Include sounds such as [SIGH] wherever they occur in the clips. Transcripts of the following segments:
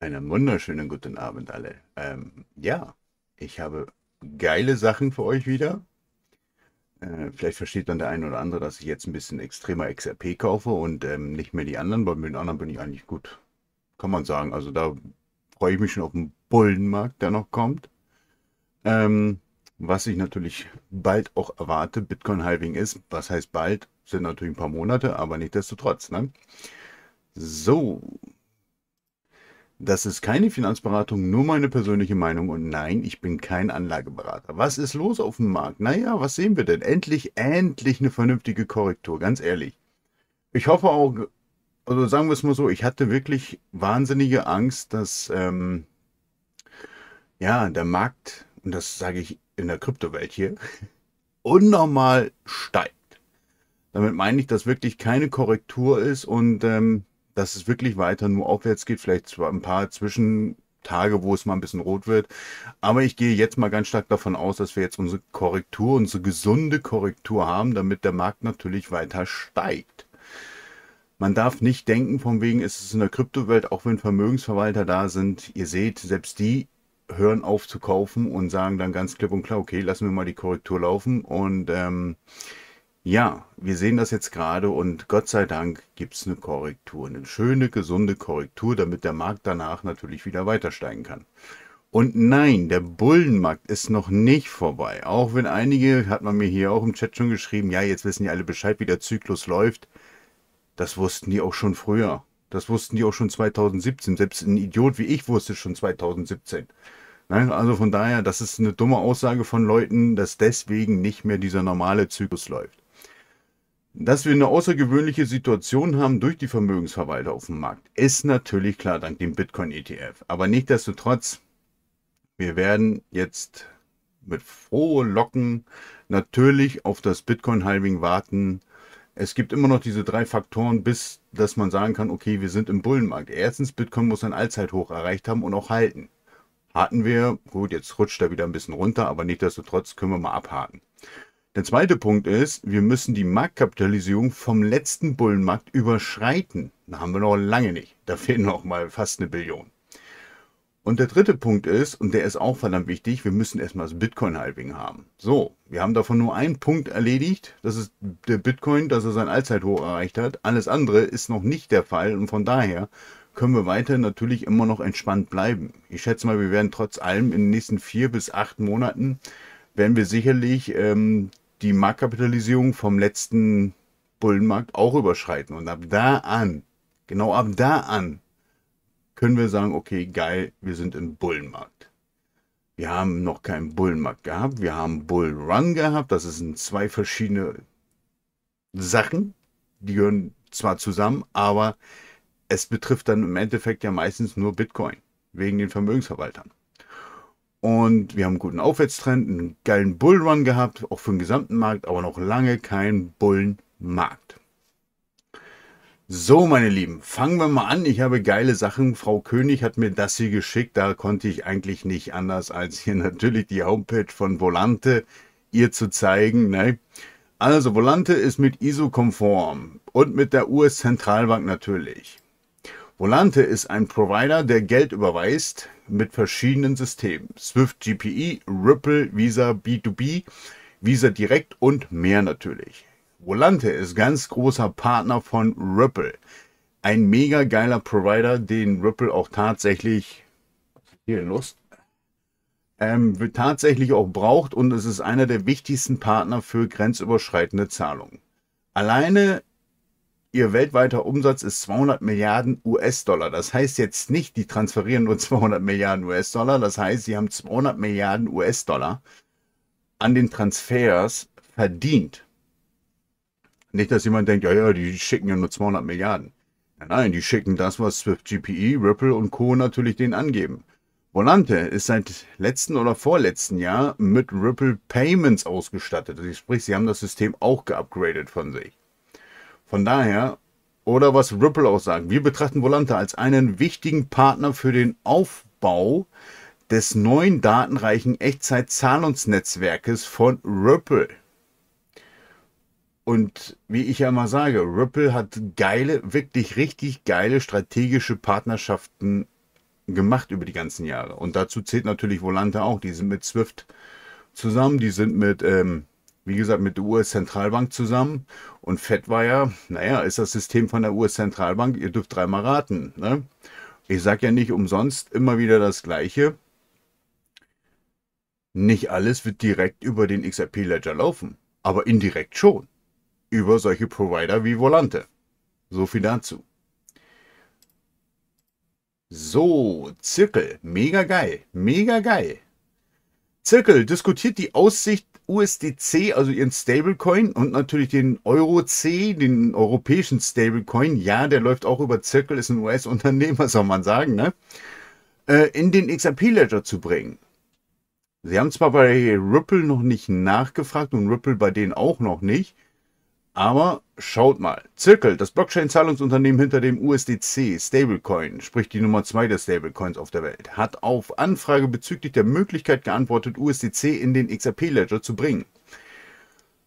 Einen wunderschönen guten Abend alle. Ähm, ja, ich habe geile Sachen für euch wieder. Äh, vielleicht versteht dann der eine oder andere, dass ich jetzt ein bisschen extremer XRP kaufe und ähm, nicht mehr die anderen. weil mit den anderen bin ich eigentlich gut. Kann man sagen. Also da freue ich mich schon auf den Bullenmarkt, der noch kommt. Ähm, was ich natürlich bald auch erwarte, Bitcoin Halving ist. Was heißt bald? Sind natürlich ein paar Monate, aber nichtsdestotrotz. Ne? So, das ist keine Finanzberatung, nur meine persönliche Meinung und nein, ich bin kein Anlageberater. Was ist los auf dem Markt? Naja, was sehen wir denn? Endlich, endlich eine vernünftige Korrektur, ganz ehrlich. Ich hoffe auch, also sagen wir es mal so, ich hatte wirklich wahnsinnige Angst, dass ähm, ja, der Markt, und das sage ich in der Kryptowelt hier, [LAUGHS] unnormal steigt. Damit meine ich, dass wirklich keine Korrektur ist und ähm, dass es wirklich weiter nur aufwärts geht. Vielleicht zwar ein paar Zwischentage, wo es mal ein bisschen rot wird. Aber ich gehe jetzt mal ganz stark davon aus, dass wir jetzt unsere Korrektur, unsere gesunde Korrektur haben, damit der Markt natürlich weiter steigt. Man darf nicht denken, von wegen ist es in der Kryptowelt, auch wenn Vermögensverwalter da sind. Ihr seht, selbst die hören auf zu kaufen und sagen dann ganz klipp und klar, okay, lassen wir mal die Korrektur laufen und ähm, ja, wir sehen das jetzt gerade und Gott sei Dank gibt es eine Korrektur, eine schöne, gesunde Korrektur, damit der Markt danach natürlich wieder weiter steigen kann. Und nein, der Bullenmarkt ist noch nicht vorbei. Auch wenn einige, hat man mir hier auch im Chat schon geschrieben, ja, jetzt wissen die alle Bescheid, wie der Zyklus läuft. Das wussten die auch schon früher. Das wussten die auch schon 2017. Selbst ein Idiot wie ich wusste schon 2017. Also von daher, das ist eine dumme Aussage von Leuten, dass deswegen nicht mehr dieser normale Zyklus läuft. Dass wir eine außergewöhnliche Situation haben durch die Vermögensverwalter auf dem Markt, ist natürlich klar dank dem Bitcoin-ETF. Aber nichtsdestotrotz, wir werden jetzt mit frohen Locken natürlich auf das Bitcoin-Halving warten. Es gibt immer noch diese drei Faktoren, bis dass man sagen kann, okay, wir sind im Bullenmarkt. Erstens, Bitcoin muss ein Allzeithoch erreicht haben und auch halten. Hatten wir, gut, jetzt rutscht er wieder ein bisschen runter, aber nichtsdestotrotz können wir mal abhaken. Der zweite Punkt ist, wir müssen die Marktkapitalisierung vom letzten Bullenmarkt überschreiten. Da haben wir noch lange nicht. Da fehlen noch mal fast eine Billion. Und der dritte Punkt ist, und der ist auch verdammt wichtig, wir müssen erstmal das Bitcoin-Halving haben. So, wir haben davon nur einen Punkt erledigt, das ist der Bitcoin, dass er sein Allzeithoch erreicht hat. Alles andere ist noch nicht der Fall und von daher können wir weiter natürlich immer noch entspannt bleiben. Ich schätze mal, wir werden trotz allem in den nächsten vier bis acht Monaten, werden wir sicherlich ähm, die Marktkapitalisierung vom letzten Bullenmarkt auch überschreiten. Und ab da an, genau ab da an, können wir sagen, okay, geil, wir sind im Bullenmarkt. Wir haben noch keinen Bullenmarkt gehabt, wir haben Bullrun gehabt, das sind zwei verschiedene Sachen, die gehören zwar zusammen, aber es betrifft dann im Endeffekt ja meistens nur Bitcoin, wegen den Vermögensverwaltern. Und wir haben einen guten Aufwärtstrend, einen geilen Bullrun gehabt, auch für den gesamten Markt, aber noch lange kein Bullenmarkt. So, meine Lieben, fangen wir mal an. Ich habe geile Sachen. Frau König hat mir das hier geschickt. Da konnte ich eigentlich nicht anders, als hier natürlich die Homepage von Volante ihr zu zeigen. Ne? Also, Volante ist mit ISO konform und mit der US-Zentralbank natürlich. Volante ist ein Provider, der Geld überweist mit verschiedenen Systemen. Swift GPE, Ripple, Visa B2B, Visa Direct und mehr natürlich. Volante ist ganz großer Partner von Ripple. Ein mega geiler Provider, den Ripple auch tatsächlich hier Lust ähm, tatsächlich auch braucht und es ist einer der wichtigsten Partner für grenzüberschreitende Zahlungen. Alleine ihr weltweiter Umsatz ist 200 Milliarden US-Dollar. Das heißt jetzt nicht, die transferieren nur 200 [LAUGHS] Milliarden US-Dollar. Das heißt, sie haben 200 Milliarden US-Dollar an den Transfers verdient. Nicht, dass jemand denkt, ja, ja, die schicken ja nur 200 Milliarden. Ja, nein, die schicken das, was Swift GPE, Ripple und Co. natürlich denen angeben. Volante ist seit letzten oder vorletzten Jahr mit Ripple Payments ausgestattet. Also sprich, sie haben das System auch geupgradet von sich. Von daher, oder was Ripple auch sagt, wir betrachten Volanta als einen wichtigen Partner für den Aufbau des neuen datenreichen Echtzeit-Zahlungsnetzwerkes von Ripple. Und wie ich ja immer sage, Ripple hat geile, wirklich richtig geile strategische Partnerschaften gemacht über die ganzen Jahre. Und dazu zählt natürlich Volante auch. Die sind mit Swift zusammen, die sind mit ähm, wie gesagt, mit der US-Zentralbank zusammen. Und Fett war ja, naja, ist das System von der US-Zentralbank, ihr dürft dreimal raten. Ne? Ich sage ja nicht umsonst immer wieder das Gleiche. Nicht alles wird direkt über den XRP-Ledger laufen, aber indirekt schon. Über solche Provider wie Volante. So viel dazu. So, Zirkel, mega geil, mega geil. Zirkel diskutiert die Aussicht USDC, also ihren Stablecoin und natürlich den EuroC, den europäischen Stablecoin. Ja, der läuft auch über Zirkel, ist ein US-Unternehmer, [LAUGHS] soll man sagen, ne? Äh, in den XRP-Ledger zu bringen. Sie haben zwar bei Ripple noch nicht nachgefragt und Ripple bei denen auch noch nicht. Aber schaut mal, Zirkel, das Blockchain-Zahlungsunternehmen hinter dem USDC Stablecoin, sprich die Nummer 2 der Stablecoins auf der Welt, hat auf Anfrage bezüglich der Möglichkeit geantwortet, USDC in den XRP-Ledger zu bringen.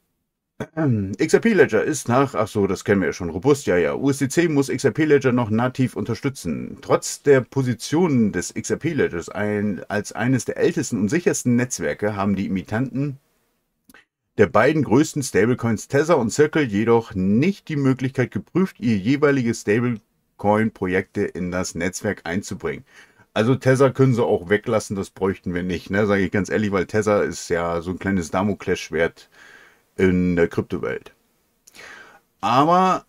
[CLEARS THROAT] XRP-Ledger ist nach, ach so, das kennen wir ja schon, robust, ja, ja. USDC muss XRP-Ledger noch nativ unterstützen. Trotz der Position des XRP-Ledgers ein, als eines der ältesten und sichersten Netzwerke haben die Imitanten der beiden größten Stablecoins Tether und Circle jedoch nicht die Möglichkeit geprüft, ihr jeweilige Stablecoin-Projekte in das Netzwerk einzubringen. Also Tether können sie auch weglassen, das bräuchten wir nicht, ne? sage ich ganz ehrlich, weil Tether ist ja so ein kleines Damoklesschwert in der Kryptowelt. Aber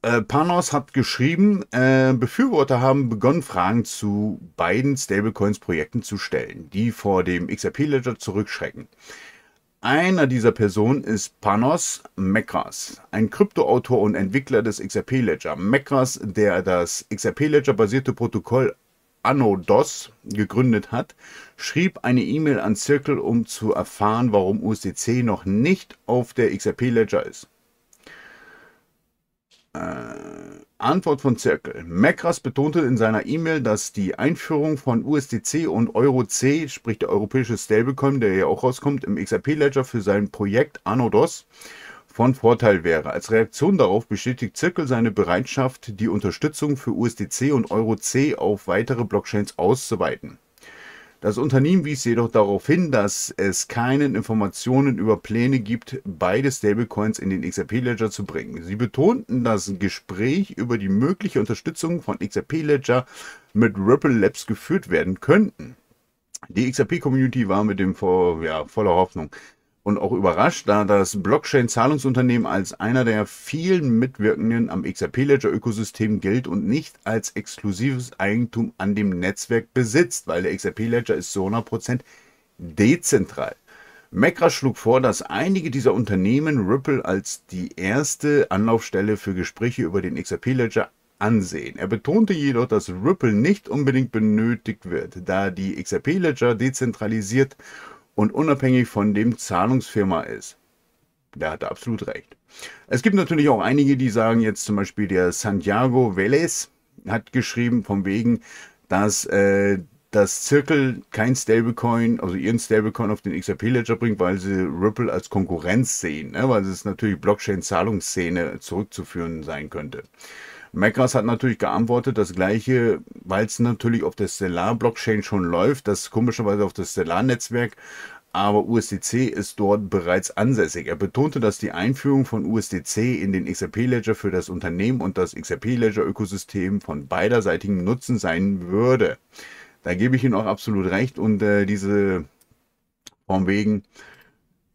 äh, Panos hat geschrieben, äh, Befürworter haben begonnen, Fragen zu beiden Stablecoins-Projekten zu stellen, die vor dem XRP-Ledger zurückschrecken. Einer dieser Personen ist Panos Mekras, ein Kryptoautor und Entwickler des XRP Ledger. Mekras, der das XRP Ledger basierte Protokoll Anno DOS gegründet hat, schrieb eine E-Mail an Circle, um zu erfahren, warum USDC noch nicht auf der XRP Ledger ist. Äh, Antwort von Zirkel. Mekras betonte in seiner E-Mail, dass die Einführung von USDC und EuroC, sprich der europäische Stablecoin, der ja auch rauskommt, im XRP-Ledger für sein Projekt Anodos von Vorteil wäre. Als Reaktion darauf bestätigt Zirkel seine Bereitschaft, die Unterstützung für USDC und EuroC auf weitere Blockchains auszuweiten. Das Unternehmen wies jedoch darauf hin, dass es keinen Informationen über Pläne gibt, beide Stablecoins in den XRP-Ledger zu bringen. Sie betonten dass ein Gespräch über die mögliche Unterstützung von XRP-Ledger mit Ripple Labs geführt werden könnten. Die XRP-Community war mit dem vor, ja, voller Hoffnung und auch überrascht, da das Blockchain-Zahlungsunternehmen als einer der vielen Mitwirkenden am XRP-Ledger-Ökosystem gilt und nicht als exklusives Eigentum an dem Netzwerk besitzt, weil der XRP-Ledger ist zu 100% dezentral. Mekra schlug vor, dass einige dieser Unternehmen Ripple als die erste Anlaufstelle für Gespräche über den XRP-Ledger ansehen. Er betonte jedoch, dass Ripple nicht unbedingt benötigt wird, da die XRP-Ledger dezentralisiert und unabhängig von dem Zahlungsfirma ist. Der hat absolut recht. Es gibt natürlich auch einige, die sagen jetzt zum Beispiel der Santiago Vélez hat geschrieben von wegen, dass äh, dass Circle kein Stablecoin, also ihren Stablecoin auf den XRP-Ledger bringt, weil sie Ripple als Konkurrenz sehen, ne? weil es natürlich Blockchain-Zahlungsszene zurückzuführen sein könnte. Macros hat natürlich geantwortet, das gleiche, weil es natürlich auf der Stellar-Blockchain schon läuft, das komischerweise auf das Stellar-Netzwerk, aber USDC ist dort bereits ansässig. Er betonte, dass die Einführung von USDC in den XRP-Ledger für das Unternehmen und das XRP-Ledger-Ökosystem von beiderseitigem Nutzen sein würde. Da gebe ich Ihnen auch absolut recht und äh, diese von wegen,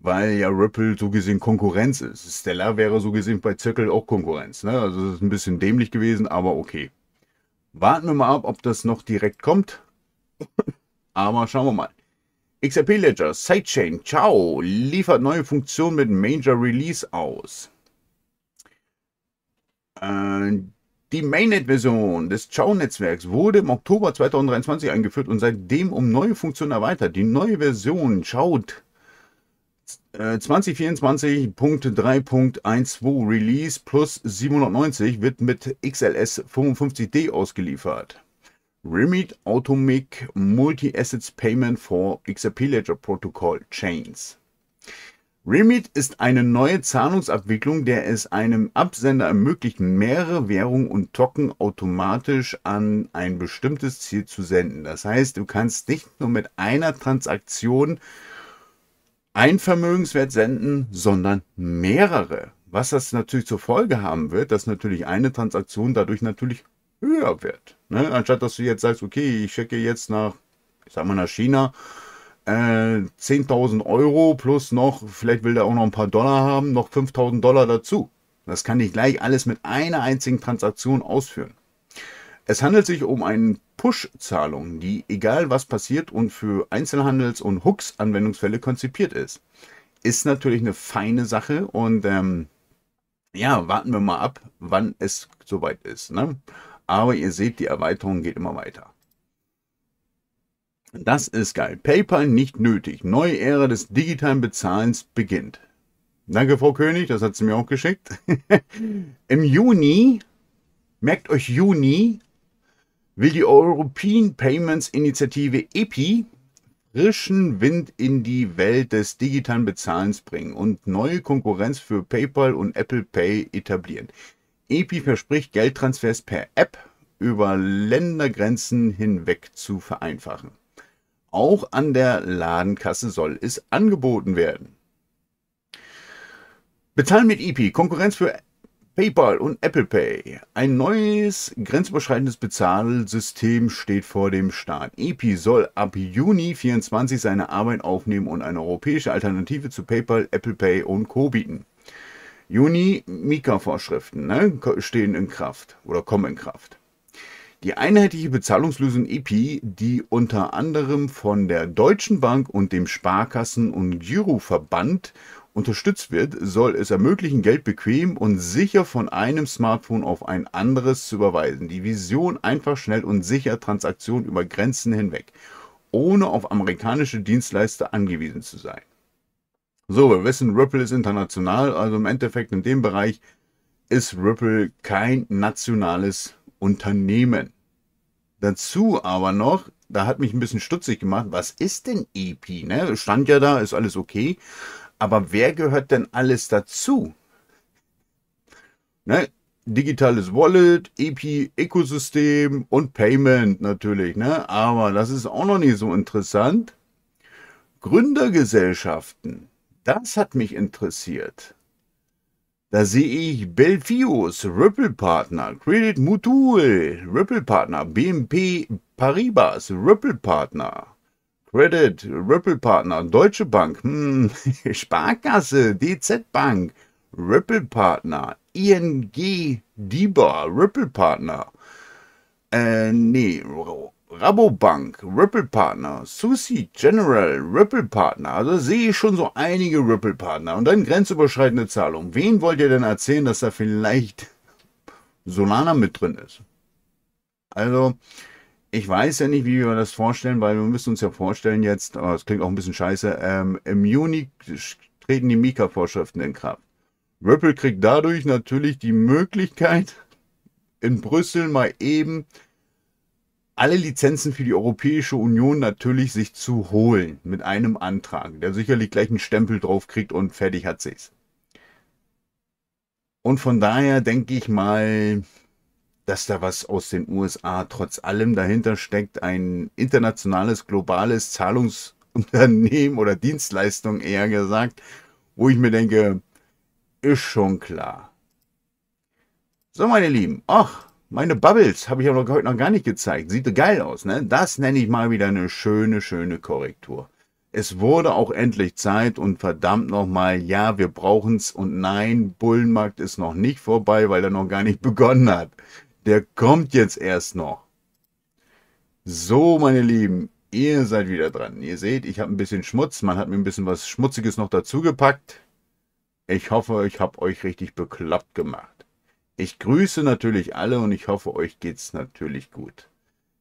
weil ja Ripple so gesehen Konkurrenz ist. Stellar wäre so gesehen bei Zirkel auch Konkurrenz. Ne? Also es ist ein bisschen dämlich gewesen, aber okay. Warten wir mal ab, ob das noch direkt kommt. [LAUGHS] aber schauen wir mal. XRP Ledger, Sidechain, ciao, liefert neue Funktionen mit Major Release aus. Äh, die Mainnet-Version des Ciao-Netzwerks wurde im Oktober 2023 eingeführt und seitdem um neue Funktionen erweitert. Die neue Version Ciao 2024.3.12 äh, Release plus 790 wird mit XLS 55D ausgeliefert. Remit Automic Multi-Assets Payment for XRP Ledger Protocol Chains. Remit ist eine neue Zahlungsabwicklung, der es einem Absender ermöglicht, mehrere Währungen und Token automatisch an ein bestimmtes Ziel zu senden. Das heißt, du kannst nicht nur mit einer Transaktion ein Vermögenswert senden, sondern mehrere. Was das natürlich zur Folge haben wird, dass natürlich eine Transaktion dadurch natürlich höher wird. Ne? Anstatt dass du jetzt sagst, okay, ich schicke jetzt nach, ich sag mal nach China, äh, 10.000 Euro plus noch, vielleicht will der auch noch ein paar Dollar haben, noch 5.000 Dollar dazu. Das kann ich gleich alles mit einer einzigen Transaktion ausführen. Es handelt sich um einen Push-Zahlung, die egal was passiert und für Einzelhandels- und Hooks-Anwendungsfälle konzipiert ist. Ist natürlich eine feine Sache und ähm, ja, warten wir mal ab, wann es soweit ist. Ne? Aber ihr seht, die Erweiterung geht immer weiter. Das ist geil. PayPal nicht nötig. Neue Ära des digitalen Bezahlens beginnt. Danke, Frau König, das hat sie mir auch geschickt. [LAUGHS] Im Juni, merkt euch Juni, will die European Payments Initiative EPI frischen Wind in die Welt des digitalen Bezahlens bringen und neue Konkurrenz für PayPal und Apple Pay etablieren. EPI verspricht, Geldtransfers per App über Ländergrenzen hinweg zu vereinfachen. Auch an der Ladenkasse soll es angeboten werden. Bezahlen mit EPI, Konkurrenz für PayPal und Apple Pay. Ein neues grenzüberschreitendes Bezahlsystem steht vor dem Start. EPI soll ab Juni 24 seine Arbeit aufnehmen und eine europäische Alternative zu PayPal, Apple Pay und Co. bieten. Juni Mika-Vorschriften ne, stehen in Kraft oder kommen in Kraft. Die einheitliche Bezahlungslösung EPI, die unter anderem von der Deutschen Bank und dem Sparkassen- und Giroverband unterstützt wird, soll es ermöglichen, Geld bequem und sicher von einem Smartphone auf ein anderes zu überweisen. Die Vision einfach schnell und sicher Transaktionen über Grenzen hinweg, ohne auf amerikanische Dienstleister angewiesen zu sein. So, wir wissen, Ripple ist international, also im Endeffekt in dem Bereich ist Ripple kein nationales Unternehmen. Dazu aber noch, da hat mich ein bisschen stutzig gemacht, was ist denn EP? Ne? Stand ja da, ist alles okay. Aber wer gehört denn alles dazu? Ne? Digitales Wallet, EPI, Ökosystem und Payment natürlich. Ne? Aber das ist auch noch nicht so interessant. Gründergesellschaften, das hat mich interessiert. Da sehe ich Belfius, Ripple Partner, Credit Mutual, Ripple Partner, BMP Paribas, Ripple Partner. Credit, Ripple Partner, Deutsche Bank, hm, [LAUGHS] Sparkasse, DZ Bank, Ripple Partner, ING, DIBA, Ripple Partner, äh, nee, Rabobank, Ripple Partner, Susi General, Ripple Partner. Also sehe ich schon so einige Ripple Partner und dann grenzüberschreitende Zahlungen. Wen wollt ihr denn erzählen, dass da vielleicht Solana mit drin ist? Also, ich weiß ja nicht, wie wir das vorstellen, weil wir müssen uns ja vorstellen jetzt, aber oh, das klingt auch ein bisschen scheiße, ähm, im Juni treten die Mika-Vorschriften in Kraft. Ripple kriegt dadurch natürlich die Möglichkeit, in Brüssel mal eben alle Lizenzen für die Europäische Union natürlich sich zu holen mit einem Antrag, der sicherlich gleich einen Stempel drauf kriegt und fertig hat sich's. Und von daher denke ich mal, dass da was aus den USA trotz allem dahinter steckt, ein internationales, globales Zahlungsunternehmen oder Dienstleistung eher gesagt, wo ich mir denke, ist schon klar. So, meine Lieben, ach, meine Bubbles habe ich aber heute noch gar nicht gezeigt. Sieht geil aus, ne? Das nenne ich mal wieder eine schöne, schöne Korrektur. Es wurde auch endlich Zeit und verdammt nochmal, ja, wir brauchen es und nein, Bullenmarkt ist noch nicht vorbei, weil er noch gar nicht [LAUGHS] begonnen hat. Der kommt jetzt erst noch. So, meine Lieben, ihr seid wieder dran. Ihr seht, ich habe ein bisschen Schmutz. Man hat mir ein bisschen was Schmutziges noch dazugepackt. Ich hoffe, ich habe euch richtig bekloppt gemacht. Ich grüße natürlich alle und ich hoffe, euch geht es natürlich gut.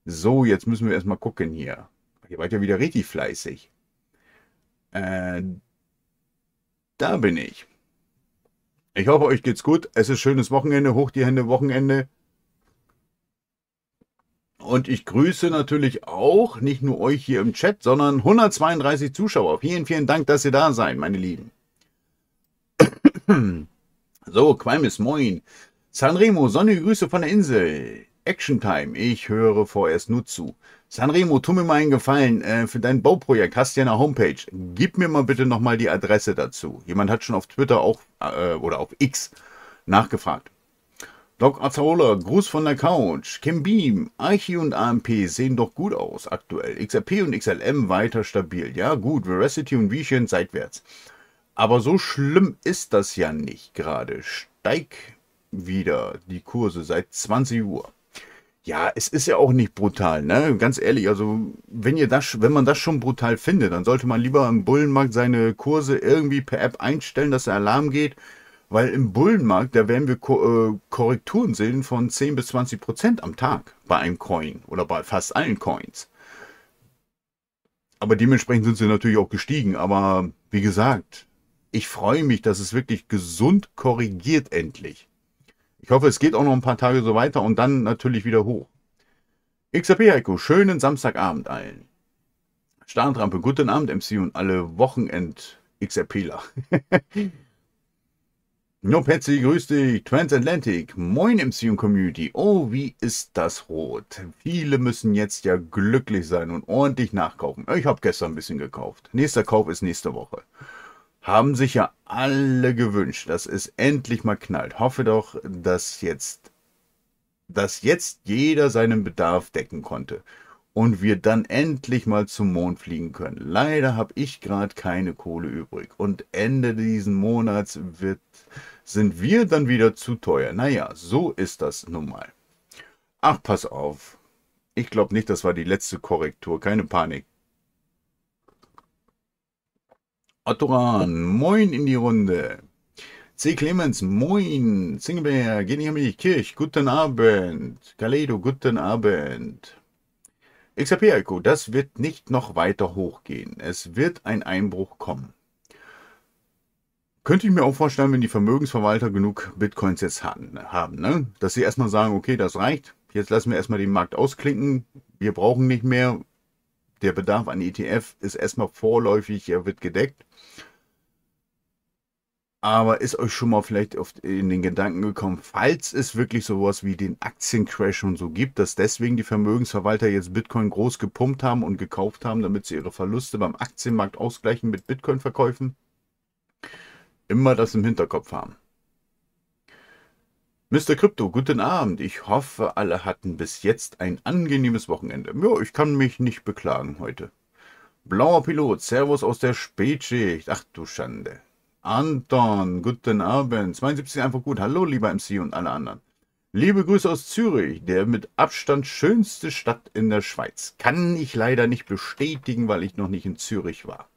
So, jetzt müssen wir erstmal gucken hier. Ihr wart ja wieder richtig fleißig. Äh, da bin ich. Ich hoffe, euch geht's gut. Es ist schönes Wochenende. Hoch die Hände, Wochenende. Und ich grüße natürlich auch nicht nur euch hier im Chat, sondern 132 Zuschauer. Vielen, vielen Dank, dass ihr da seid, meine Lieben. [CLEARS THROAT] so, Qualmis, moin. Sanremo, sonnige Grüße von der Insel. Action Time, ich höre vorerst nur zu. Sanremo, tu mir mal einen Gefallen. Äh, für dein Bauprojekt hast du ja eine Homepage. Gib mir mal bitte nochmal die Adresse dazu. Jemand hat schon auf Twitter auch äh, oder auf X nachgefragt. Doc Azzola, Gruß von der Couch. Kim Beam, Archie und AMP sehen doch gut aus aktuell. XRP und XLM weiter stabil. Ja gut, Veracity und Vision seitwärts. Aber so schlimm ist das ja nicht gerade. Steig wieder die Kurse seit 20 Uhr. Ja, es ist ja auch nicht brutal, ne? Ganz ehrlich, also wenn ihr das, wenn man das schon brutal findet, dann sollte man lieber im Bullenmarkt seine Kurse irgendwie per App einstellen, dass der Alarm geht weil im Bullenmarkt, da werden wir Ko äh, Korrekturen sehen von 10 bis 20 Prozent am Tag bei einem Coin oder bei fast allen Coins. Aber dementsprechend sind sie natürlich auch gestiegen. Aber wie gesagt, ich freue mich, dass es wirklich gesund korrigiert endlich. Ich hoffe, es geht auch noch ein paar Tage so weiter und dann natürlich wieder hoch. XRP Heiko, schönen Samstagabend allen. Startrampe, guten Abend MC und alle Wochenend XRPler. [LAUGHS] Jo, Petsy, grüß dich. Transatlantic. Moin, MCU-Community. Oh, wie ist das rot? Viele müssen jetzt ja glücklich sein und ordentlich nachkaufen. Ich habe gestern ein bisschen gekauft. Nächster Kauf ist nächste Woche. Haben sich ja alle gewünscht, dass es endlich mal knallt. Hoffe doch, dass jetzt, dass jetzt jeder seinen Bedarf decken konnte und wir dann endlich mal zum Mond fliegen können. Leider habe ich gerade keine Kohle übrig und Ende diesen Monats wird, sind wir dann wieder zu teuer. Naja, so ist das nun mal. Ach, pass auf. Ich glaube nicht, das war die letzte Korrektur. Keine Panik. Otto Rahn, moin in die Runde. C. Clemens, moin. Zingeberg, Geniamich, Kirch, guten Abend. Kaledo, guten Abend. XRP-ICO, das wird nicht noch weiter hochgehen. Es wird ein Einbruch kommen. Könnte ich mir auch vorstellen, wenn die Vermögensverwalter genug Bitcoins jetzt hatten, haben, ne? dass sie erstmal sagen, okay, das reicht, jetzt lassen wir erstmal den Markt ausklinken, wir brauchen nicht mehr, der Bedarf an ETF ist erstmal vorläufig, er wird gedeckt. Aber ist euch schon mal vielleicht oft in den Gedanken gekommen, falls es wirklich sowas wie den Aktiencrash und so gibt, dass deswegen die Vermögensverwalter jetzt Bitcoin groß gepumpt haben und gekauft haben, damit sie ihre Verluste beim Aktienmarkt ausgleichen mit Bitcoin-Verkäufen? Immer das im Hinterkopf haben. Mr. Crypto, guten Abend. Ich hoffe, alle hatten bis jetzt ein angenehmes Wochenende. Ja, ich kann mich nicht beklagen heute. Blauer Pilot, Servus aus der Spätschicht. Ach du Schande. Anton, guten Abend. 72 einfach gut. Hallo, lieber MC und alle anderen. Liebe Grüße aus Zürich, der mit Abstand schönste Stadt in der Schweiz. Kann ich leider nicht bestätigen, weil ich noch nicht in Zürich war.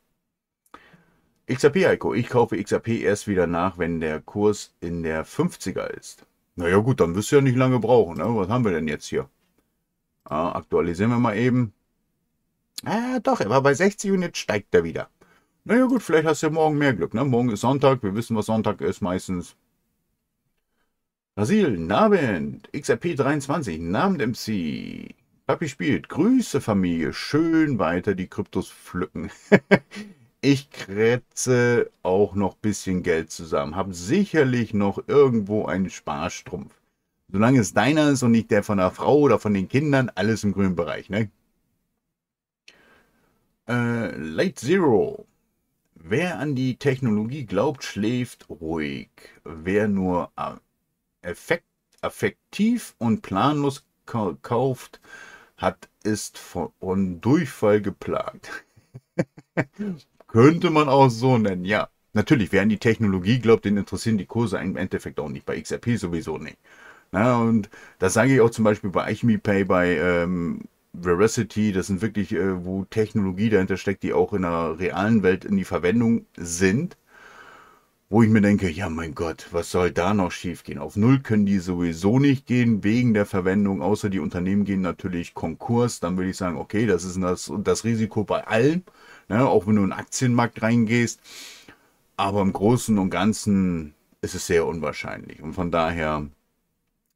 XRP, Heiko. Ich kaufe XRP erst wieder nach, wenn der Kurs in der 50er ist. Naja gut, dann wirst du ja nicht lange brauchen. Ne? Was haben wir denn jetzt hier? Ah, aktualisieren wir mal eben. Ah, doch, er war bei 60 und jetzt steigt er wieder. Naja gut, vielleicht hast du ja morgen mehr Glück. Ne? Morgen ist Sonntag, wir wissen, was Sonntag ist meistens. Brasil, Nabend, XRP23, Nabend MC. Papi spielt, Grüße Familie, schön weiter die Kryptos pflücken. [LAUGHS] ich krätze auch noch ein bisschen Geld zusammen, habe sicherlich noch irgendwo einen Sparstrumpf. Solange es deiner ist und nicht der von der Frau oder von den Kindern, alles im grünen Bereich, ne? Äh, Late Zero. Wer an die Technologie glaubt, schläft ruhig. Wer nur äh, effekt, affektiv und planlos kauft, hat ist von Durchfall geplagt. [LAUGHS] Könnte man auch so nennen, ja. Natürlich, wer an die Technologie glaubt, den interessieren die Kurse im Endeffekt auch nicht. Bei XRP sowieso nicht. Na, und das sage ich auch zum Beispiel bei Alchemy Pay, bei ähm, Veracity, das sind wirklich, äh, wo Technologie dahinter steckt, die auch in der realen Welt in die Verwendung sind. Wo ich mir denke, ja mein Gott, was soll da noch schiefgehen? Auf Null können die sowieso nicht gehen, wegen der Verwendung, außer die Unternehmen gehen natürlich Konkurs. Dann würde ich sagen, okay, das ist das, das Risiko bei allem, ne? auch wenn du in den Aktienmarkt reingehst. Aber im Großen und Ganzen ist es sehr unwahrscheinlich. Und von daher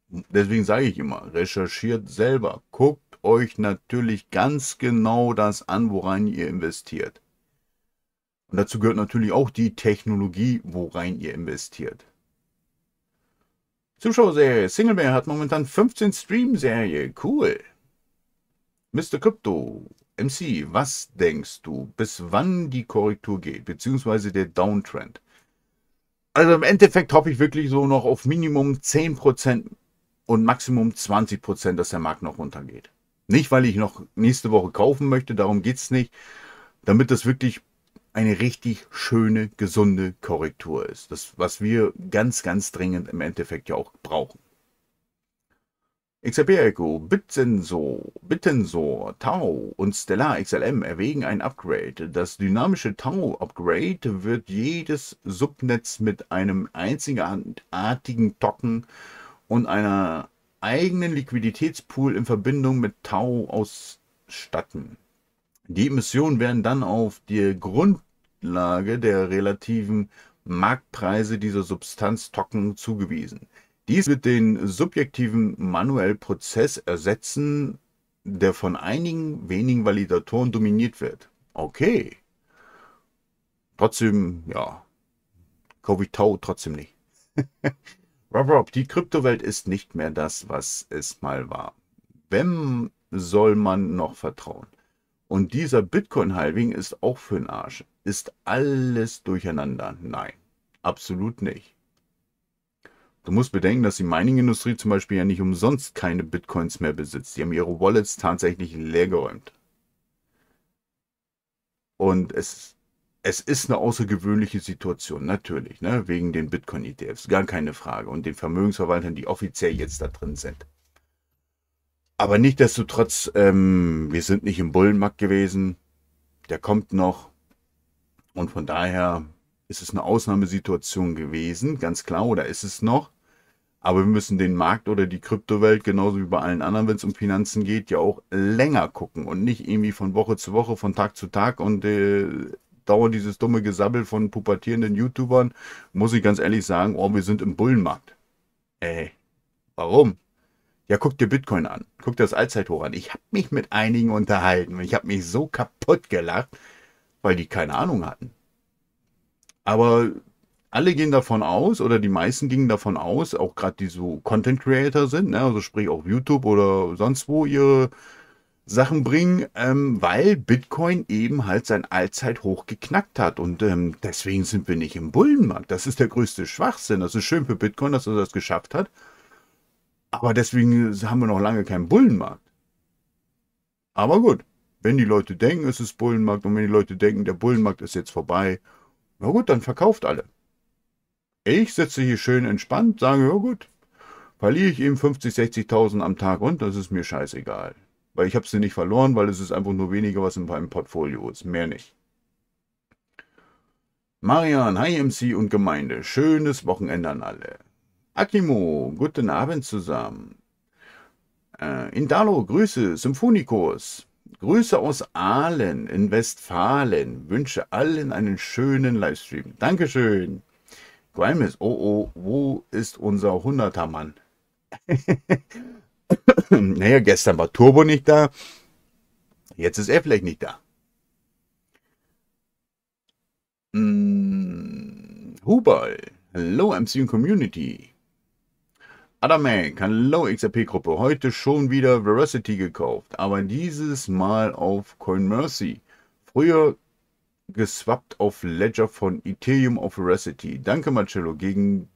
deswegen sage ich immer, recherchiert selber. Guckt euch natürlich ganz genau das an, woran ihr investiert. Und dazu gehört natürlich auch die Technologie, worein ihr investiert. Zuschauerserie. Singlebear hat momentan 15 Stream-Serie. Cool. Mr. Crypto. MC, was denkst du, bis wann die Korrektur geht, beziehungsweise der Downtrend? Also im Endeffekt hoffe ich wirklich so noch auf Minimum 10% und Maximum 20 Prozent, dass der Markt noch runtergeht. Nicht, weil ich noch nächste Woche kaufen möchte, darum geht es nicht, damit das wirklich eine richtig schöne, gesunde Korrektur ist. Das, was wir ganz, ganz dringend im Endeffekt ja auch brauchen. XRP Echo, Bitsensor, Bittensor, Tau und Stellar XLM erwägen ein Upgrade. Das dynamische Tau-Upgrade wird jedes Subnetz mit einem einzigartigen Token und einer eigenen Liquiditätspool in Verbindung mit Tau ausstatten. Die Emissionen werden dann auf die Grundlage der relativen Marktpreise dieser Substanz Substanztoken zugewiesen. Dies wird den subjektiven manuellen Prozess ersetzen, der von einigen wenigen Validatoren dominiert wird. Okay. Trotzdem, ja, Covid Tau trotzdem nicht. [LAUGHS] Rob, Rob, die Kryptowelt ist nicht mehr das, was es mal war. Wem soll man noch vertrauen? Und dieser Bitcoin-Halving ist auch für den Arsch. Ist alles durcheinander? Nein, absolut nicht. Du musst bedenken, dass die Mining-Industrie zum Beispiel ja nicht umsonst keine Bitcoins mehr besitzt. Die haben ihre Wallets tatsächlich leergeräumt. Und es ist es ist eine außergewöhnliche Situation, natürlich, ne? wegen den Bitcoin-ETFs, gar keine Frage. Und den Vermögensverwaltern, die offiziell jetzt da drin sind. Aber nichtdestotrotz, ähm, wir sind nicht im Bullenmarkt gewesen. Der kommt noch. Und von daher ist es eine Ausnahmesituation gewesen, ganz klar, oder ist es noch? Aber wir müssen den Markt oder die Kryptowelt, genauso wie bei allen anderen, wenn es um Finanzen geht, ja auch länger gucken und nicht irgendwie von Woche zu Woche, von Tag zu Tag und äh, dauert dieses dumme Gesabbel von pubertierenden YouTubern, muss ich ganz ehrlich sagen, oh, wir sind im Bullenmarkt. Ey, warum? Ja, guck dir Bitcoin an, guck dir das Allzeithoch an. Ich habe mich mit einigen unterhalten und ich habe mich so kaputt gelacht, weil die keine Ahnung hatten. Aber alle gehen davon aus, oder die meisten gingen davon aus, auch gerade die so Content Creator sind, ne? also sprich auch YouTube oder sonst wo ihre Sachen bringen, ähm, weil Bitcoin eben halt sein Allzeithoch geknackt hat. Und ähm, deswegen sind wir nicht im Bullenmarkt. Das ist der größte Schwachsinn. Das ist schön für Bitcoin, dass er das geschafft hat. Aber deswegen haben wir noch lange keinen Bullenmarkt. Aber gut, wenn die Leute denken, es ist Bullenmarkt und wenn die Leute denken, der Bullenmarkt ist jetzt vorbei, na gut, dann verkauft alle. Ich sitze hier schön entspannt, sage, ja gut, verliere ich eben 50, 60.000 am Tag und das ist mir scheißegal. Weil ich habe sie nicht verloren, weil es ist einfach nur weniger, was in meinem Portfolio ist. Mehr nicht. Marian, hi MC und Gemeinde. Schönes Wochenende an alle. Akimo, guten Abend zusammen. Äh, Indalo, Grüße, Symphonikus. Grüße aus Aalen in Westfalen. Wünsche allen einen schönen Livestream. Dankeschön. Grimes, oh oh, wo ist unser 100er Mann? [LAUGHS] [CLEARS THROAT] naja, gestern war Turbo nicht da, jetzt ist er vielleicht nicht da. Hm, Hubal, hello MCU Community. Adamek, hallo XRP-Gruppe. Heute schon wieder Veracity gekauft, aber dieses Mal auf Coin Mercy. Früher geswappt auf Ledger von Ethereum auf Veracity. Danke, Marcello. Gegen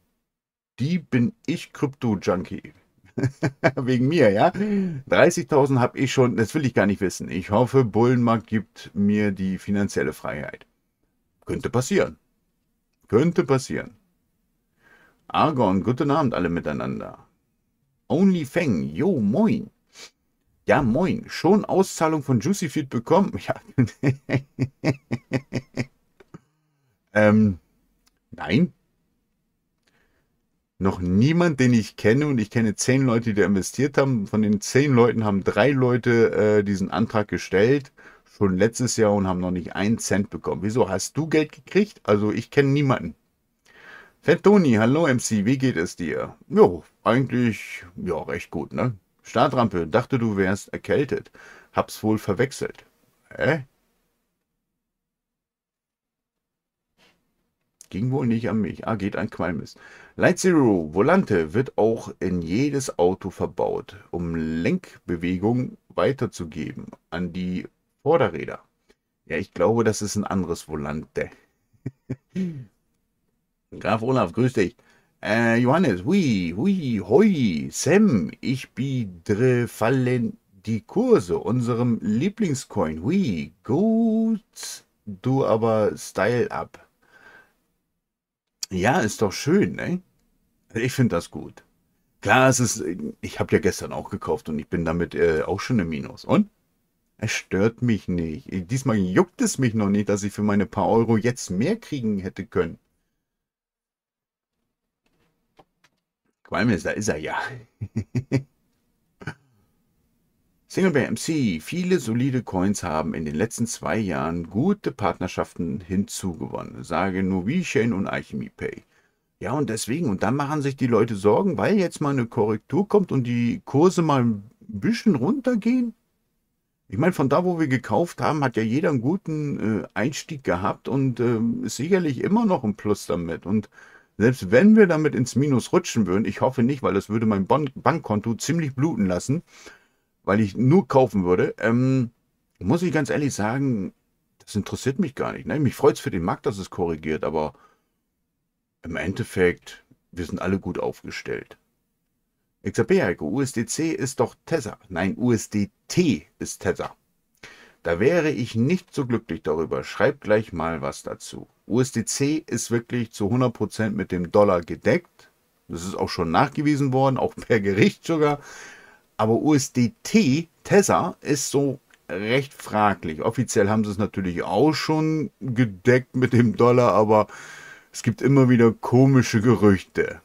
die bin ich Krypto-Junkie. [LAUGHS] Wegen mir, ja. 30.000 habe ich schon, das will ich gar nicht wissen. Ich hoffe, Bullenmarkt gibt mir die finanzielle Freiheit. Könnte passieren. Könnte passieren. Argon, guten Abend alle miteinander. Only Feng, yo, moin. Ja, moin. Schon Auszahlung von Juicy Feed bekommen? [LAUGHS] Ja. ähm, nein, noch niemand, den ich kenne, und ich kenne zehn Leute, die da investiert haben. Von den zehn Leuten haben drei Leute äh, diesen Antrag gestellt, schon letztes Jahr und haben noch nicht einen Cent bekommen. Wieso hast du Geld gekriegt? Also ich kenne niemanden. Fettoni, hallo MC, wie geht es dir? Jo, eigentlich, ja, recht gut, ne? Startrampe, dachte du wärst erkältet. Hab's wohl verwechselt. Hä? Ging wohl nicht an mich. Ah, geht ein Qualmis. Light Zero Volante wird auch in jedes Auto verbaut, um Lenkbewegung weiterzugeben an die Vorderräder. Ja, ich glaube, das ist ein anderes Volante. [LAUGHS] Graf Olaf, grüß dich. Äh, Johannes, hui, hui, hoi, Sam, ich bidre fallen die Kurse unserem Lieblingscoin. Hui, gut, du aber Style ab. Ja, ist doch schön, ne? Ich finde das gut. Klar, es ist, ich habe ja gestern auch gekauft und ich bin damit äh, auch schon im Minus. Und? Es stört mich nicht. Diesmal juckt es mich noch nicht, dass ich für meine paar Euro jetzt mehr kriegen hätte können. Qualmes, da ist er ja. [LAUGHS] Singlebear MC. Viele solide Coins haben in den letzten zwei Jahren gute Partnerschaften hinzugewonnen. Sage nur wie Shane und Alchemy Pay. Ja, und deswegen, und dann machen sich die Leute Sorgen, weil jetzt mal eine Korrektur kommt und die Kurse mal ein bisschen runtergehen. Ich meine, von da, wo wir gekauft haben, hat ja jeder einen guten äh, Einstieg gehabt und äh, ist sicherlich immer noch ein Plus damit. Und selbst wenn wir damit ins Minus rutschen würden, ich hoffe nicht, weil das würde mein bon Bankkonto ziemlich bluten lassen, weil ich nur kaufen würde, ähm, muss ich ganz ehrlich sagen, das interessiert mich gar nicht. Ne? Mich freut es für den Markt, dass es korrigiert, aber im Endeffekt, wir sind alle gut aufgestellt. Ich sag, Berge, USDC ist doch Tether. Nein, USDT ist Tether. Da wäre ich nicht so glücklich darüber. Schreib gleich mal was dazu. USDC ist wirklich zu 100% mit dem Dollar gedeckt. Das ist auch schon nachgewiesen worden, auch per Gericht sogar. Aber USDT, Tether, ist so recht fraglich. Offiziell haben sie es natürlich auch schon gedeckt mit dem Dollar, aber es gibt immer wieder komische Gerüchte.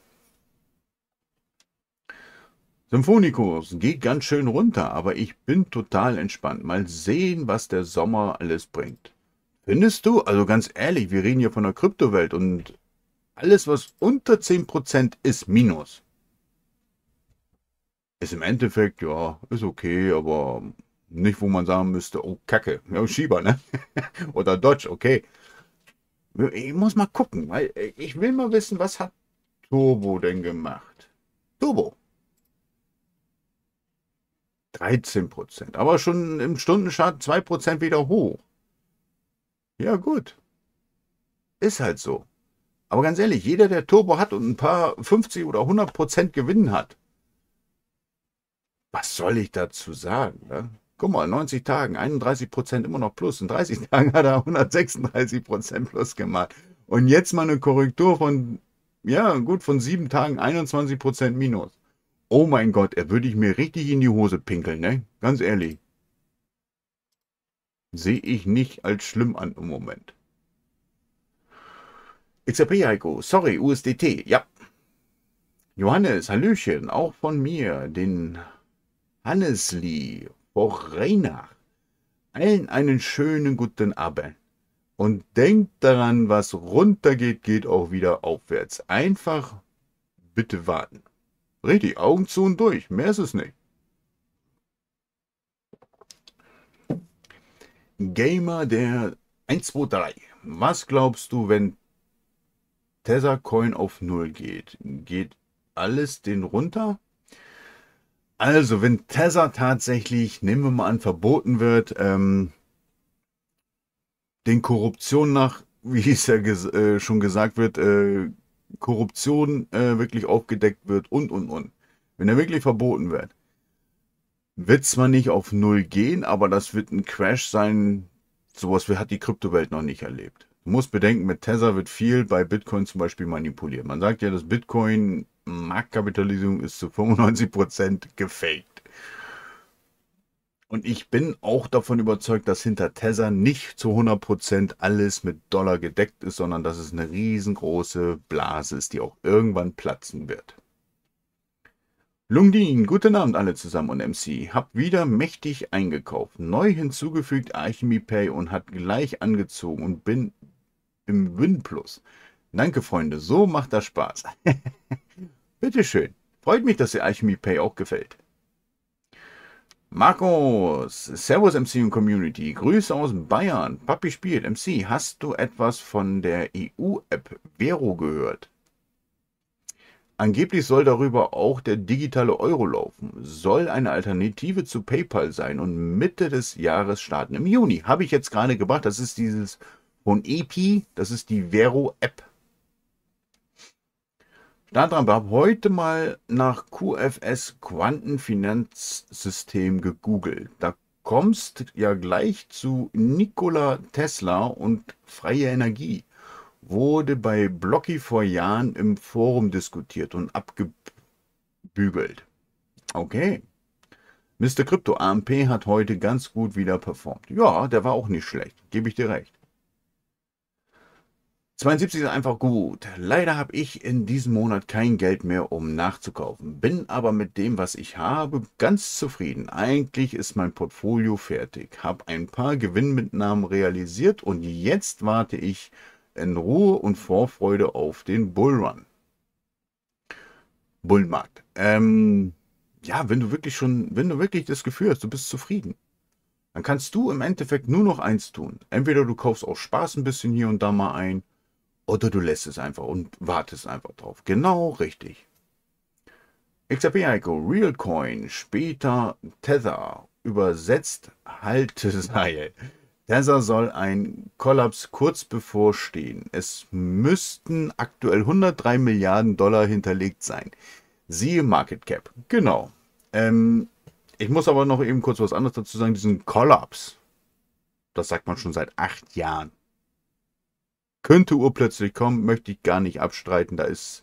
Symphonikus geht ganz schön runter, aber ich bin total entspannt. Mal sehen, was der Sommer alles bringt. Findest du? Also ganz ehrlich, wir reden hier von der Kryptowelt und alles, was unter 10% ist, Minus. Ist im Endeffekt, ja, ist okay, aber nicht, wo man sagen müsste, oh Kacke, ja, Schieber, ne? [LAUGHS] Oder Dodge, okay. Ich muss mal gucken, weil ich will mal wissen, was hat Turbo denn gemacht? Turbo. 13 Prozent. Aber schon im Stundenschaden 2 Prozent wieder hoch. Ja, gut. Ist halt so. Aber ganz ehrlich, jeder, der Turbo hat und ein paar 50 oder 100 Prozent Gewinn hat, was soll ich dazu sagen? Ne? Guck mal, 90 Tagen 31 Prozent immer noch plus. In 30 [LAUGHS] Tagen hat er 136 Prozent plus gemacht. Und jetzt mal eine Korrektur von, ja, gut, von sieben Tagen 21 Prozent minus. Oh mein Gott, er würde ich mir richtig in die Hose pinkeln, ne? Ganz ehrlich. Sehe ich nicht als schlimm an im Moment. XRP Heiko, sorry, USDT, ja. Johannes, Hallöchen, auch von mir, den Hannesli Borreina. Allen einen schönen guten Abend. Und denkt daran, was runtergeht, geht auch wieder aufwärts. Einfach bitte warten. Richtig, Augen zu und durch. Mehr ist es nicht. Gamer der 123. Was glaubst du, wenn Tether Coin auf Null geht? Geht alles den runter? Also, wenn Tesla tatsächlich, nehmen wir mal an, verboten wird, ähm, den Korruption nach, [LAUGHS] wie es ja ges äh, schon gesagt wird, äh, Korruption äh, wirklich aufgedeckt wird und, und, und. Wenn er wirklich verboten wird, wird zwar nicht auf Null gehen, aber das wird ein Crash sein, sowas hat die Kryptowelt noch nicht erlebt. Du musst bedenken, mit Tether wird viel bei Bitcoin zum Beispiel manipuliert. Man sagt ja, dass Bitcoin Marktkapitalisierung ist zu 95% gefaked. Und ich bin auch davon überzeugt, dass hinter Tesla nicht zu 100% alles mit Dollar gedeckt ist, sondern dass es eine riesengroße Blase ist, die auch irgendwann platzen wird. Lungdin, guten Abend alle zusammen und MC. Hab wieder mächtig eingekauft. Neu hinzugefügt Alchemy Pay und hat gleich angezogen und bin im Win Plus. Danke, Freunde, so macht das Spaß. [LAUGHS] Bitteschön. Freut mich, dass dir Alchemy Pay auch gefällt. Markus, Servus MC und Community, Grüße aus Bayern. Papi spielt MC. Hast du etwas von der EU-App Vero gehört? Angeblich soll darüber auch der digitale Euro laufen, soll eine Alternative zu PayPal sein und Mitte des Jahres starten. Im Juni habe ich jetzt gerade gebracht, das ist dieses von EPI, das ist die Vero-App. Stadtrampe habe heute mal nach QFS Quantenfinanzsystem gegoogelt. Da kommst ja gleich zu Nikola Tesla und freie Energie. Wurde bei Blocky vor Jahren im Forum diskutiert und abgebügelt. Okay. Mr. Crypto AMP hat heute ganz gut wieder performt. Ja, der war auch nicht schlecht, gebe ich dir recht. 72 ist einfach gut. Leider habe ich in diesem Monat kein Geld mehr, um nachzukaufen. Bin aber mit dem, was ich habe, ganz zufrieden. Eigentlich ist mein Portfolio fertig. Habe ein paar Gewinnmitnahmen realisiert und jetzt warte ich in Ruhe und Vorfreude auf den Bullrun. Bullmarkt. Ähm, ja, wenn du wirklich schon, wenn du wirklich das Gefühl hast, du bist zufrieden, dann kannst du im Endeffekt nur noch eins tun. Entweder du kaufst auch Spaß ein bisschen hier und da mal ein oder du lässt es einfach und wartest einfach drauf. Genau richtig. XRP Eiko, Realcoin, später Tether, übersetzt Halteseil. [LAUGHS] Tether soll ein Kollaps kurz bevorstehen. Es müssten aktuell 103 Milliarden Dollar hinterlegt sein. Siehe Market Cap. Genau. Ähm, ich muss aber noch eben kurz was anderes dazu sagen. Diesen Kollaps, das sagt man schon seit acht Jahren könnte urplötzlich kommen, möchte ich gar nicht abstreiten. Da ist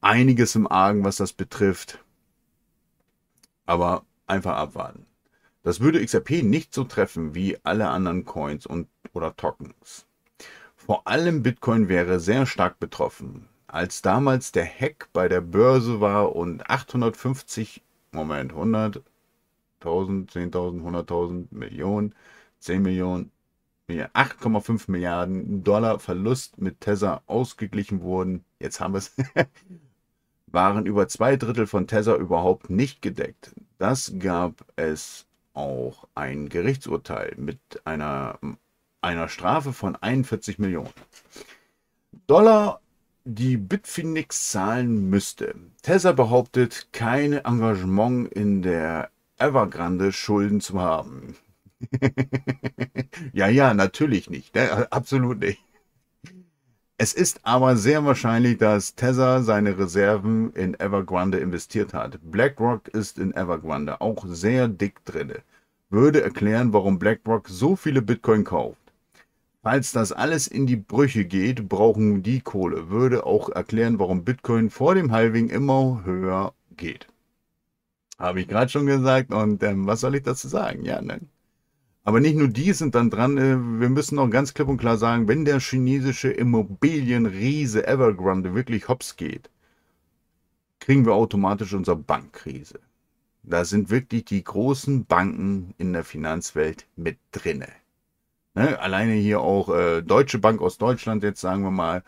einiges im Argen, was das betrifft. Aber einfach abwarten. Das würde XRP nicht so treffen wie alle anderen Coins und oder Tokens. Vor allem Bitcoin wäre sehr stark betroffen. Als damals der Hack bei der Börse war und 850, Moment, 100, 1000, 10.000, 100.000, Millionen, 10 Millionen, 8,5 Milliarden Dollar Verlust mit Tesla ausgeglichen wurden, jetzt haben wir es, [LAUGHS] waren über zwei Drittel von Tesla überhaupt nicht gedeckt. Das gab es auch ein Gerichtsurteil mit einer, einer Strafe von 41 Millionen Dollar, die Bitfinex zahlen müsste. Tesla behauptet, kein Engagement in der Evergrande Schulden zu haben. [LAUGHS] ja, ja, natürlich nicht. Ne? Absolut nicht. Es ist aber sehr wahrscheinlich, dass Tesla seine Reserven in Evergrande investiert hat. BlackRock ist in Evergrande auch sehr dick drin. Würde erklären, warum BlackRock so viele Bitcoin kauft. Falls das alles in die Brüche geht, brauchen die Kohle. Würde auch erklären, warum Bitcoin vor dem Halving immer höher geht. Habe ich gerade schon gesagt und ähm, was soll ich dazu sagen? Ja, nein. Aber nicht nur die sind dann dran. Äh, wir müssen auch ganz klipp und klar sagen, wenn der chinesische Immobilienriese Evergrande wirklich hops geht, kriegen wir automatisch unsere Bankkrise. Da sind wirklich die großen Banken in der Finanzwelt mit drinne. Ne? Alleine hier auch äh, Deutsche Bank aus Deutschland, jetzt sagen wir mal,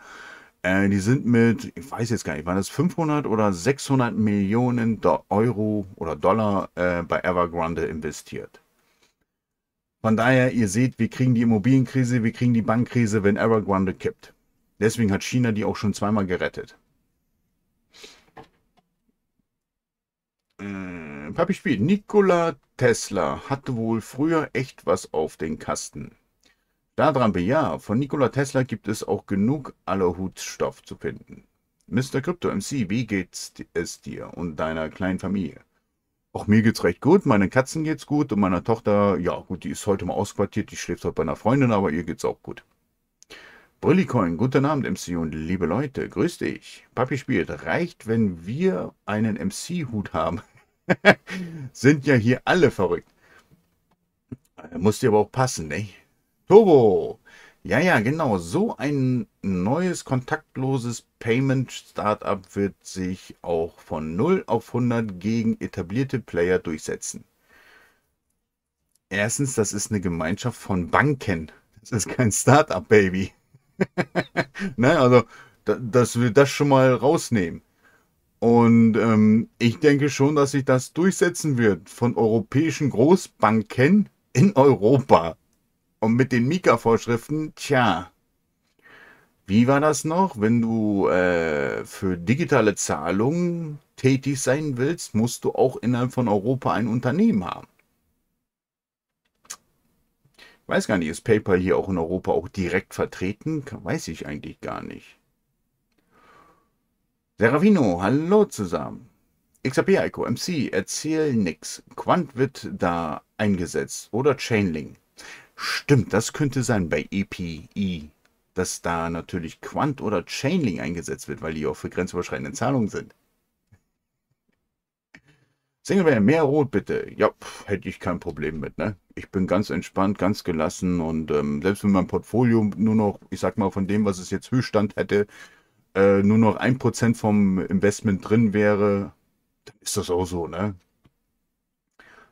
äh, die sind mit, ich weiß jetzt gar nicht, waren das 500 oder 600 Millionen Do Euro oder Dollar äh, bei Evergrande investiert. Von daher, ihr seht, wir kriegen die Immobilienkrise, wir kriegen die Bankkrise, wenn Evergrande kippt. Deswegen hat China die auch schon zweimal gerettet. Äh, Papi spielt. Nikola Tesla hatte wohl früher echt was auf den Kasten. Startrampe, ja. Von Nikola Tesla gibt es auch genug Allerhutstoff zu finden. Mr. Crypto MC, wie geht es dir und deiner kleinen Familie? Auch mir geht's recht gut, meinen Katzen geht's gut und meiner Tochter, ja gut, die ist heute mal ausquartiert, die schläft heute bei einer Freundin, aber ihr geht's auch gut. Brillicoin, guten Abend MC und liebe Leute, grüß dich. Papi spielt, reicht, wenn wir einen MC-Hut haben. [LAUGHS] Sind ja hier alle verrückt. Äh, muss dir aber auch passen, ne? Turbo, ja, ja, genau. So ein neues kontaktloses Payment-Startup wird sich auch von 0 auf 100 gegen etablierte Player durchsetzen. Erstens, das ist eine Gemeinschaft von Banken. Das ist kein Startup, Baby. [LAUGHS] ne, also, dass wir das schon mal rausnehmen. Und ähm, ich denke schon, dass sich das durchsetzen wird von europäischen Großbanken in Europa. Und mit den Mika-Vorschriften, tja, wie war das noch? Wenn du äh, für digitale Zahlungen tätig sein willst, musst du auch innerhalb von Europa ein Unternehmen haben. Ich weiß gar nicht, ist PayPal hier auch in Europa auch direkt vertreten? Weiß ich eigentlich gar nicht. Seravino, hallo zusammen. XAP Eiko MC, erzähl nix. Quant wird da eingesetzt oder Chainlink. Stimmt, das könnte sein bei EPI, dass da natürlich Quant oder Chainlink eingesetzt wird, weil die auch für grenzüberschreitende Zahlungen sind. Singleware, mehr Rot bitte. Ja, pff, hätte ich kein Problem mit, ne? Ich bin ganz entspannt, ganz gelassen und ähm, selbst wenn mein Portfolio nur noch, ich sag mal, von dem, was es jetzt Höchststand hätte, äh, nur noch ein Prozent vom Investment drin wäre, dann ist das auch so, ne?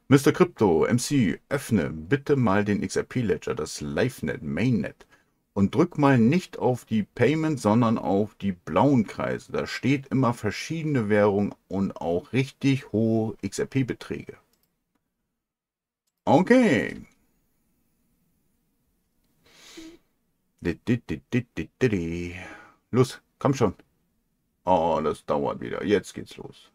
Mr. Crypto, MC, öffne bitte mal den XRP-Ledger, das LiveNet, Mainnet und drück mal nicht auf die Payment, sondern auf die blauen Kreise. Da steht immer verschiedene Währungen und auch richtig hohe XRP-Beträge. Okay. Los, komm schon. Oh, das dauert wieder. Jetzt geht's los.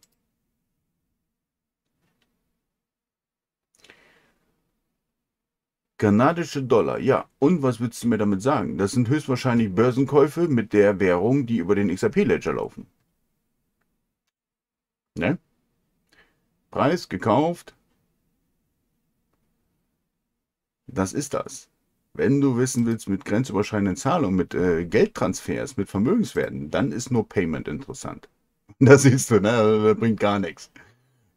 Kanadische Dollar, ja. Und was willst du mir damit sagen? Das sind höchstwahrscheinlich Börsenkäufe mit der Währung, die über den XRP-Ledger laufen. Ne? Preis gekauft. Das ist das. Wenn du wissen willst mit grenzüberschreitenden Zahlungen, mit äh, Geldtransfers, mit Vermögenswerten, dann ist nur Payment interessant. [LAUGHS] Das siehst du, ne? Das bringt gar nichts.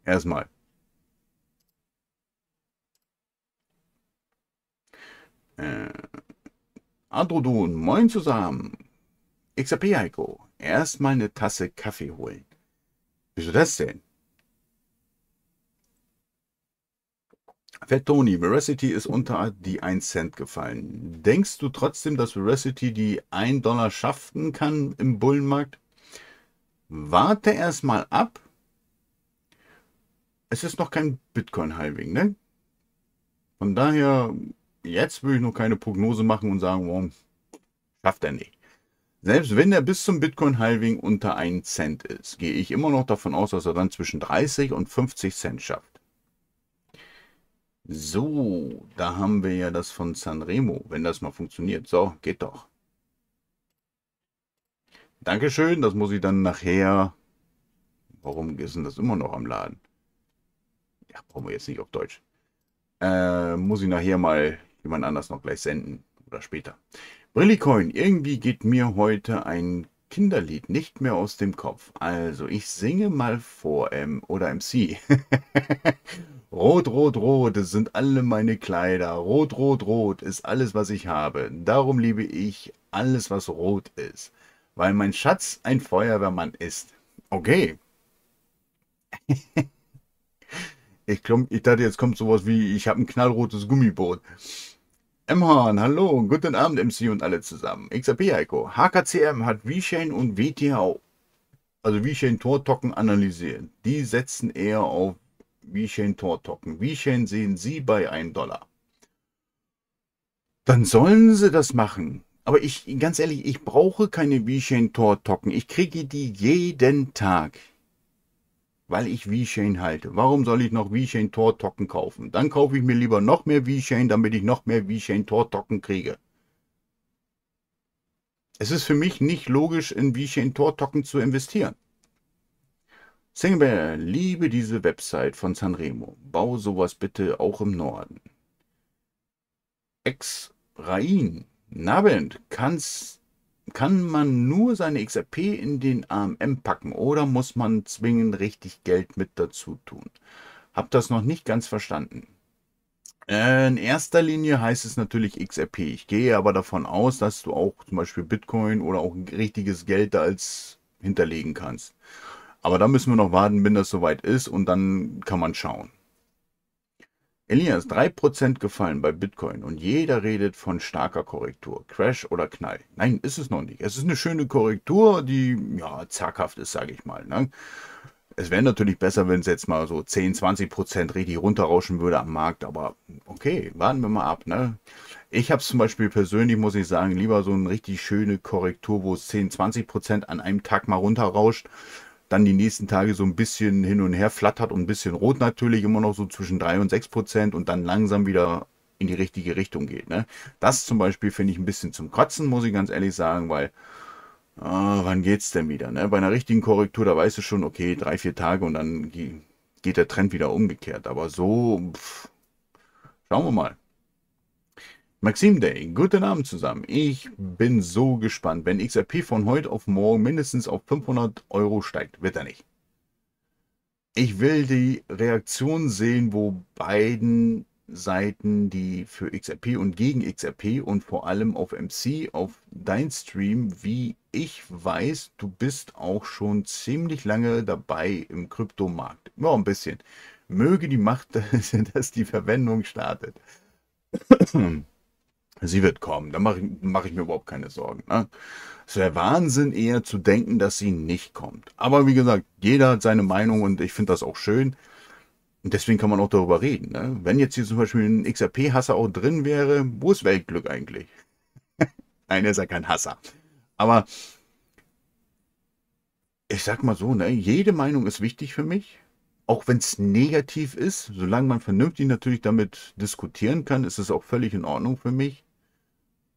Erstmal. Äh, Adrodun, moin zusammen. XAP Heiko, erstmal eine Tasse Kaffee holen. Wieso das denn? Fett Tony, Veracity ist unter die 1 Cent gefallen. Denkst du trotzdem, dass Veracity die 1 Dollar schaffen kann im Bullenmarkt? Warte erstmal ab. Es ist noch kein Bitcoin-Halving, ne? Von daher jetzt will ich noch keine Prognose machen und sagen, warum schafft er nicht. Selbst wenn er bis zum Bitcoin-Halving unter 1 Cent ist, gehe ich immer noch davon aus, dass er dann zwischen 30 und 50 Cent schafft. So, da haben wir ja das von Sanremo, wenn das mal funktioniert. So, geht doch. Dankeschön, das muss ich dann nachher... Warum ist denn das immer noch am Laden? Ja, brauchen wir jetzt nicht auf Deutsch. Äh, muss ich nachher mal jemand anders noch gleich senden oder später. Brillicoin, irgendwie geht mir heute ein Kinderlied nicht mehr aus dem Kopf. Also, ich singe mal vor ähm, M oder MC. [LAUGHS] rot, rot, rot, es sind alle meine Kleider. Rot, rot, rot ist alles, was ich habe. Darum liebe ich alles, was rot ist. Weil mein Schatz ein Feuerwehrmann ist. Okay. [LAUGHS] ich, glaub, ich dachte, jetzt kommt sowas wie, ich habe ein knallrotes Gummiboot. Mhorn, hallo, guten Abend MC und alle zusammen. XAP Heiko, HKCM hat v VeChain und WTO, also v VeChain Tor Token analysiert. Die setzen eher auf v VeChain Tor Token. v VeChain sehen Sie bei 1 Dollar. Dann sollen Sie das machen. Aber ich, ganz ehrlich, ich brauche keine v VeChain Tor Token. Ich kriege die jeden Tag weil ich V-Chain halte. Warum soll ich noch V-Chain Tor Token kaufen? Dann kaufe ich mir lieber noch mehr V-Chain, damit ich noch mehr V-Chain Tor Token kriege. Es ist für mich nicht logisch, in V-Chain Tor Token zu investieren. Singlebear, liebe diese Website von Sanremo. Bau sowas bitte auch im Norden. Ex Rain, Nabend, kannst kann man nur seine XRP in den AMM packen oder muss man zwingend richtig Geld mit dazu tun? Hab das noch nicht ganz verstanden. Äh, in erster Linie heißt es natürlich XRP. Ich gehe aber davon aus, dass du auch zum Beispiel Bitcoin oder auch richtiges Geld da als hinterlegen kannst. Aber da müssen wir noch warten, wenn das soweit ist und dann kann man schauen. Elias, 3% gefallen bei Bitcoin und jeder redet von starker Korrektur, Crash oder Knall. Nein, ist es noch nicht. Es ist eine schöne Korrektur, die ja zaghaft ist, sage ich mal. Ne? Es wäre natürlich besser, wenn es jetzt mal so 10, 20 richtig runterrauschen würde am Markt, aber okay, warten wir mal ab. Ne? Ich habe zum Beispiel persönlich, muss ich sagen, lieber so eine richtig schöne Korrektur, wo es 10, 20 an einem Tag mal runterrauscht, dann die nächsten Tage so ein bisschen hin und her flattert und ein bisschen rot natürlich immer noch so zwischen 3 und 6 Prozent und dann langsam wieder in die richtige Richtung geht. Ne? Das zum Beispiel finde ich ein bisschen zum Kotzen, muss ich ganz ehrlich sagen, weil äh, wann es denn wieder? Ne? Bei einer richtigen Korrektur, da weißt du schon, okay, drei, vier Tage und dann geht der Trend wieder umgekehrt. Aber so, pff, schauen wir mal. Maxim Day, guten Abend zusammen. Ich bin so gespannt. Wenn XRP von heute auf morgen mindestens auf 500 Euro steigt, wird er nicht. Ich will die Reaktion sehen, wo beiden Seiten, die für XRP und gegen XRP und vor allem auf MC, auf dein Stream, wie ich weiß, du bist auch schon ziemlich lange dabei im Kryptomarkt. Ja, ein bisschen. Möge die Macht, [LAUGHS] dass die Verwendung startet. Sie wird kommen, da mache ich, mach ich mir überhaupt keine Sorgen. Ne? Es wäre Wahnsinn, eher zu denken, dass sie nicht kommt. Aber wie gesagt, jeder hat seine Meinung und ich finde das auch schön. Und deswegen kann man auch darüber reden. Ne? Wenn jetzt hier zum Beispiel ein XRP-Hasser auch drin wäre, wo ist Weltglück eigentlich? [LAUGHS] Nein, er ist ja kein Hasser. Aber ich sag mal so, ne, jede Meinung ist wichtig für mich auch wenn es negativ ist, solange man vernünftig natürlich damit diskutieren kann, ist es auch völlig in Ordnung für mich.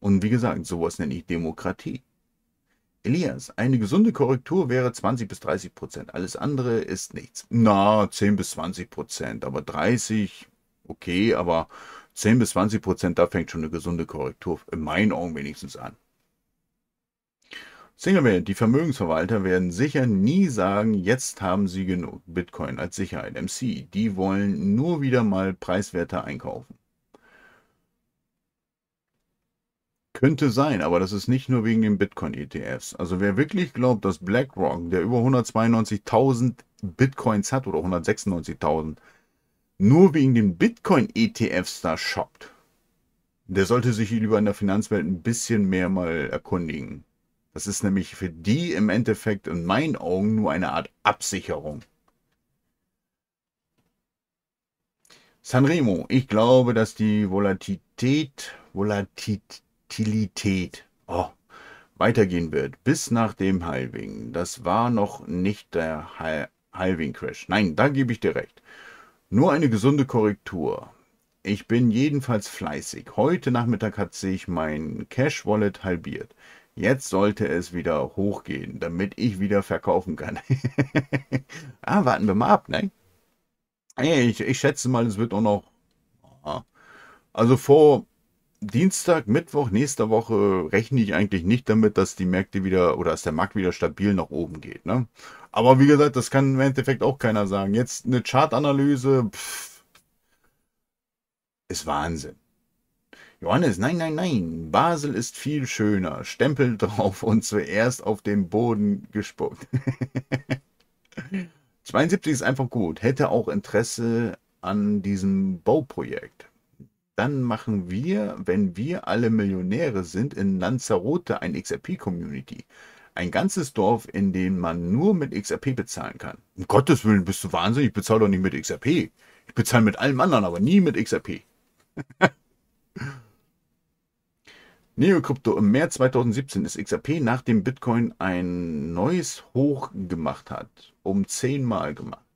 Und wie gesagt, sowas nenne ich Demokratie. Elias, eine gesunde Korrektur wäre 20 bis 30 Prozent. Alles andere ist nichts. Na, 10 bis 20 Prozent, aber 30, okay, aber 10 bis 20 Prozent, da fängt schon eine gesunde Korrektur in meinen Augen wenigstens an. SingleMan, die Vermögensverwalter werden sicher nie sagen, jetzt haben sie genug Bitcoin als Sicherheit. MC, die wollen nur wieder mal preiswerter einkaufen. Könnte sein, aber das ist nicht nur wegen den Bitcoin-ETFs. Also wer wirklich glaubt, dass BlackRock, der über 192.000 Bitcoins hat oder 196.000, nur wegen den Bitcoin-ETFs da shoppt, der sollte sich lieber in der Finanzwelt ein bisschen mehr mal erkundigen. Das ist nämlich für die im Endeffekt in meinen Augen nur eine Art Absicherung. Sanremo, ich glaube, dass die Volatilität, Volatilität oh, weitergehen wird, bis nach dem Halving. Das war noch nicht der Halving-Crash. Nein, da gebe ich dir recht. Nur eine gesunde Korrektur. Ich bin jedenfalls fleißig. Heute Nachmittag hat sich mein Cash-Wallet halbiert. Jetzt sollte es wieder hochgehen, damit ich wieder verkaufen kann. [LAUGHS] ah, warten wir mal ab, ne? Ich, ich schätze mal, es wird auch noch... Also vor Dienstag, Mittwoch, nächster Woche rechne ich eigentlich nicht damit, dass die Märkte wieder oder dass der Markt wieder stabil nach oben geht. Ne? Aber wie gesagt, das kann im Endeffekt auch keiner sagen. Jetzt eine Chartanalyse ist Wahnsinn. Johannes, nein, nein, nein, Basel ist viel schöner. Stempel drauf und zuerst auf den Boden gespuckt. 72 [LAUGHS] ist einfach gut. Hätte auch Interesse an diesem Bauprojekt. Dann machen wir, wenn wir alle Millionäre sind, in Lanzarote ein XRP-Community. Ein ganzes Dorf, in dem man nur mit XRP bezahlen kann. Um Gottes Willen, bist du wahnsinnig? Ich bezahle doch nicht mit XRP. Ich bezahle mit allem anderen, aber nie mit XRP. [LAUGHS] Neocrypto im März 2017 ist XRP, nachdem Bitcoin ein neues Hoch gemacht hat, um zehnmal gemacht.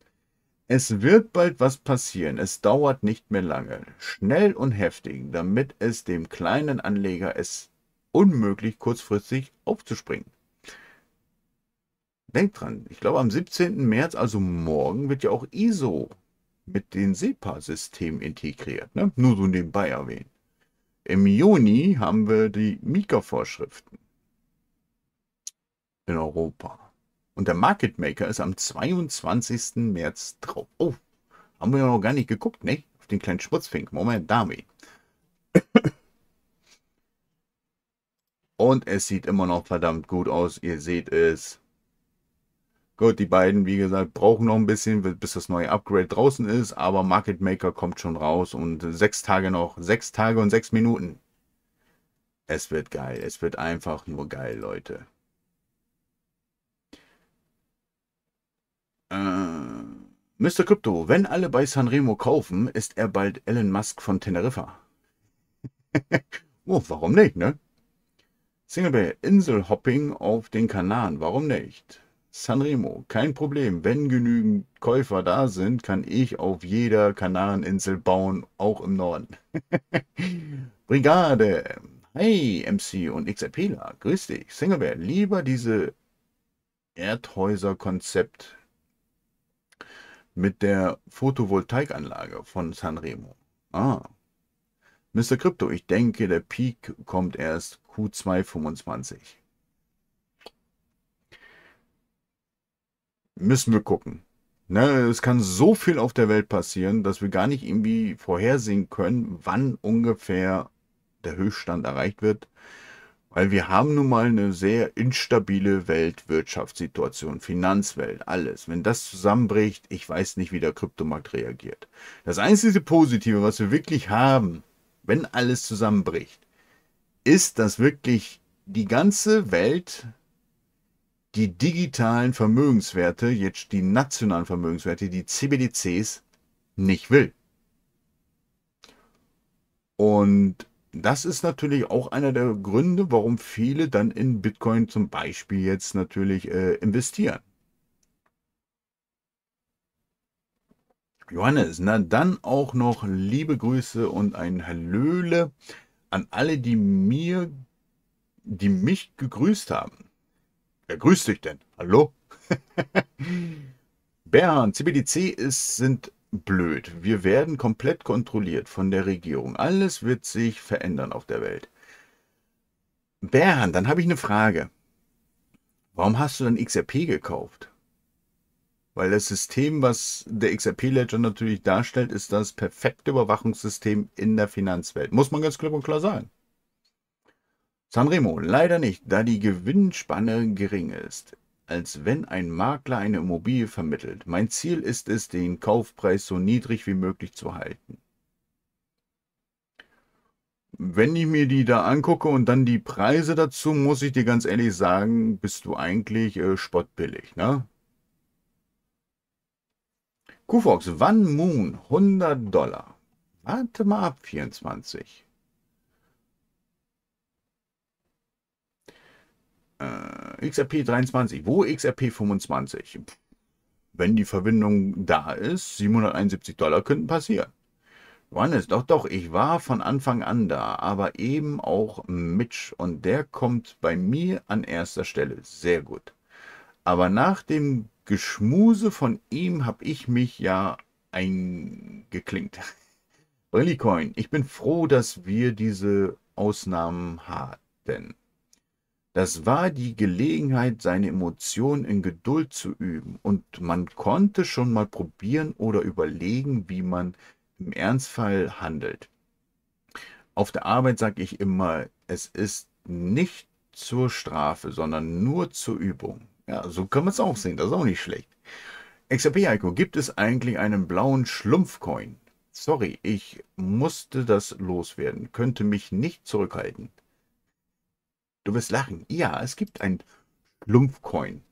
Es wird bald was passieren. Es dauert nicht mehr lange. Schnell und heftig, damit es dem kleinen Anleger es unmöglich kurzfristig aufzuspringen. Denkt dran, ich glaube am 17. März, also morgen, wird ja auch ISO mit dem SEPA-System integriert. Ne? Nur so nebenbei erwähnt. Im Juni haben wir die Mika-Vorschriften in Europa. Und der Market Maker ist am 22. März drauf. Oh, haben wir ja noch gar nicht geguckt, ne? Auf den kleinen Schmutzfink. Moment, Dami. Und es sieht immer noch verdammt gut aus. Ihr seht es. Gut, die beiden, wie gesagt, brauchen noch ein bisschen, bis das neue Upgrade draußen ist, aber Market Maker kommt schon raus und sechs Tage noch, sechs Tage und sechs Minuten. Es wird geil, es wird einfach nur geil, Leute. Äh, Mr. Crypto, wenn alle bei Sanremo kaufen, ist er bald Elon Musk von Teneriffa. [LAUGHS] oh, warum nicht, ne? Single Bay, Inselhopping auf den Kanaren, warum nicht? Sanremo, kein Problem. Wenn genügend Käufer da sind, kann ich auf jeder Kanareninsel bauen, auch im Norden. [LAUGHS] Brigade, hey MC und XRPler, grüß dich. Singlebear, lieber diese Erdhäuser-Konzept mit der Photovoltaikanlage von Sanremo. Ah. Mr. Crypto, ich denke, der Peak kommt erst q 225 müssen wir gucken. Ne, es kann so viel auf der Welt passieren, dass wir gar nicht irgendwie vorhersehen können, wann ungefähr der Höchststand erreicht wird. Weil wir haben nun mal eine sehr instabile Weltwirtschaftssituation, Finanzwelt, alles. Wenn das zusammenbricht, ich weiß nicht, wie der Kryptomarkt reagiert. Das einzige Positive, was wir wirklich haben, wenn alles zusammenbricht, ist, dass wirklich die ganze Welt die digitalen Vermögenswerte, jetzt die nationalen Vermögenswerte, die CBDCs, nicht will. Und das ist natürlich auch einer der Gründe, warum viele dann in Bitcoin zum Beispiel jetzt natürlich äh, investieren. Johannes, na dann auch noch liebe Grüße und ein Hallöle an alle, die mir, die mich gegrüßt haben. Wer grüßt dich denn? Hallo? [LAUGHS] Bern, CBDC ist, sind blöd. Wir werden komplett kontrolliert von der Regierung. Alles wird sich verändern auf der Welt. Bern, dann habe ich eine Frage. Warum hast du dann XRP gekauft? Weil das System, was der XRP-Ledger natürlich darstellt, ist das perfekte Überwachungssystem in der Finanzwelt. Muss man ganz klipp und klar sagen. Sanremo leider nicht, da die Gewinnspanne gering ist, als wenn ein Makler eine Immobilie vermittelt. Mein Ziel ist es, den Kaufpreis so niedrig wie möglich zu halten. Wenn ich mir die da angucke und dann die Preise dazu, muss ich dir ganz ehrlich sagen, bist du eigentlich äh, spottbillig, ne? Kufox, One Moon, 100 Dollar. Warte mal ab, 24. Äh, XRP 23, wo XRP 25? wenn die Verbindung da ist, 771 Dollar könnten passieren. Johannes, doch, doch, ich war von Anfang an da, aber eben auch Mitch und der kommt bei mir an erster Stelle. Sehr gut. Aber nach dem Geschmuse von ihm habe ich mich ja eingeklinkt. Relicoin, ich bin froh, dass wir diese Ausnahmen hatten. Das war die Gelegenheit, seine Emotionen in Geduld zu üben. Und man konnte schon mal probieren oder überlegen, wie man im Ernstfall handelt. Auf der Arbeit sage ich immer, es ist nicht zur Strafe, sondern nur zur Übung. Ja, so kann man es auch sehen, das ist auch nicht schlecht. XRP Heiko, gibt es eigentlich einen blauen Schlumpfcoin? Sorry, ich musste das loswerden, könnte mich nicht zurückhalten. Du wirst lachen. Ja, es gibt ein Schlumpfcoin.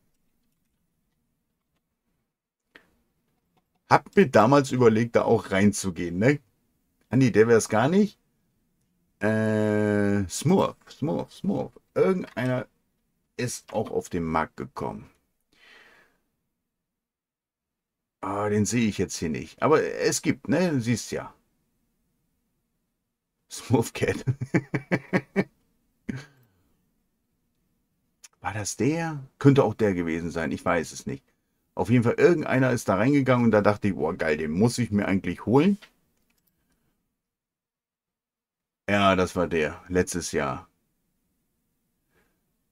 Hab mir damals überlegt, da auch reinzugehen, ne? Andi, der wäre es gar nicht. Äh, Smurf, Smurf, Smurf. Irgendeiner ist auch auf den Markt gekommen. Ah, den sehe ich jetzt hier nicht. Aber es gibt, ne? Du siehst ja. Smurfcat. [LAUGHS] War das der? Könnte auch der gewesen sein, ich weiß es nicht. Auf jeden Fall, irgendeiner ist da reingegangen und da dachte ich, boah, geil, den muss ich mir eigentlich holen. Ja, das war der, letztes Jahr.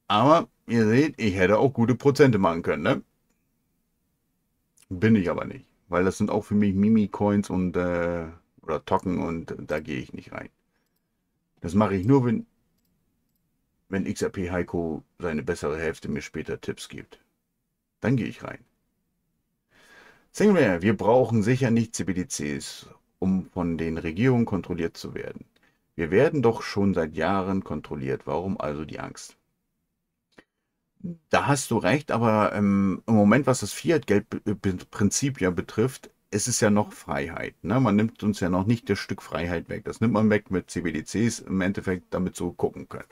Aber, ihr seht, ich hätte auch gute Prozente machen können, ne? Bin ich aber nicht. Weil das sind auch für mich Mimi-Coins und, äh, oder Tocken und äh, da gehe ich nicht rein. Das mache ich nur, wenn wenn XRP Heiko seine bessere Hälfte mir später Tipps gibt. Dann gehe ich rein. Singleware, wir brauchen sicher nicht CBDCs, um von den Regierungen kontrolliert zu werden. Wir werden doch schon seit Jahren kontrolliert. Warum also die Angst? Da hast du recht, aber ähm, im Moment, was das fiat geldprinzip ja betrifft, es ist ja noch Freiheit. Ne? Man nimmt uns ja noch nicht das Stück Freiheit weg. Das nimmt man weg mit CBDCs im Endeffekt, damit so gucken können.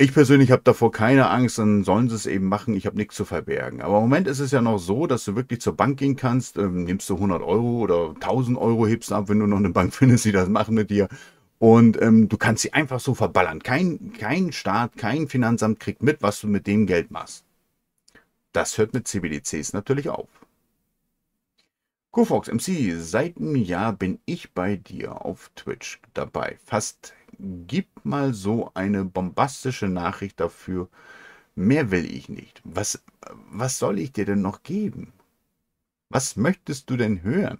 Ich persönlich habe davor keine Angst, dann sollen sie es eben machen. Ich habe nichts zu verbergen. Aber im Moment ist es ja noch so, dass du wirklich zur Bank gehen kannst, ähm, nimmst du 100 Euro oder 1000 Euro, hebst ab, wenn du noch eine Bank [LAUGHS] findest, die das machen mit dir. Und ähm, du kannst sie einfach so verballern. Kein, kein Staat, kein Finanzamt kriegt mit, was du mit dem Geld machst. Das hört mit CBDCs natürlich auf. QFOX MC, seit einem Jahr bin ich bei dir auf Twitch dabei. Fast gib mal so eine bombastische Nachricht dafür. Mehr will ich nicht. Was, was soll ich dir denn noch geben? Was möchtest du denn hören?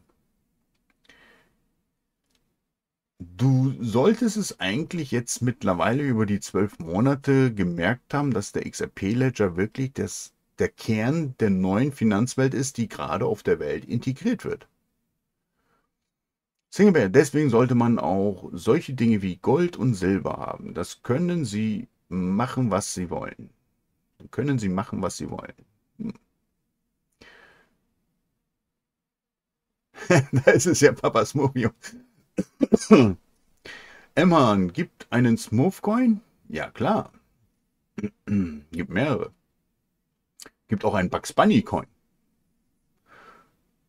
Du solltest es eigentlich jetzt mittlerweile über die zwölf Monate gemerkt haben, dass der XRP-Ledger wirklich das, der Kern der neuen Finanzwelt ist, die gerade auf der Welt integriert wird. Single deswegen sollte man auch solche Dinge wie Gold und Silber haben. Das können sie machen, was sie wollen. Dann können sie machen, was sie wollen. Hm. [LAUGHS] da ist es ja Papa Movio. [COUGHS] Emman, gibt einen Smooth-Coin? Ja, klar. [COUGHS] gibt mehrere. Gibt auch einen Bugs Bunny-Coin.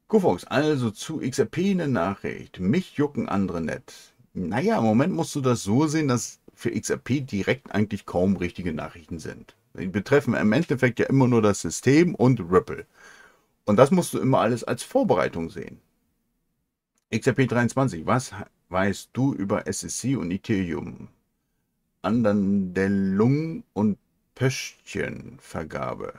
Kufox, also zu XRP eine Nachricht. Mich jucken andere nicht. Naja, im Moment musst du das so sehen, dass für XRP direkt eigentlich kaum richtige Nachrichten sind. Die betreffen im Endeffekt ja immer nur das System und Ripple. Und das musst du immer alles als Vorbereitung sehen. XRP 23, was weißt du über SSC und Ethereum? Andern der Lung und Pöschchenvergabe.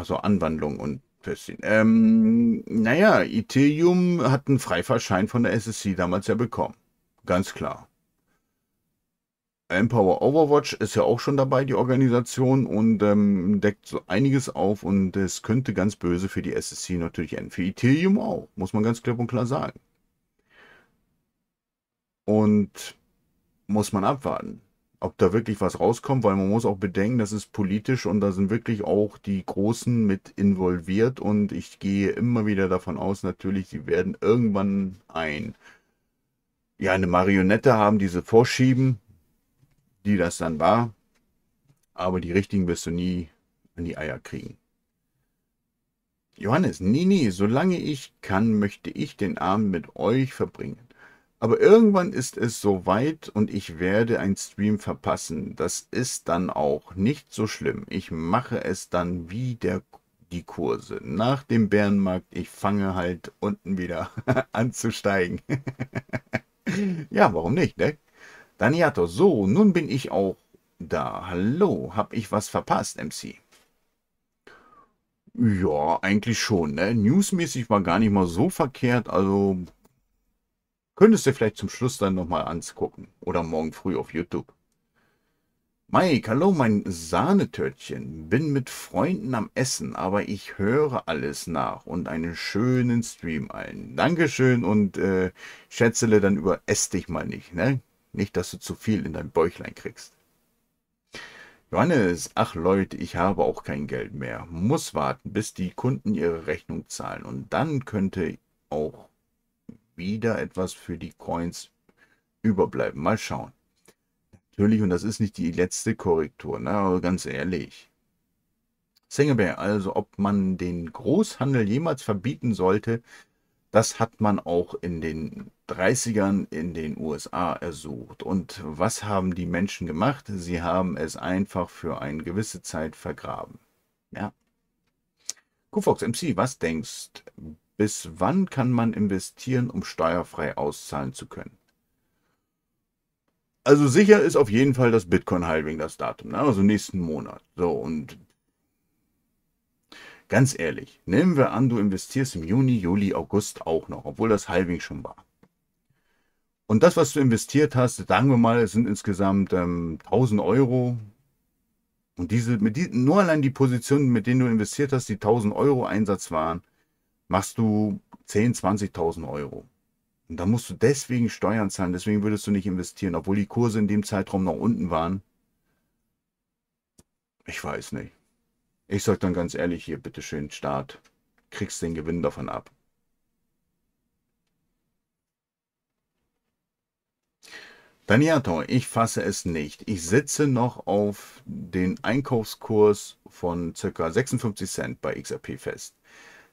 Also Anwandlung und Pässchen. Ähm, naja, Ethereum hat einen Freifahrschein von der SSC damals ja bekommen. Ganz klar. Empower Overwatch ist ja auch schon dabei, die Organisation, und ähm, deckt so einiges auf und es könnte ganz böse für die SSC natürlich enden. Für Ethereum auch, muss man ganz klipp und klar sagen. Und muss man abwarten ob da wirklich was rauskommt, weil man muss auch bedenken, das ist politisch und da sind wirklich auch die Großen mit involviert und ich gehe immer wieder davon aus, natürlich, sie werden irgendwann ein, ja, eine Marionette haben, diese vorschieben, die das dann war, aber die richtigen wirst du nie an die Eier kriegen. Johannes, nee, nee, solange ich kann, möchte ich den Abend mit euch verbringen. Aber irgendwann ist es soweit und ich werde ein Stream verpassen. Das ist dann auch nicht so schlimm. Ich mache es dann wie der, die Kurse. Nach dem Bärenmarkt, ich fange halt unten wieder [LAUGHS] anzusteigen. [LAUGHS] ja, warum nicht, ne? Daniato, so, nun bin ich auch da. Hallo, hab ich was verpasst, MC? Ja, eigentlich schon, ne? Newsmäßig war gar nicht mal so verkehrt, also Könntest du vielleicht zum Schluss dann nochmal angucken. Oder morgen früh auf YouTube. Mike, hallo, mein Sahnetörtchen. Bin mit Freunden am Essen, aber ich höre alles nach und einen schönen Stream ein. Dankeschön und äh, schätzele dann über Ess dich mal nicht, ne? Nicht, dass du zu viel in dein Bäuchlein kriegst. Johannes, ach Leute, ich habe auch kein Geld mehr. Muss warten, bis die Kunden ihre Rechnung zahlen und dann könnte auch wieder etwas für die Coins überbleiben. Mal schauen. Natürlich, und das ist nicht die letzte Korrektur, ne? Aber ganz ehrlich. Singlebear, also ob man den Großhandel jemals verbieten sollte, das hat man auch in den 30ern in den USA ersucht. Und was haben die Menschen gemacht? Sie haben es einfach für eine gewisse Zeit vergraben. Ja. Kufox MC, was denkst bis wann kann man investieren, um steuerfrei auszahlen zu können? Also sicher ist auf jeden Fall das Bitcoin-Halving das Datum, ne? also nächsten Monat. So, und ganz ehrlich, nehmen wir an, du investierst im Juni, Juli, August auch noch, obwohl das Halving schon war. Und das, was du investiert hast, sagen wir mal, es sind insgesamt ähm, 1000 Euro. Und diese, die, nur allein die Positionen, mit denen du investiert hast, die 1000 Euro Einsatz waren, machst du 10, 20.000 Euro. Und dann musst du deswegen Steuern zahlen, deswegen würdest du nicht investieren, obwohl die Kurse in dem Zeitraum noch unten waren. Ich weiß nicht. Ich sag dann ganz ehrlich hier, bitteschön, Start. Kriegst den Gewinn davon ab. Daniato, ich fasse es nicht. Ich sitze noch auf den Einkaufskurs von ca. 56 Cent bei XRP fest.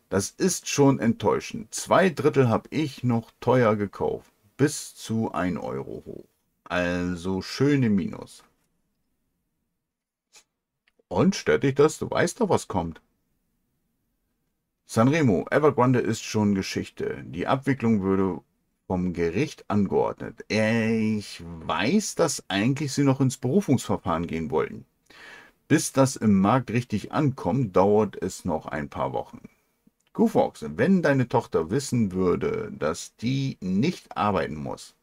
Das ist schon enttäuschend. Zwei Drittel habe ich noch teuer gekauft. Bis zu 1 Euro hoch. Also schöne Minus. Und stört dich das? Du weißt doch, was kommt. Sanremo, Evergrande ist schon Geschichte. Die Abwicklung würde vom Gericht angeordnet. Ich weiß, dass eigentlich sie noch ins Berufungsverfahren gehen wollten. Bis das im Markt richtig ankommt, dauert es noch ein paar Wochen. Kufox, wenn deine Tochter wissen würde, dass die nicht arbeiten muss.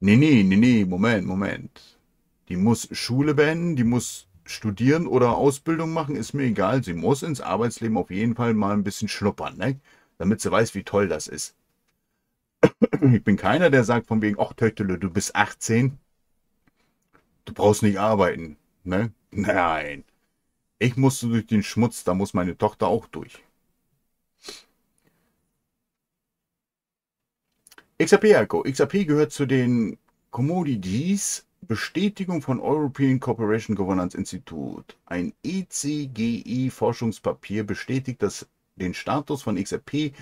Nee, nee, nee, nee, Moment, Moment. Die muss Schule beenden, die muss studieren oder Ausbildung machen, ist mir egal. Sie muss ins Arbeitsleben auf jeden Fall mal ein bisschen schnuppern, ne? damit sie weiß, wie toll das ist. ich bin keiner, der sagt von wegen, ach Töchtele, du bist 18, du brauchst nicht arbeiten. Ne? Nein. Ich musste durch den Schmutz, da muss meine Tochter auch durch. XRP, Alco. XRP gehört zu den Commodities. Bestätigung von European Corporation Governance Institute. Ein ECGI-Forschungspapier bestätigt das, den Status von XRP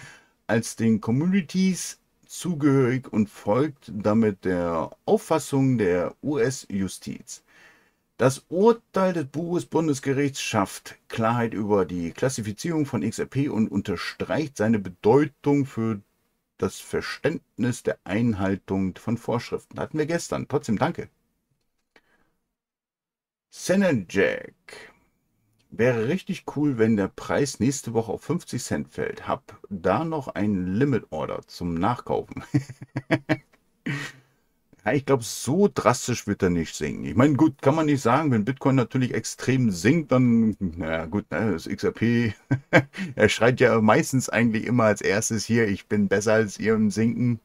als den Communities zugehörig und folgt damit der Auffassung der US-Justiz. Das Urteil des Bundesgerichts schafft Klarheit über die Klassifizierung von XRP und unterstreicht seine Bedeutung für das Verständnis der Einhaltung von Vorschriften. Hatten wir gestern. Trotzdem danke. Jack Wäre richtig cool, wenn der Preis nächste Woche auf 50 Cent fällt. Hab da noch einen Limit Order zum Nachkaufen. [LAUGHS] Ja, ich glaube, so drastisch wird er nicht sinken. Ich meine, gut, kann man nicht sagen, wenn Bitcoin natürlich extrem sinkt, dann, naja, gut, ne, das XRP, [LAUGHS] er schreit ja meistens eigentlich immer als erstes hier, ich bin besser als ihr im Sinken.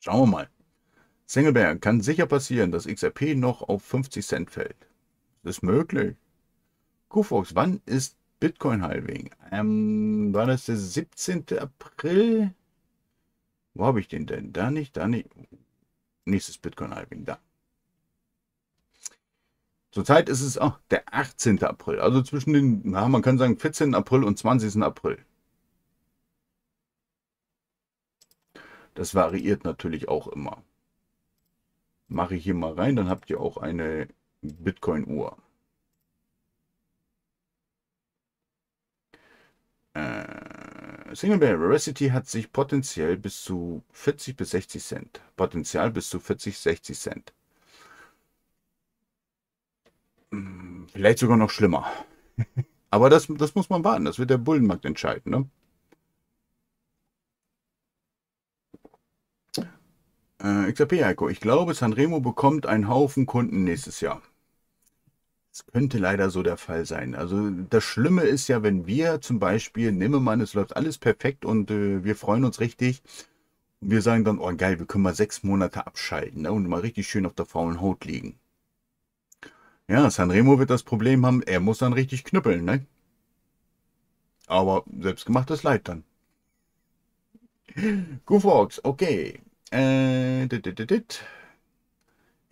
Schauen wir mal. Singleberg, kann sicher passieren, dass XRP noch auf 50 Cent fällt. Das ist möglich. Kufox, wann ist Bitcoin Halving? Ähm, war das der 17. April? Wo habe ich den denn? Da nicht, da nicht nächstes Bitcoin-Halving da. Zurzeit ist es auch oh, der 18. April, also zwischen den, na, man kann sagen, 14. April und 20. April. Das variiert natürlich auch immer. Mache ich hier mal rein, dann habt ihr auch eine Bitcoin-Uhr. Äh, Single-Bay Rarity hat sich potenziell bis zu 40 bis 60 Cent. Potenzial bis zu 40, 60 Cent. Hm, vielleicht sogar noch schlimmer. [LAUGHS] Aber das, das muss man warten. Das wird der Bullenmarkt entscheiden. Ne? Äh, XRP Eiko, ich glaube, Sanremo bekommt einen Haufen Kunden nächstes Jahr. Es könnte leider so der Fall sein. Also das Schlimme ist ja, wenn wir zum Beispiel, nehmen wir mal, es läuft alles perfekt und äh, wir freuen uns richtig. Und wir sagen dann, oh geil, wir können mal sechs Monate abschalten ne, und mal richtig schön auf der faulen Haut liegen. Ja, Sanremo wird das Problem haben, er muss dann richtig knüppeln, ne? Aber selbstgemachtes Leid dann. Goofox, okay. Äh, dit, dit, dit, dit.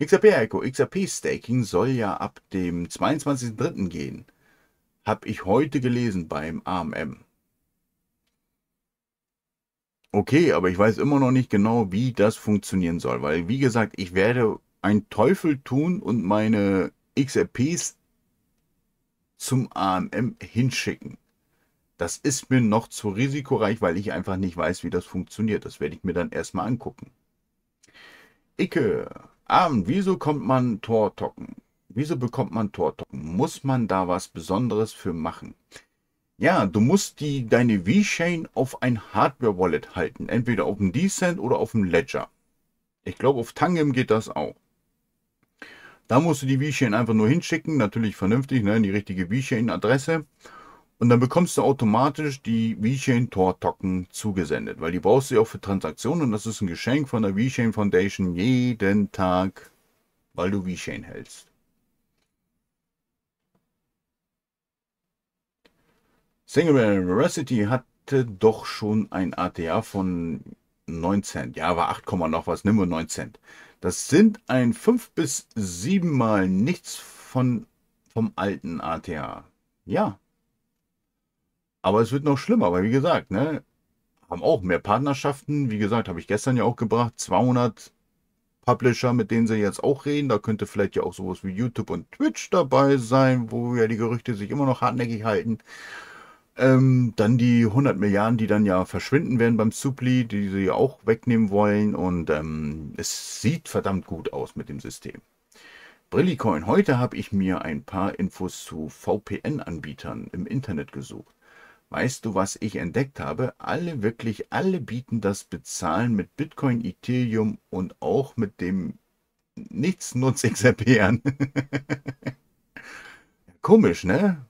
XRP, Echo, XRP Staking soll ja ab dem 22.03. gehen. Hab ich heute gelesen beim AMM. Okay, aber ich weiß immer noch nicht genau, wie das funktionieren soll, weil wie gesagt, ich werde einen Teufel tun und meine XRPs zum AMM hinschicken. Das ist mir noch zu risikoreich, weil ich einfach nicht weiß, wie das funktioniert. Das werde ich mir dann erstmal angucken. Icke. Abend, wieso kommt man Tortocken? Wieso bekommt man Tortocken? Muss man da was Besonderes für machen? Ja, du musst die, deine V-Chain auf ein Hardware-Wallet halten. Entweder auf dem Decent oder auf dem Ledger. Ich glaube, auf Tangem geht das auch. Da musst du die V-Chain einfach nur hinschicken. Natürlich vernünftig, ne? die richtige V-Chain-Adresse. Und dann bekommst du automatisch die VeChain Tor Token zugesendet, weil die brauchst du ja auch für Transaktionen und das ist ein Geschenk von der VeChain Foundation jeden Tag, weil du VeChain hältst. Singularity Veracity hatte doch schon ein ATA von 9 Cent. Ja, war 8, noch was, nimm nur 9 Cent. Das sind ein 5 bis 7 Mal nichts von, vom alten ATA. Ja, aber es wird noch schlimmer, weil wie gesagt, ne, haben auch mehr Partnerschaften. Wie gesagt, habe ich gestern ja auch gebracht, 200 Publisher, mit denen sie jetzt auch reden. Da könnte vielleicht ja auch sowas wie YouTube und Twitch dabei sein, wo ja die Gerüchte sich immer noch hartnäckig halten. Ähm, dann die 100 Milliarden, die dann ja verschwinden werden beim Supli, die sie ja auch wegnehmen wollen. Und ähm, es sieht verdammt gut aus mit dem System. Brillicoin, heute habe ich mir ein paar Infos zu VPN-Anbietern im Internet gesucht. Weißt du, was ich entdeckt habe? Alle, wirklich alle bieten das Bezahlen mit Bitcoin, Ethereum und auch mit dem Nichtsnutz XRP an. [LAUGHS] Komisch, ne?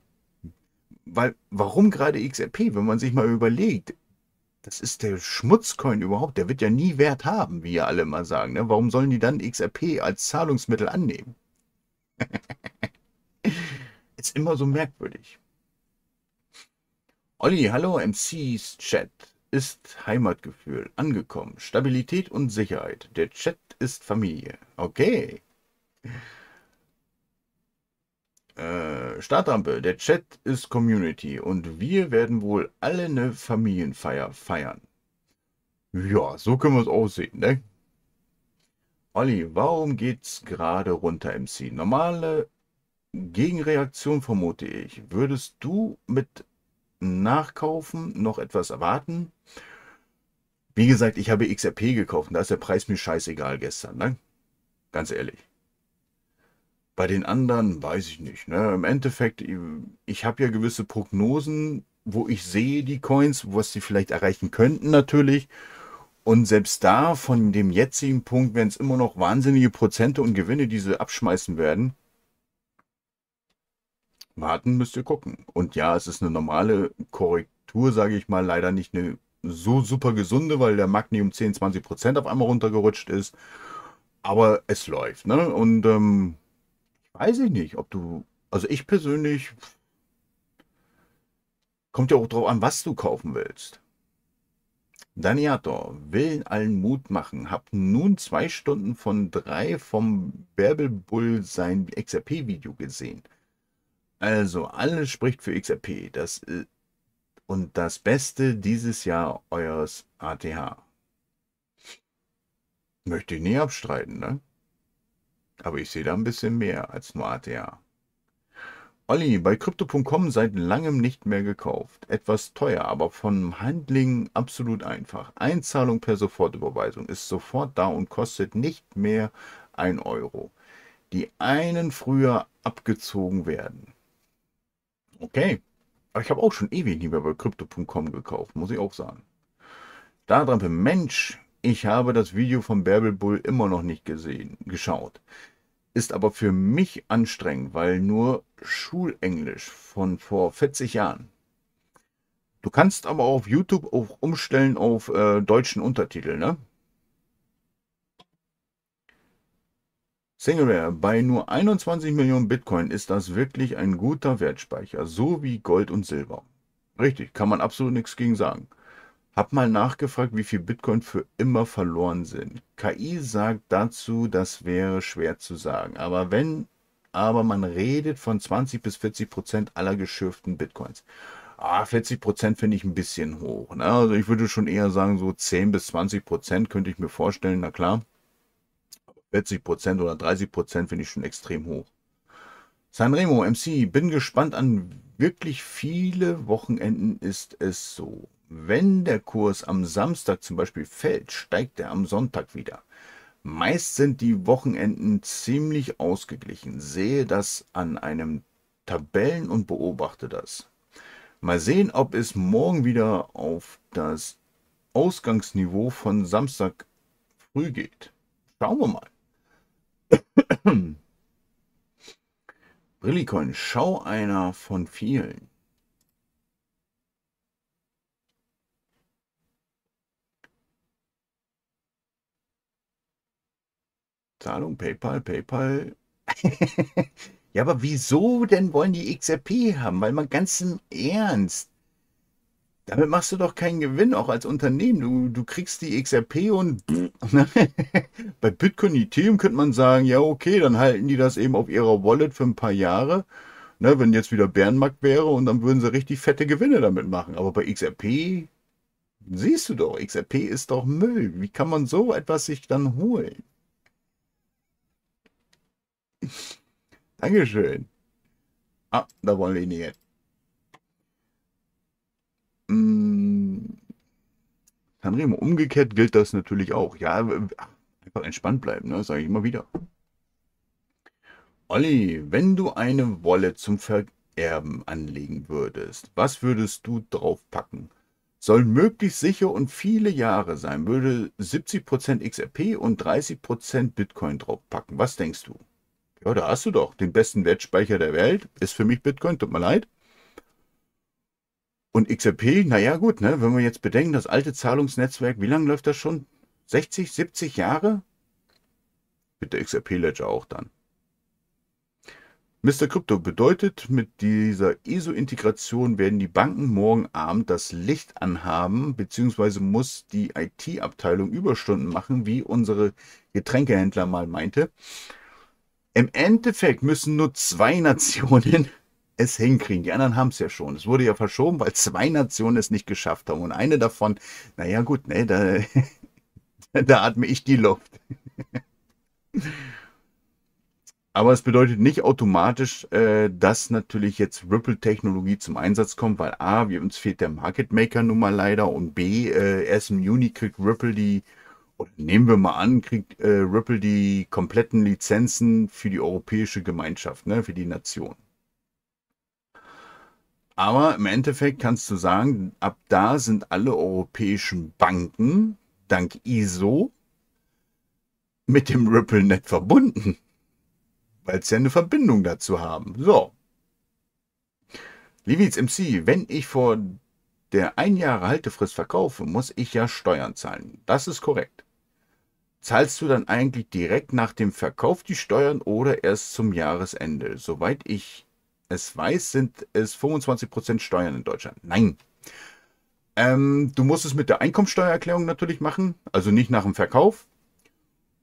Weil, warum gerade XRP, wenn man sich mal überlegt? Das ist der Schmutzcoin überhaupt. Der wird ja nie Wert haben, wie ja alle mal sagen. Ne? Warum sollen die dann XRP als Zahlungsmittel annehmen? [LAUGHS] ist immer so merkwürdig. Olli, hallo MCs Chat. Ist Heimatgefühl angekommen? Stabilität und Sicherheit. Der Chat ist Familie. Okay. Äh, Startrampe. Der Chat ist Community. Und wir werden wohl alle eine Familienfeier feiern. Ja, so können wir es aussehen, ne? Olli, warum geht's gerade runter, MC? Normale Gegenreaktion vermute ich. Würdest du mit nachkaufen, noch etwas erwarten. Wie gesagt, ich habe XRP gekauft und da ist der Preis mir scheißegal gestern, ne? Ganz ehrlich. Bei den anderen weiß ich nicht. Ne? Im Endeffekt, ich habe ja gewisse Prognosen, wo ich sehe die Coins, was sie vielleicht erreichen könnten natürlich. Und selbst da, von dem jetzigen Punkt, werden es immer noch wahnsinnige Prozente und Gewinne, die sie abschmeißen werden warten müsst ihr gucken. Und ja, es ist eine normale Korrektur, sage ich mal, leider nicht eine so super gesunde, weil der Magni 10, 20 Prozent auf einmal runtergerutscht ist. Aber es läuft, ne? Und ähm, weiß ich nicht, ob du, also ich persönlich, kommt ja auch drauf an, was du kaufen willst. Daniator will allen Mut machen. Hab nun zwei Stunden von drei vom Bärbelbull sein XRP-Video gesehen. Also, alles spricht für XRP. Das äh, und das Beste dieses Jahr eures ATH. Möchte ich nie abstreiten, ne? Aber ich sehe da ein bisschen mehr als nur ATH. Olli, bei Crypto.com seit langem nicht mehr gekauft. Etwas teuer, aber vom Handling absolut einfach. Einzahlung per Sofortüberweisung ist sofort da und kostet nicht mehr 1 Euro. Die einen früher abgezogen werden. Okay. Aber ich habe auch schon ewig nicht mehr bei Crypto.com gekauft, muss ich auch sagen. Da dran, für Mensch, ich habe das Video von Bärbel Bull immer noch nicht gesehen, geschaut. Ist aber für mich anstrengend, weil nur Schulenglisch von vor 40 Jahren. Du kannst aber auf YouTube auch umstellen auf äh, deutschen Untertitel, ne? Singleware, bei nur 21 Millionen Bitcoin ist das wirklich ein guter Wertspeicher, so wie Gold und Silber. Richtig, kann man absolut nichts gegen sagen. Hab mal nachgefragt, wie viel Bitcoin für immer verloren sind. KI sagt dazu, das wäre schwer zu sagen. Aber wenn, aber man redet von 20 bis 40 Prozent aller geschürften Bitcoins. Ah, 40 Prozent finde ich ein bisschen hoch. Ne? Also ich würde schon eher sagen, so 10 bis 20 Prozent könnte ich mir vorstellen, na klar. 40 Prozent oder 30 Prozent finde ich schon extrem hoch. Sanremo MC, bin gespannt an wirklich viele Wochenenden ist es so. Wenn der Kurs am Samstag zum Beispiel fällt, steigt er am Sonntag wieder. Meist sind die Wochenenden ziemlich ausgeglichen. Sehe das an einem Tabellen und beobachte das. Mal sehen, ob es morgen wieder auf das Ausgangsniveau von Samstag früh geht. Schauen wir mal. Brillicoin, schau einer von vielen. Zahlung, PayPal, PayPal. [LAUGHS] ja, aber wieso denn wollen die XRP haben? Weil man ganz im Ernst, damit machst du doch keinen Gewinn, auch als Unternehmen. Du, du kriegst die XRP und [LAUGHS] bei Bitcoin Ethereum könnte man sagen, ja okay, dann halten die das eben auf ihrer Wallet für ein paar Jahre. Ne, wenn jetzt wieder Bärenmarkt wäre und dann würden sie richtig fette Gewinne damit machen. Aber bei XRP siehst du doch, XRP ist doch Müll. Wie kann man so etwas sich dann holen? [LAUGHS] Dankeschön. Ah, da wollen wir ihn jetzt. Sanremo. Mm. Umgekehrt gilt das natürlich auch. Ja, einfach entspannt bleiben, ne? sage ich immer wieder. Olli, wenn du eine Wolle zum Vererben anlegen würdest, was würdest du draufpacken? Soll möglichst sicher und viele Jahre sein. Würde 70% XRP und 30% Bitcoin draufpacken. Was denkst du? Ja, da hast du doch. Den besten Wertspeicher der Welt ist für mich Bitcoin, tut mir leid. Und XRP, naja gut, ne, wenn wir jetzt bedenken, das alte Zahlungsnetzwerk, wie lange läuft das schon? 60, 70 Jahre? Mit der XRP Ledger auch dann. Mr. Crypto bedeutet, mit dieser ISO-Integration werden die Banken morgen Abend das Licht anhaben, beziehungsweise muss die IT-Abteilung Überstunden machen, wie unsere Getränkehändler mal meinte. Im Endeffekt müssen nur zwei [LAUGHS] Nationen es hinkriegen. Die anderen haben es ja schon. Es wurde ja verschoben, weil zwei Nationen es nicht geschafft haben. Und eine davon, naja gut, ne, da, [LAUGHS] da atme ich die Luft. [LAUGHS] Aber es bedeutet nicht automatisch, äh, dass natürlich jetzt Ripple-Technologie zum Einsatz kommt, weil A, uns fehlt der Market Maker nun mal leider und B, äh, erst im Juni kriegt Ripple die, oder nehmen wir mal an, kriegt äh, Ripple die kompletten Lizenzen für die europäische Gemeinschaft, ne, für die Nation. Aber im Endeffekt kannst du sagen, ab da sind alle europäischen Banken dank ISO mit dem RippleNet verbunden, weil sie ja eine Verbindung dazu haben. So. Livids MC, wenn ich vor der ein Jahre Haltefrist verkaufe, muss ich ja Steuern zahlen. Das ist korrekt. Zahlst du dann eigentlich direkt nach dem Verkauf die Steuern oder erst zum Jahresende? Soweit ich es weiß, sind es 25% Steuern in Deutschland. Nein. Ähm, du musst es mit der Einkommensteuererklärung natürlich machen, also nicht nach dem Verkauf.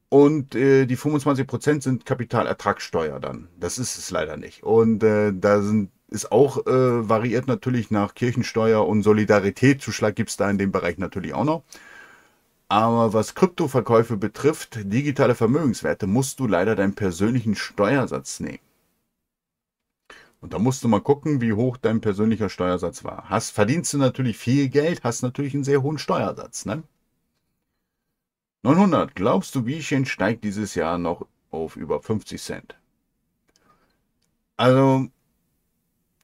Und äh, die 25% sind Kapitalertragssteuer dann. Das ist es leider nicht. Und äh, da sind, ist auch äh, variiert natürlich nach Kirchensteuer und Solidaritätszuschlag gibt es da in dem Bereich natürlich auch noch. Aber was Kryptoverkäufe betrifft, digitale Vermögenswerte, musst du leider deinen persönlichen Steuersatz nehmen. Und da musst du mal gucken, wie hoch dein persönlicher Steuersatz war. Hast, verdienst du natürlich viel Geld, hast natürlich einen sehr hohen Steuersatz. Ne? 900. Glaubst du, Wiechen steigt dieses Jahr noch auf über 50 Cent? Also,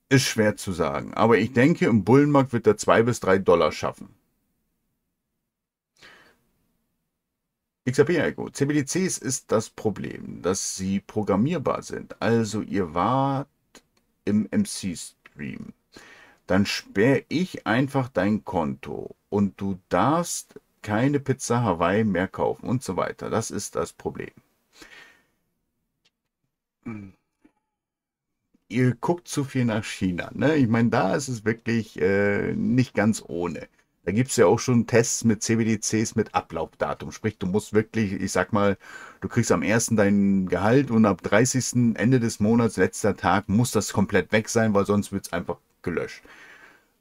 ist schwer zu sagen. Aber ich denke, im Bullenmarkt wird er 2 bis 3 Dollar schaffen. XRP-Echo. CBDCs ist das Problem, dass sie programmierbar sind. Also ihr wart im MC-Stream. Dann sperre ich einfach dein Konto und du darfst keine Pizza Hawaii mehr kaufen und so weiter. Das ist das Problem. Ihr guckt zu viel nach China. Ne? Ich meine, da ist es wirklich äh, nicht ganz ohne. Da gibt es ja auch schon Tests mit CBDCs mit Ablaufdatum. Sprich, du musst wirklich, ich sag mal, du kriegst am 1. dein Gehalt und ab 30. Ende des Monats, letzter Tag, muss das komplett weg sein, weil sonst wird es einfach gelöscht.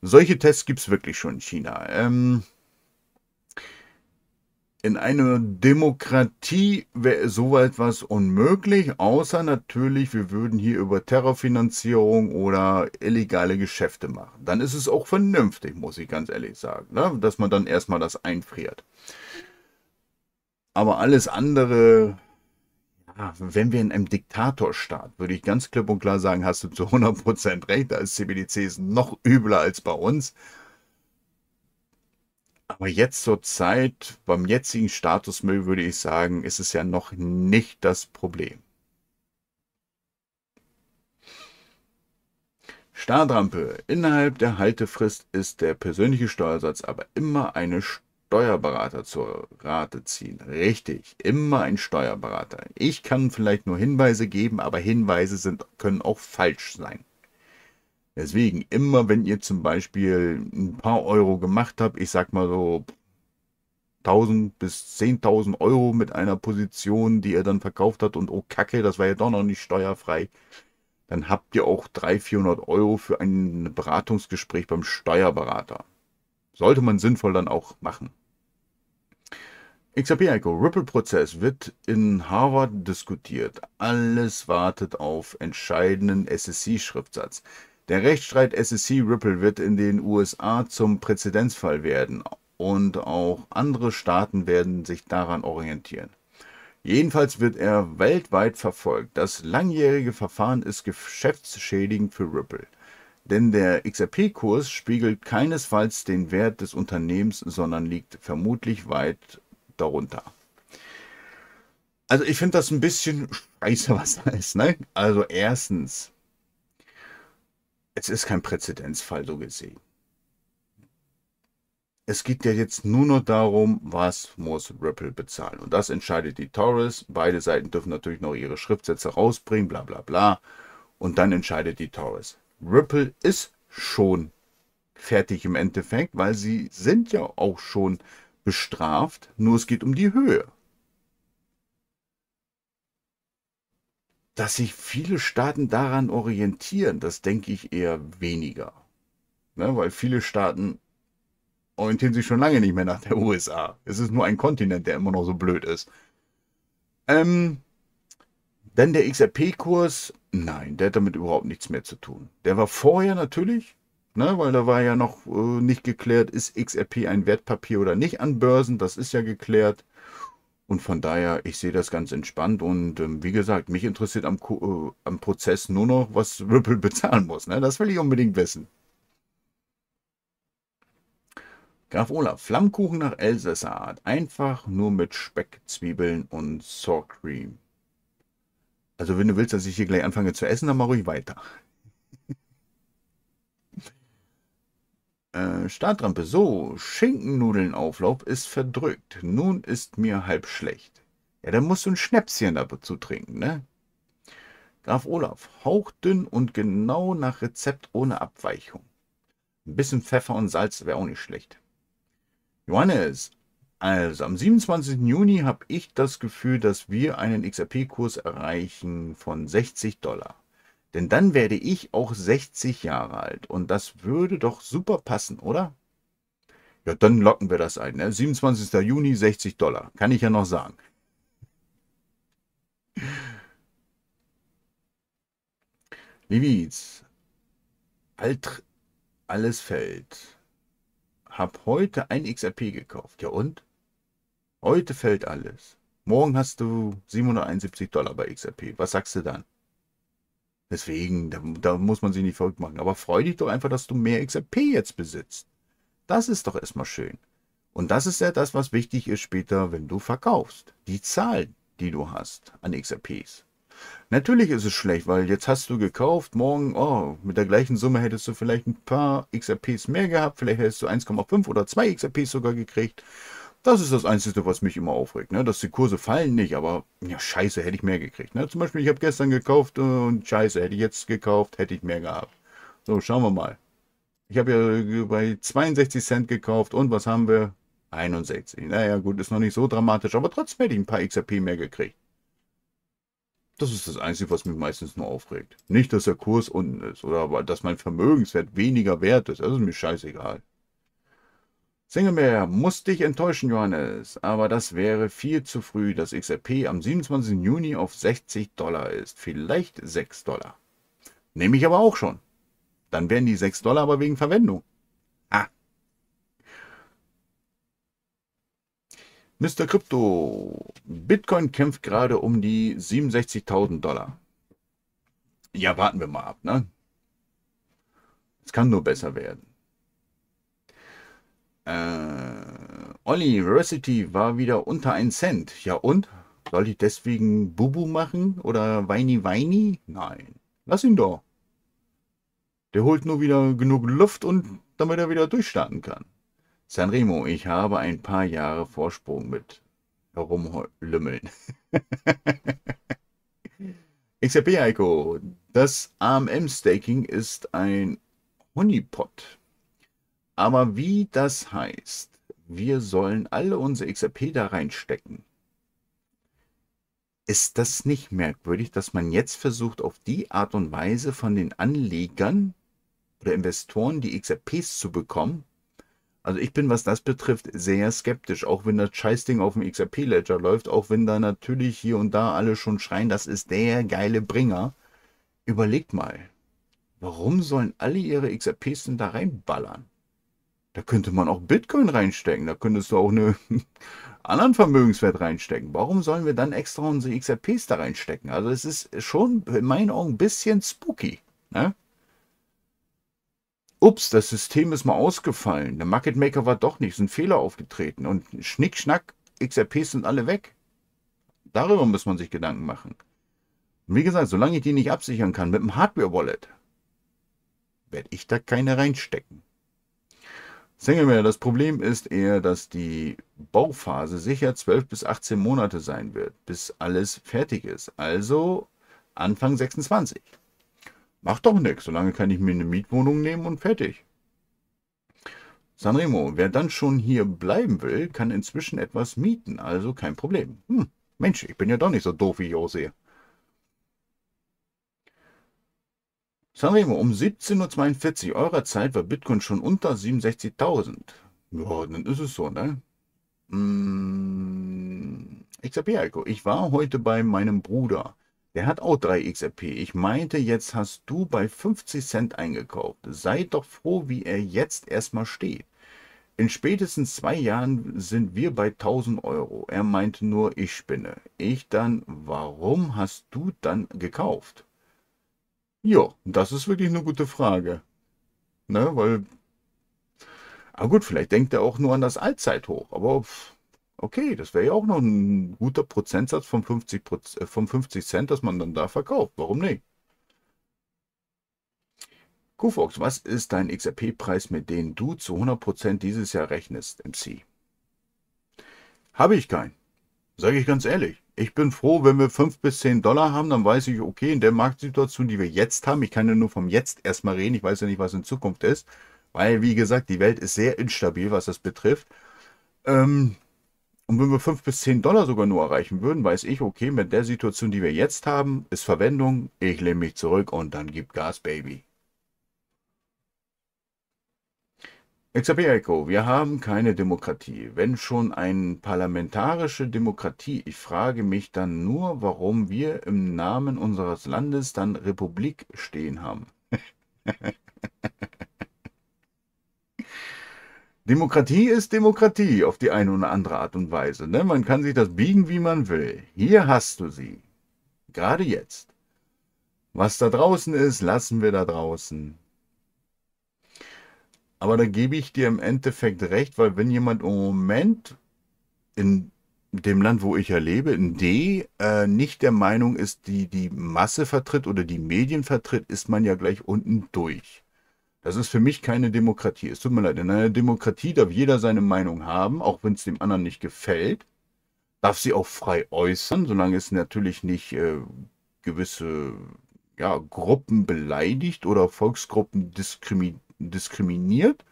Solche Tests gibt es wirklich schon in China. Ähm, in einer Demokratie wäre so etwas unmöglich, außer natürlich, wir würden hier über Terrorfinanzierung oder illegale Geschäfte machen. Dann ist es auch vernünftig, muss ich ganz ehrlich sagen, ne? dass man dann erstmal das einfriert. Aber alles andere, ja, wenn wir in einem Diktatorstaat, würde ich ganz klipp und klar sagen, hast du zu 100% recht, da ist CBDCs noch übler als bei uns. Aber jetzt zur Zeit, beim jetzigen Statusmüll würde ich sagen, ist es ja noch nicht das Problem. Startrampe. Innerhalb der Haltefrist ist der persönliche Steuersatz aber immer eine Steuerberater zur Rate ziehen. Richtig, immer ein Steuerberater. Ich kann vielleicht nur Hinweise geben, aber Hinweise sind, können auch falsch sein. Deswegen, immer wenn ihr zum Beispiel ein paar Euro gemacht habt, ich sag mal so 1000 bis 10.000 Euro mit einer Position, die ihr dann verkauft habt und oh Kacke, das war ja doch noch nicht steuerfrei, dann habt ihr auch 300, 400 Euro für ein Beratungsgespräch beim Steuerberater. Sollte man sinnvoll dann auch machen. XRP Echo Ripple Prozess wird in Harvard diskutiert. Alles wartet auf entscheidenden ssc Schriftsatz. Der Rechtsstreit SEC Ripple wird in den USA zum Präzedenzfall werden und auch andere Staaten werden sich daran orientieren. Jedenfalls wird er weltweit verfolgt. Das langjährige Verfahren ist geschäftsschädigend für Ripple, denn der XRP-Kurs spiegelt keinesfalls den Wert des Unternehmens, sondern liegt vermutlich weit darunter. Also ich finde das ein bisschen scheiße, was da ist. Ne? Also erstens, es ist kein Präzedenzfall so gesehen. Es geht ja jetzt nur noch darum, was muss Ripple bezahlen. Und das entscheidet die Taurus. Beide Seiten dürfen natürlich noch ihre Schriftsätze rausbringen, bla bla bla. Und dann entscheidet die Taurus. Ripple ist schon fertig im Endeffekt, weil sie sind ja auch schon bestraft, nur es geht um die Höhe. Dass sich viele Staaten daran orientieren, das denke ich eher weniger. Ne, weil viele Staaten orientieren sich schon lange nicht mehr nach der USA. Es ist nur ein Kontinent, der immer noch so blöd ist. Ähm, dann der XRP-Kurs, nein, der hat damit überhaupt nichts mehr zu tun. Der war vorher natürlich, ne, weil da war ja noch äh, nicht geklärt, ist XRP ein Wertpapier oder nicht an Börsen. Das ist ja geklärt. Und von daher, ich sehe das ganz entspannt. Und ähm, wie gesagt, mich interessiert am, äh, am, Prozess nur noch, was [LAUGHS] Ripple bezahlen muss. Ne? Das will ich unbedingt wissen. Graf Olaf, Flammkuchen nach Elsässer Art. Einfach nur mit Speck, Zwiebeln und Sour Cream. Also wenn du willst, dass ich hier gleich anfange zu essen, dann mache ich weiter. Äh, Startrampe. So, Schinkennudelnauflauf ist verdrückt. Nun ist mir halb schlecht. Ja, dann musst du ein Schnäpschen dazu trinken, ne? Graf Olaf, hauchdünn und genau nach Rezept ohne Abweichung. Ein bisschen Pfeffer und Salz wäre auch nicht schlecht. Johannes, also am 27. Juni habe ich das Gefühl, dass wir einen XRP-Kurs erreichen von 60 Dollar. Denn dann werde ich auch 60 Jahre alt. Und das würde doch super passen, oder? Ja, dann locken wir das ein. Ne? 27. Juni, 60 Dollar. Kann ich ja noch sagen. [LAUGHS] Liviz, alt, alles fällt. Hab heute ein XRP gekauft. Ja und? Heute fällt alles. Morgen hast du 771 Dollar bei XRP. Was sagst du dann? Deswegen, da, da, muss man sich nicht verrückt machen. Aber freu dich doch einfach, dass du mehr XRP jetzt besitzt. Das ist doch erstmal schön. Und das ist ja das, was wichtig ist später, wenn du verkaufst. Die Zahl, die du hast an XRPs. Natürlich ist es schlecht, weil jetzt hast du gekauft, morgen, oh, mit der gleichen Summe hättest du vielleicht ein paar XRPs mehr gehabt, vielleicht hättest du 1,5 oder 2 XRPs sogar gekriegt das ist das Einzige, was mich immer aufregt. Ne? Dass die Kurse fallen nicht, aber ja, scheiße, hätte ich mehr gekriegt. Ne? Zum Beispiel, ich habe gestern gekauft äh, und scheiße, hätte ich jetzt gekauft, hätte ich mehr gehabt. So, schauen wir mal. Ich habe ja äh, bei 62 Cent gekauft und was haben wir? 61. Naja, gut, ist noch nicht so dramatisch, aber trotzdem hätte ich ein paar XRP mehr gekriegt. Das ist das Einzige, was mich meistens nur aufregt. Nicht, dass der Kurs unten ist oder aber, dass mein Vermögenswert weniger wert ist. Das ist mir scheißegal. Singlemeer muss dich enttäuschen, Johannes, aber das wäre viel zu früh, dass XRP am 27. Juni auf 60 Dollar ist, vielleicht 6 Dollar. Nehme ich aber auch schon. Dann wären die 6 Dollar aber wegen Verwendung. Ah. Mr. Crypto, Bitcoin kämpft gerade um die 67.000 Dollar. Ja, warten wir mal ab, ne? Es kann nur besser werden. Äh, Veracity war wieder unter 1 Cent. Ja und? Soll ich deswegen Bubu machen oder Weini Weini? Nein. Lass ihn doch. Der holt nur wieder genug Luft und damit er wieder durchstarten kann. Sanremo, ich habe ein paar Jahre Vorsprung mit herumlümmeln. XRP [LAUGHS] Eiko, das AMM-Staking ist ein Honeypot. Aber wie das heißt, wir sollen alle unsere XRP da reinstecken, ist das nicht merkwürdig, dass man jetzt versucht, auf die Art und Weise von den Anlegern oder Investoren die XRPs zu bekommen? Also ich bin, was das betrifft, sehr skeptisch, auch wenn das Scheißding auf dem XRP-Ledger läuft, auch wenn da natürlich hier und da alle schon schreien, das ist der geile Bringer. Überlegt mal, warum sollen alle ihre XRPs denn da reinballern? Da könnte man auch Bitcoin reinstecken. Da könntest du auch einen [LAUGHS] anderen Vermögenswert reinstecken. Warum sollen wir dann extra unsere XRPs da reinstecken? Also es ist schon in meinen Augen ein bisschen spooky. Ne? Ups, das System ist mal ausgefallen. Der Market Maker war doch nicht, es ist ein Fehler aufgetreten. Und schnick, schnack, XRPs sind alle weg. Darüber muss man sich Gedanken machen. Und wie gesagt, solange ich die nicht absichern kann mit einem Hardware-Wallet, werde ich da keine reinstecken. Single Singlemare, das Problem ist eher, dass die Bauphase sicher 12 bis 18 Monate sein wird, bis alles fertig ist. Also Anfang 26. Macht doch nichts, solange kann ich mir eine Mietwohnung nehmen und fertig. Sanremo, wer dann schon hier bleiben will, kann inzwischen etwas mieten, also kein Problem. Hm, Mensch, ich bin ja doch nicht so doof, wie ich aussehe. Sagen wir mal, um 17.42 Uhr eurer Zeit war Bitcoin schon unter 67.000. Ja, dann ist es so, ne? Hm, mm, XRP, Alko. Ich war heute bei meinem Bruder. Der hat auch 3 XRP. Ich meinte, jetzt hast du bei 50 Cent eingekauft. Seid doch froh, wie er jetzt erstmal steht. In spätestens zwei Jahren sind wir bei 1000 Euro. Er meinte nur, ich spinne. Ich dann, warum hast du dann gekauft? Ja, das ist wirklich eine gute Frage. Ne, weil. Ah gut, vielleicht denkt er auch nur an das Allzeithoch, aber okay, das wäre ja auch noch ein guter Prozentsatz von 50, äh, von 50 Cent, dass man dann da verkauft. Warum nicht? QFox, was ist dein XRP-Preis, mit dem du zu 100% dieses Jahr rechnest, MC? Habe ich keinen. Sage ich ganz ehrlich ich bin froh, wenn wir 5 bis 10 Dollar haben, dann weiß ich, okay, in der Marktsituation, die wir jetzt haben, ich kann ja nur vom Jetzt erstmal reden, ich weiß ja nicht, was in Zukunft ist, weil, wie gesagt, die Welt ist sehr instabil, was das betrifft. Ähm, und wenn wir 5 bis 10 Dollar sogar nur erreichen würden, weiß ich, okay, mit der Situation, die wir jetzt haben, ist Verwendung, ich lehne mich zurück und dann gibt Gas, Baby. Exaperico, wir haben keine Demokratie. Wenn schon eine parlamentarische Demokratie, ich frage mich dann nur, warum wir im Namen unseres Landes dann Republik stehen haben. [LAUGHS] Demokratie ist Demokratie auf die eine oder andere Art und Weise. Ne? Man kann sich das biegen, wie man will. Hier hast du sie. Gerade jetzt. Was da draußen ist, lassen wir da draußen. Aber da gebe ich dir im Endeffekt recht, weil wenn jemand im Moment in dem Land, wo ich ja lebe, in D, äh, nicht der Meinung ist, die die Masse vertritt oder die Medien vertritt, ist man ja gleich unten durch. Das ist für mich keine Demokratie. Es tut mir leid, in einer Demokratie darf jeder seine Meinung haben, auch wenn es dem anderen nicht gefällt. Darf sie auch frei äußern, solange es natürlich nicht äh, gewisse ja, Gruppen beleidigt oder Volksgruppen diskriminiert diskriminiert,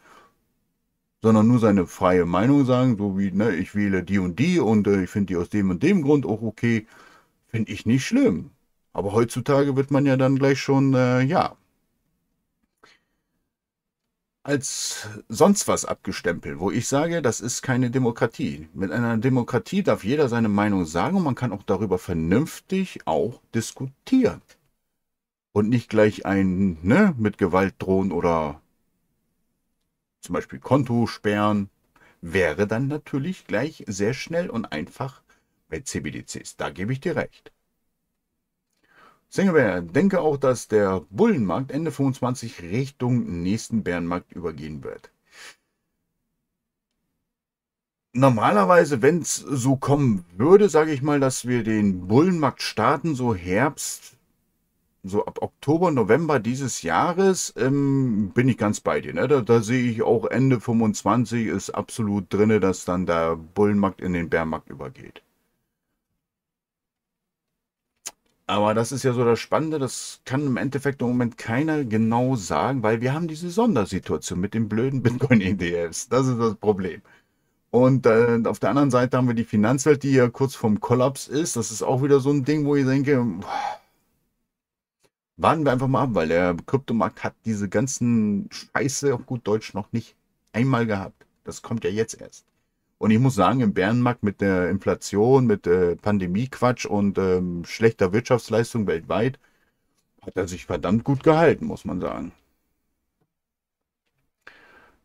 sondern nur seine freie Meinung sagen, so wie, ne, ich wähle die und die und äh, ich finde die aus dem und dem Grund auch okay, finde ich nicht schlimm. Aber heutzutage wird man ja dann gleich schon, äh, ja, als sonst was abgestempelt, wo ich sage, das ist keine Demokratie. Mit einer Demokratie darf jeder seine Meinung sagen und man kann auch darüber vernünftig auch diskutieren. Und nicht gleich ein, ne, mit Gewalt drohen oder zum Beispiel Konto sperren, wäre dann natürlich gleich sehr schnell und einfach bei CBDCs. Da gebe ich dir recht. Sengewehr, denke auch, dass der Bullenmarkt Ende 25 Richtung nächsten Bärenmarkt übergehen wird. Normalerweise, wenn es so kommen würde, sage ich mal, dass wir den Bullenmarkt starten, so Herbst so ab Oktober, November dieses Jahres ähm, bin ich ganz bei dir. Ne? Da, da, sehe ich auch Ende 25 ist absolut drinne, dass dann der Bullenmarkt in den Bärmarkt übergeht. Aber das ist ja so das Spannende, das kann im Endeffekt im Moment keiner genau sagen, weil wir haben diese Sondersituation mit den blöden bitcoin edfs Das ist das Problem. Und äh, auf der anderen Seite haben wir die Finanzwelt, die ja kurz vorm Kollaps ist. Das ist auch wieder so ein Ding, wo ich denke, boah, warten wir einfach mal ab, weil der Kryptomarkt hat diese ganzen Scheiße auf gut Deutsch noch nicht einmal gehabt. Das kommt ja jetzt erst. Und ich muss sagen, im Bärenmarkt mit der Inflation, mit äh, Pandemie-Quatsch und ähm, schlechter Wirtschaftsleistung weltweit hat er sich verdammt gut gehalten, muss man sagen.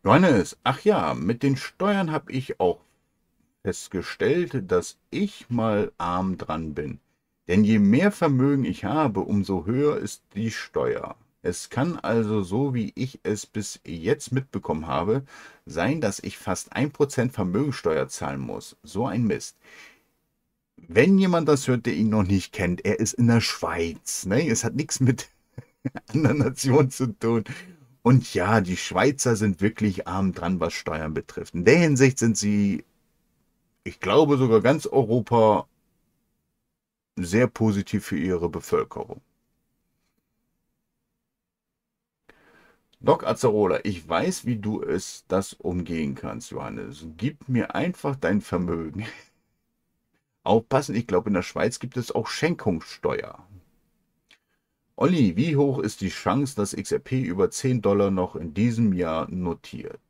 Johannes, ach ja, mit den Steuern habe ich auch festgestellt, dass ich mal arm dran bin. Denn je mehr Vermögen ich habe, umso höher ist die Steuer. Es kann also, so wie ich es bis jetzt mitbekommen habe, sein, dass ich fast 1% Vermögensteuer zahlen muss. So ein Mist. Wenn jemand das hört, der ihn noch nicht kennt, er ist in der Schweiz. Ne? Es hat nichts mit [LAUGHS] anderen Nationen zu tun. Und ja, die Schweizer sind wirklich arm dran, was Steuern betrifft. In der Hinsicht sind sie, ich glaube, sogar ganz Europa sehr positiv für ihre Bevölkerung. Doc Azzarola, ich weiß, wie du es das umgehen kannst, Johannes. Gib mir einfach dein Vermögen. [LAUGHS] Aufpassen, ich glaube, in der Schweiz gibt es auch Schenkungssteuer. Olli, wie hoch ist die Chance, dass XRP über 10 Dollar noch in diesem Jahr notiert?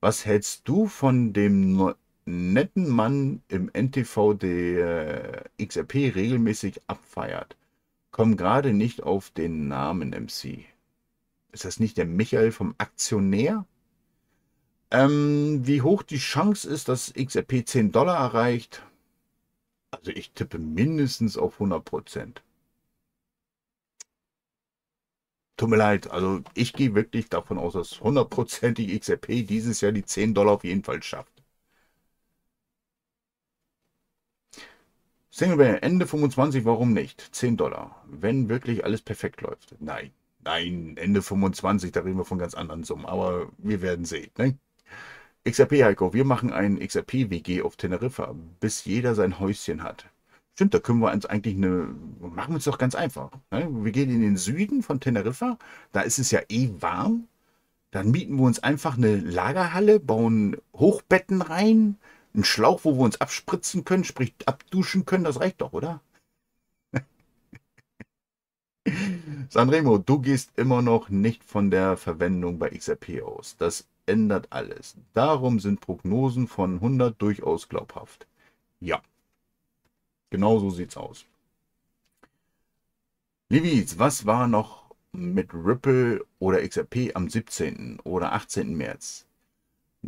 Was hältst du von dem netten Mann im NTV, der äh, XRP regelmäßig abfeiert. Komm gerade nicht auf den Namen MC. Ist das nicht der Michael vom Aktionär? Ähm, wie hoch die Chance ist, dass XRP 10 Dollar erreicht? Also ich tippe mindestens auf 100 Prozent. Tut mir leid, also ich gehe wirklich davon aus, dass hundertprozentig XRP dieses Jahr die 10 Dollar auf jeden Fall schafft. Singleware Ende 25, warum nicht? 10 Dollar. Wenn wirklich alles perfekt läuft. Nein, nein, Ende 25, da reden wir von ganz anderen Summen, aber wir werden sehen. Ne? XRP Heiko, wir machen ein XRP-WG auf Teneriffa, bis jeder sein Häuschen hat. Stimmt, da können wir uns eigentlich eine. Machen wir es doch ganz einfach. Ne? Wir gehen in den Süden von Teneriffa, da ist es ja eh warm. Dann mieten wir uns einfach eine Lagerhalle, bauen Hochbetten rein, ein Schlauch, wo wir uns abspritzen können, sprich abduschen können, das reicht doch, oder? [LAUGHS] Sanremo, du gehst immer noch nicht von der Verwendung bei XRP aus. Das ändert alles. Darum sind Prognosen von 100 durchaus glaubhaft. Ja, genau so sieht's aus. Livis, was war noch mit Ripple oder XRP am 17. oder 18. März?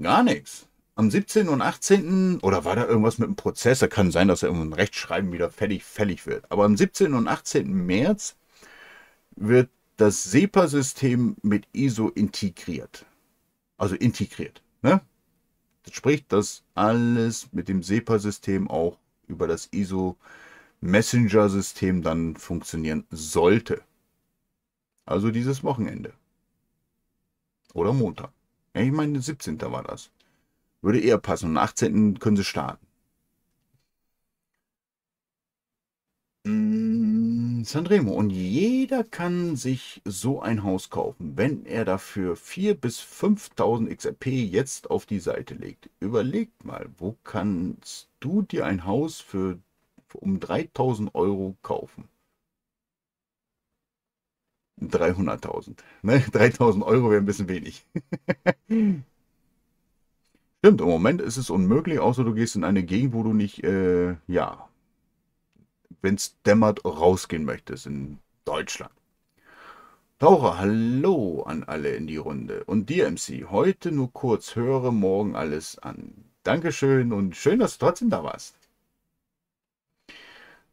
Gar nichts am 17. und 18. oder war da irgendwas mit dem Prozess? Da kann sein, dass er irgendein Rechtschreiben wieder fertig, fällig wird. Aber am 17. und 18. März wird das SEPA-System mit ISO integriert. Also integriert. Ne? Das spricht, dass alles mit dem SEPA-System auch über das ISO Messenger-System dann funktionieren sollte. Also dieses Wochenende. Oder Montag. Ja, ich meine, 17. war das. Würde eher passen. am 18. können sie starten. Mm, Sanremo. Und jeder kann sich so ein Haus kaufen, wenn er dafür 4.000 bis 5.000 XRP jetzt auf die Seite legt. Überlegt mal, wo kannst du dir ein Haus für um 3.000 Euro kaufen? 300.000. Ne? 3.000 [LAUGHS] Euro wäre ein bisschen wenig. [LAUGHS] Stimmt, im Moment ist es unmöglich, außer du gehst in eine Gegend, wo du nicht, äh, ja, wenn es dämmert, rausgehen möchtest in Deutschland. Taucher, hallo an alle in die Runde. Und dir, MC, heute nur kurz, höre morgen alles an. Dankeschön und schön, dass du trotzdem da warst.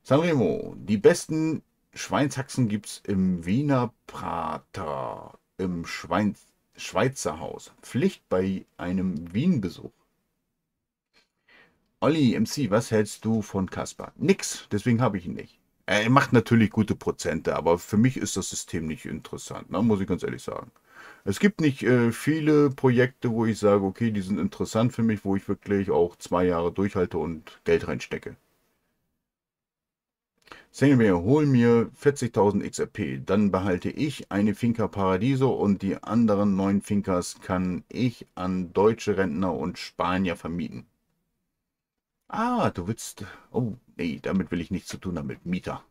Sanremo, die besten Schweinshaxen gibt es im Wiener Prater, im Schweinshaxen. Schweizer Haus. Pflicht bei einem Wien-Besuch. Olli MC, was hältst du von Kasper? Nix, deswegen habe ich ihn nicht. Er macht natürlich gute Prozente, aber für mich ist das System nicht interessant, ne? muss ich ganz ehrlich sagen. Es gibt nicht äh, viele Projekte, wo ich sage, okay, die sind interessant für mich, wo ich wirklich auch zwei Jahre durchhalte und Geld reinstecke. Singlebeer, hol mir 40.000 XRP, dann behalte ich eine Finca Paradiso und die anderen neun Fincas kann ich an deutsche Rentner und Spanier vermieten. Ah, du willst... Oh, nee, damit will ich nichts zu tun haben mit Mieter.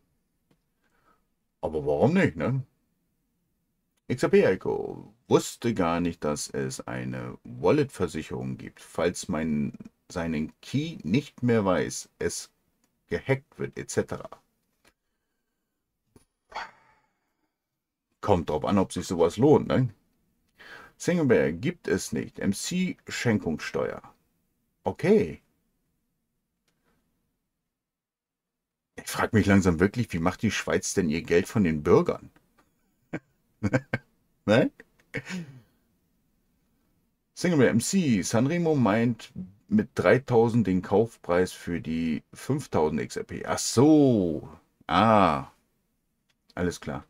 Aber warum nicht, ne? XRP Echo wusste gar nicht, dass es eine Wallet-Versicherung gibt. Falls man seinen Key nicht mehr weiß, es gehackt wird, etc. Kommt drauf an, ob sich sowas lohnt, ne? Singleberry gibt es nicht. MC Schenkungssteuer. Okay. Ich frage mich langsam wirklich, wie macht die Schweiz denn ihr Geld von den Bürgern? [LAUGHS] ne? Singleberry MC Sanremo meint mit 3000 den Kaufpreis für die 5000 XRP. Ach so. Ah. Alles klar.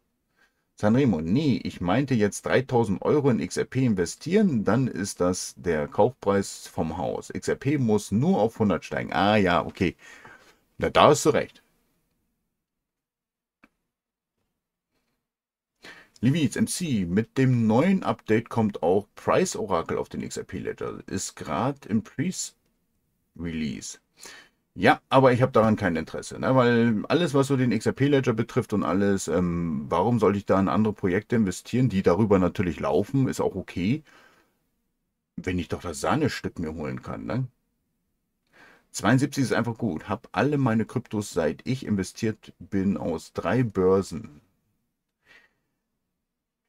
Sanremo, nee, ich meinte jetzt 3000 Euro in XRP investieren, dann ist das der Kaufpreis vom Haus. XRP muss nur auf 100 steigen. Ah ja, okay. Na, da hast du recht. Livids MC, mit dem neuen Update kommt auch Price Oracle auf den XRP Ledger. Ist gerade im Pre-Release. Ja, aber ich habe daran kein Interesse, ne? weil alles, was so den XRP-Ledger betrifft und alles, ähm, warum sollte ich da in andere Projekte investieren, die darüber natürlich laufen, ist auch okay, wenn ich doch das Sahnestück mir holen kann. Ne? 72 ist einfach gut. Habe alle meine Kryptos, seit ich investiert bin, aus drei Börsen.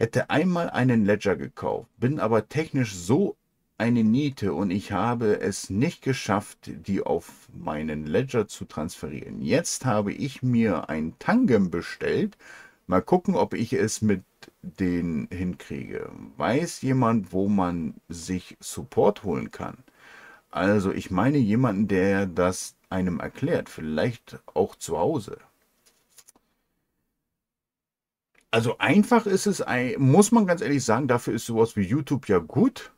Hätte einmal einen Ledger gekauft, bin aber technisch so eine Niete und ich habe es nicht geschafft, die auf meinen Ledger zu transferieren. Jetzt habe ich mir ein Tangem bestellt. Mal gucken, ob ich es mit denen hinkriege. Weiß jemand, wo man sich Support holen kann? Also ich meine jemanden, der das einem erklärt, vielleicht auch zu Hause. Also einfach ist es, muss man ganz ehrlich sagen, dafür ist sowas wie YouTube ja gut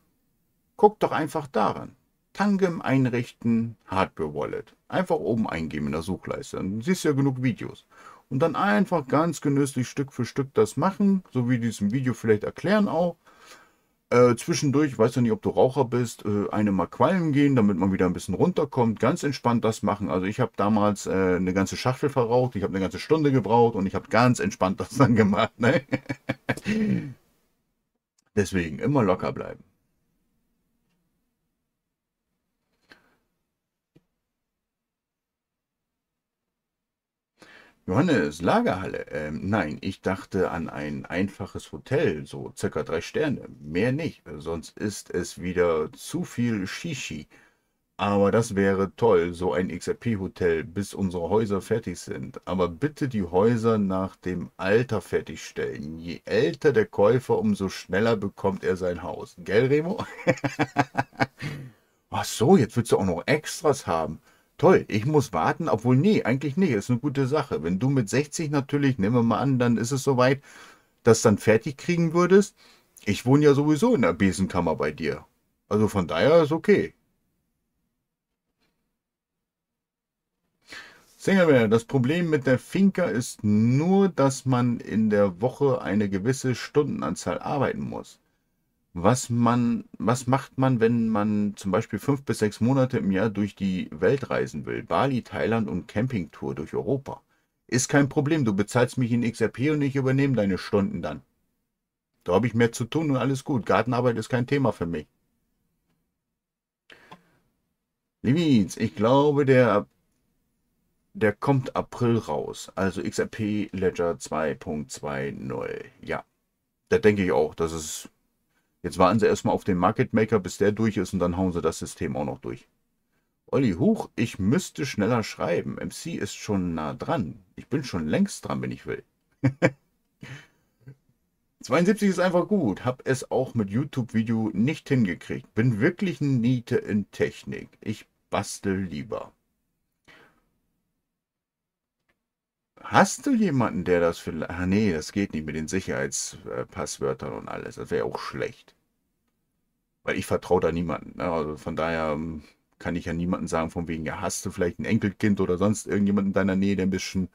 guck doch einfach daran. Tangem einrichten, Hardware Wallet. Einfach oben eingeben in der Suchleiste. Dann siehst du ja genug Videos. Und dann einfach ganz genüsslich Stück für Stück das machen, so wie die es Video vielleicht erklären auch. Äh, zwischendurch, weiß ja nicht, ob du Raucher bist, äh, eine mal qualmen gehen, damit man wieder ein bisschen runterkommt. Ganz entspannt das machen. Also ich habe damals äh, eine ganze Schachtel verraucht, ich habe eine ganze Stunde gebraucht und ich habe ganz entspannt das dann [LAUGHS] gemacht. Ne? Deswegen immer locker bleiben. Johannes, Lagerhalle. Ähm, nein, ich dachte an ein einfaches Hotel, so circa drei Sterne. Mehr nicht, sonst ist es wieder zu viel Shishi. Aber das wäre toll, so ein XRP-Hotel, bis unsere Häuser fertig sind. Aber bitte die Häuser nach dem Alter fertigstellen. Je älter der Käufer, umso schneller bekommt er sein Haus. Gell, Remo? [LAUGHS] Ach so, jetzt willst du auch noch Extras haben. Toll, ich muss warten, obwohl nee, eigentlich nicht, ist eine gute Sache. Wenn du mit 60 natürlich, nehmen wir mal an, dann ist es soweit, das dann fertig kriegen würdest. Ich wohne ja sowieso in der Besenkammer bei dir. Also von daher ist okay. Singerware, das Problem mit der Finca ist nur, dass man in der Woche eine gewisse Stundenanzahl arbeiten muss was man, was macht man, wenn man zum Beispiel fünf bis sechs Monate im Jahr durch die Welt reisen will? Bali, Thailand und Campingtour durch Europa. Ist kein Problem, du bezahlst mich in XRP und ich übernehme deine Stunden dann. Da habe ich mehr zu tun und alles gut. Gartenarbeit ist kein Thema für mich. Limitz, ich glaube, der, der kommt April raus. Also XRP Ledger 2.20. Ja, da denke ich auch, dass es Jetzt warten sie erstmal auf den Market Maker, bis der durch ist und dann hauen sie das System auch noch durch. Olli, huch, ich müsste schneller schreiben. MC ist schon nah dran. Ich bin schon längst dran, wenn ich will. 72 [LAUGHS] ist einfach gut. Hab es auch mit YouTube-Video nicht hingekriegt. Bin wirklich eine Niete in Technik. Ich bastel lieber. Hast du jemanden, der das vielleicht. Ah, nee, das geht nicht mit den Sicherheitspasswörtern und alles. Das wäre auch schlecht. Weil ich vertraue da niemanden. Ne? Also von daher ähm, kann ich ja niemanden sagen, von wegen, ja, hast du vielleicht ein Enkelkind oder sonst irgendjemand in deiner Nähe, der ein bisschen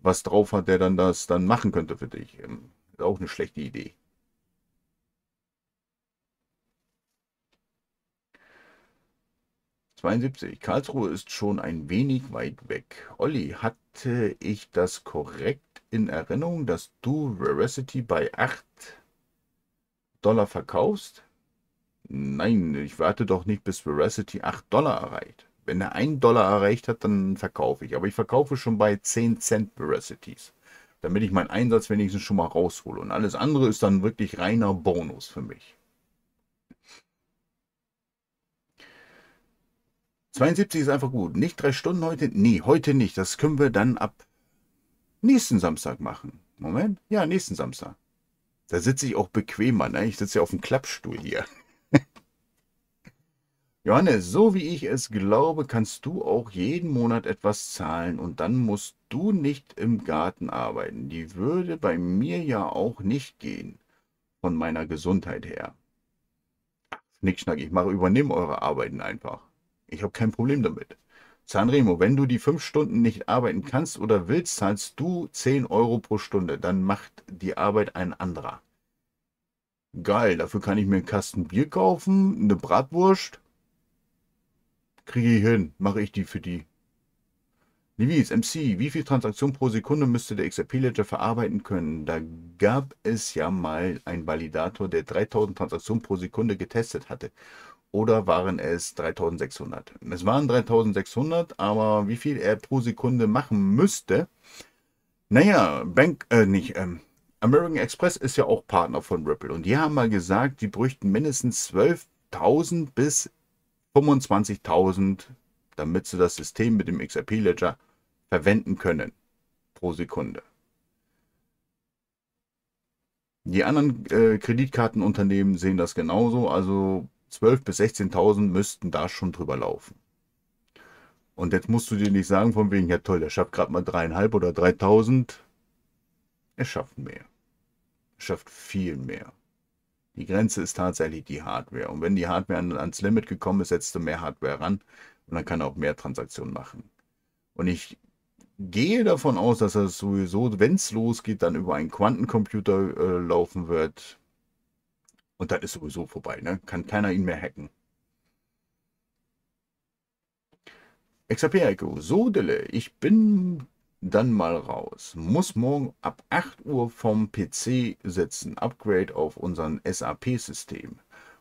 was drauf hat, der dann das dann machen könnte für dich. Ähm, ist auch eine schlechte Idee. 72. Karlsruhe ist schon ein wenig weit weg. Olli, hatte ich das korrekt in Erinnerung, dass du Veracity bei 8 Dollar verkaufst? Nein, ich warte doch nicht, bis Veracity 8 Dollar erreicht. Wenn er 1 Dollar erreicht hat, dann verkaufe ich. Aber ich verkaufe schon bei 10 Cent Veracities, damit ich meinen Einsatz wenigstens schon mal raushole. Und alles andere ist dann wirklich reiner Bonus für mich. 72 ist einfach gut. Nicht drei Stunden heute? Nee, heute nicht. Das können wir dann ab nächsten Samstag machen. Moment. Ja, nächsten Samstag. Da sitze ich auch bequemer. Ne? Ich sitze ja auf dem Klappstuhl hier. [LAUGHS] Johannes, so wie ich es glaube, kannst du auch jeden Monat etwas zahlen und dann musst du nicht im Garten arbeiten. Die würde bei mir ja auch nicht gehen. Von meiner Gesundheit her. Schnickschnack, ich mache, übernehme eure Arbeiten einfach. Ich habe kein Problem damit. Sanremo, wenn du die fünf Stunden nicht arbeiten kannst oder willst, zahlst du 10 Euro pro Stunde. Dann macht die Arbeit ein anderer. Geil, dafür kann ich mir einen Kasten Bier kaufen, eine Bratwurst. Kriege ich hin, mache ich die für die. Livis, MC, wie viel Transaktionen pro Sekunde müsste der XRP-Ledger verarbeiten können? Da gab es ja mal einen Validator, der 3000 Transaktionen pro Sekunde getestet hatte oder waren es 3600? Es waren 3600, aber wie viel er pro Sekunde machen müsste, naja, Bank, äh, nicht, ähm, American Express ist ja auch Partner von Ripple und die haben mal gesagt, die bräuchten mindestens 12.000 bis 25.000, damit sie das System mit dem XRP-Ledger verwenden können pro Sekunde. Die anderen äh, Kreditkartenunternehmen sehen das genauso, also 12.000 bis 16.000 müssten da schon drüber laufen. Und jetzt musst du dir nicht sagen, von wegen, ja toll, der schafft gerade mal dreieinhalb oder 3.000. Er schafft mehr. Er schafft viel mehr. Die Grenze ist tatsächlich die Hardware. Und wenn die Hardware ans Limit gekommen ist, setzt du mehr Hardware ran und dann kann er auch mehr Transaktionen machen. Und ich gehe davon aus, dass er sowieso, wenn es losgeht, dann über einen Quantencomputer äh, laufen wird, und das ist sowieso vorbei, ne? Kann keiner ihn mehr hacken. so Dille, ich bin dann mal raus. Muss morgen ab 8 Uhr vom PC sitzen. Upgrade auf unseren SAP-System.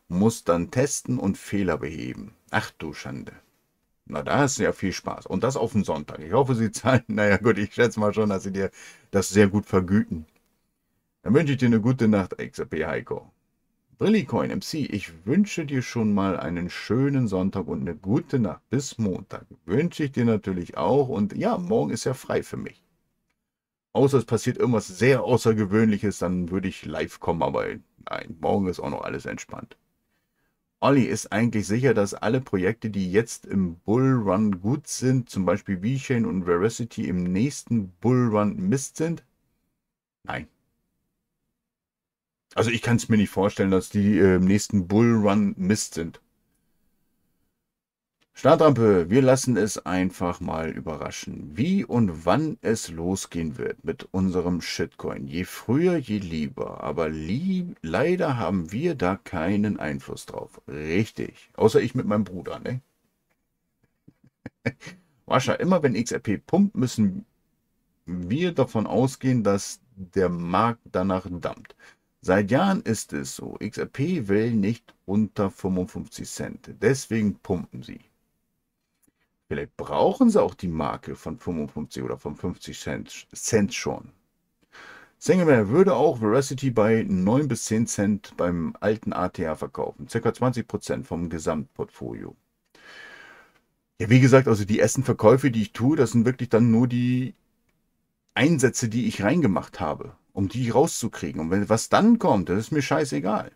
Muss dann testen und Fehler beheben. Ach du Schande. Na, da hast du ja viel Spaß. Und das auf den Sonntag. Ich hoffe, Sie [LAUGHS] zahlen. Naja, gut, ich schätze mal schon, dass Sie dir das sehr gut vergüten. Dann wünsche ich dir eine gute Nacht, XAP Heiko. Brillicoin MC, ich wünsche dir schon mal einen schönen Sonntag und eine gute Nacht. Bis Montag. Wünsche ich dir natürlich auch. Und ja, morgen ist ja frei für mich. Außer es passiert irgendwas sehr Außergewöhnliches, dann würde ich live kommen, aber nein, morgen ist auch noch alles entspannt. Olli ist eigentlich sicher, dass alle Projekte, die jetzt im Bullrun gut sind, zum Beispiel V-Chain und Veracity im nächsten Bullrun Mist sind? Nein. Also ich kann es mir nicht vorstellen, dass die äh, im nächsten Bullrun Mist sind. Startrampe, wir lassen es einfach mal überraschen, wie und wann es losgehen wird mit unserem Shitcoin. Je früher, je lieber. Aber lieb, leider haben wir da keinen Einfluss drauf. Richtig. Außer ich mit meinem Bruder, ne? [LAUGHS] Wascha, immer wenn XRP pumpt, müssen wir davon ausgehen, dass der Markt danach dampft. Seit Jahren ist es so. XRP will nicht unter 55 Cent. Deswegen pumpen sie. Vielleicht brauchen sie auch die Marke von 55 oder von 50 Cent, Cent schon. Singleman würde auch Veracity bei 9 bis 10 Cent beim alten ATA verkaufen. Circa 20% vom Gesamtportfolio. Ja, wie gesagt, also die ersten Verkäufe, die ich tue, das sind wirklich dann nur die Einsätze, die ich reingemacht habe um die rauszukriegen. Und wenn was dann kommt, das ist mir scheißegal.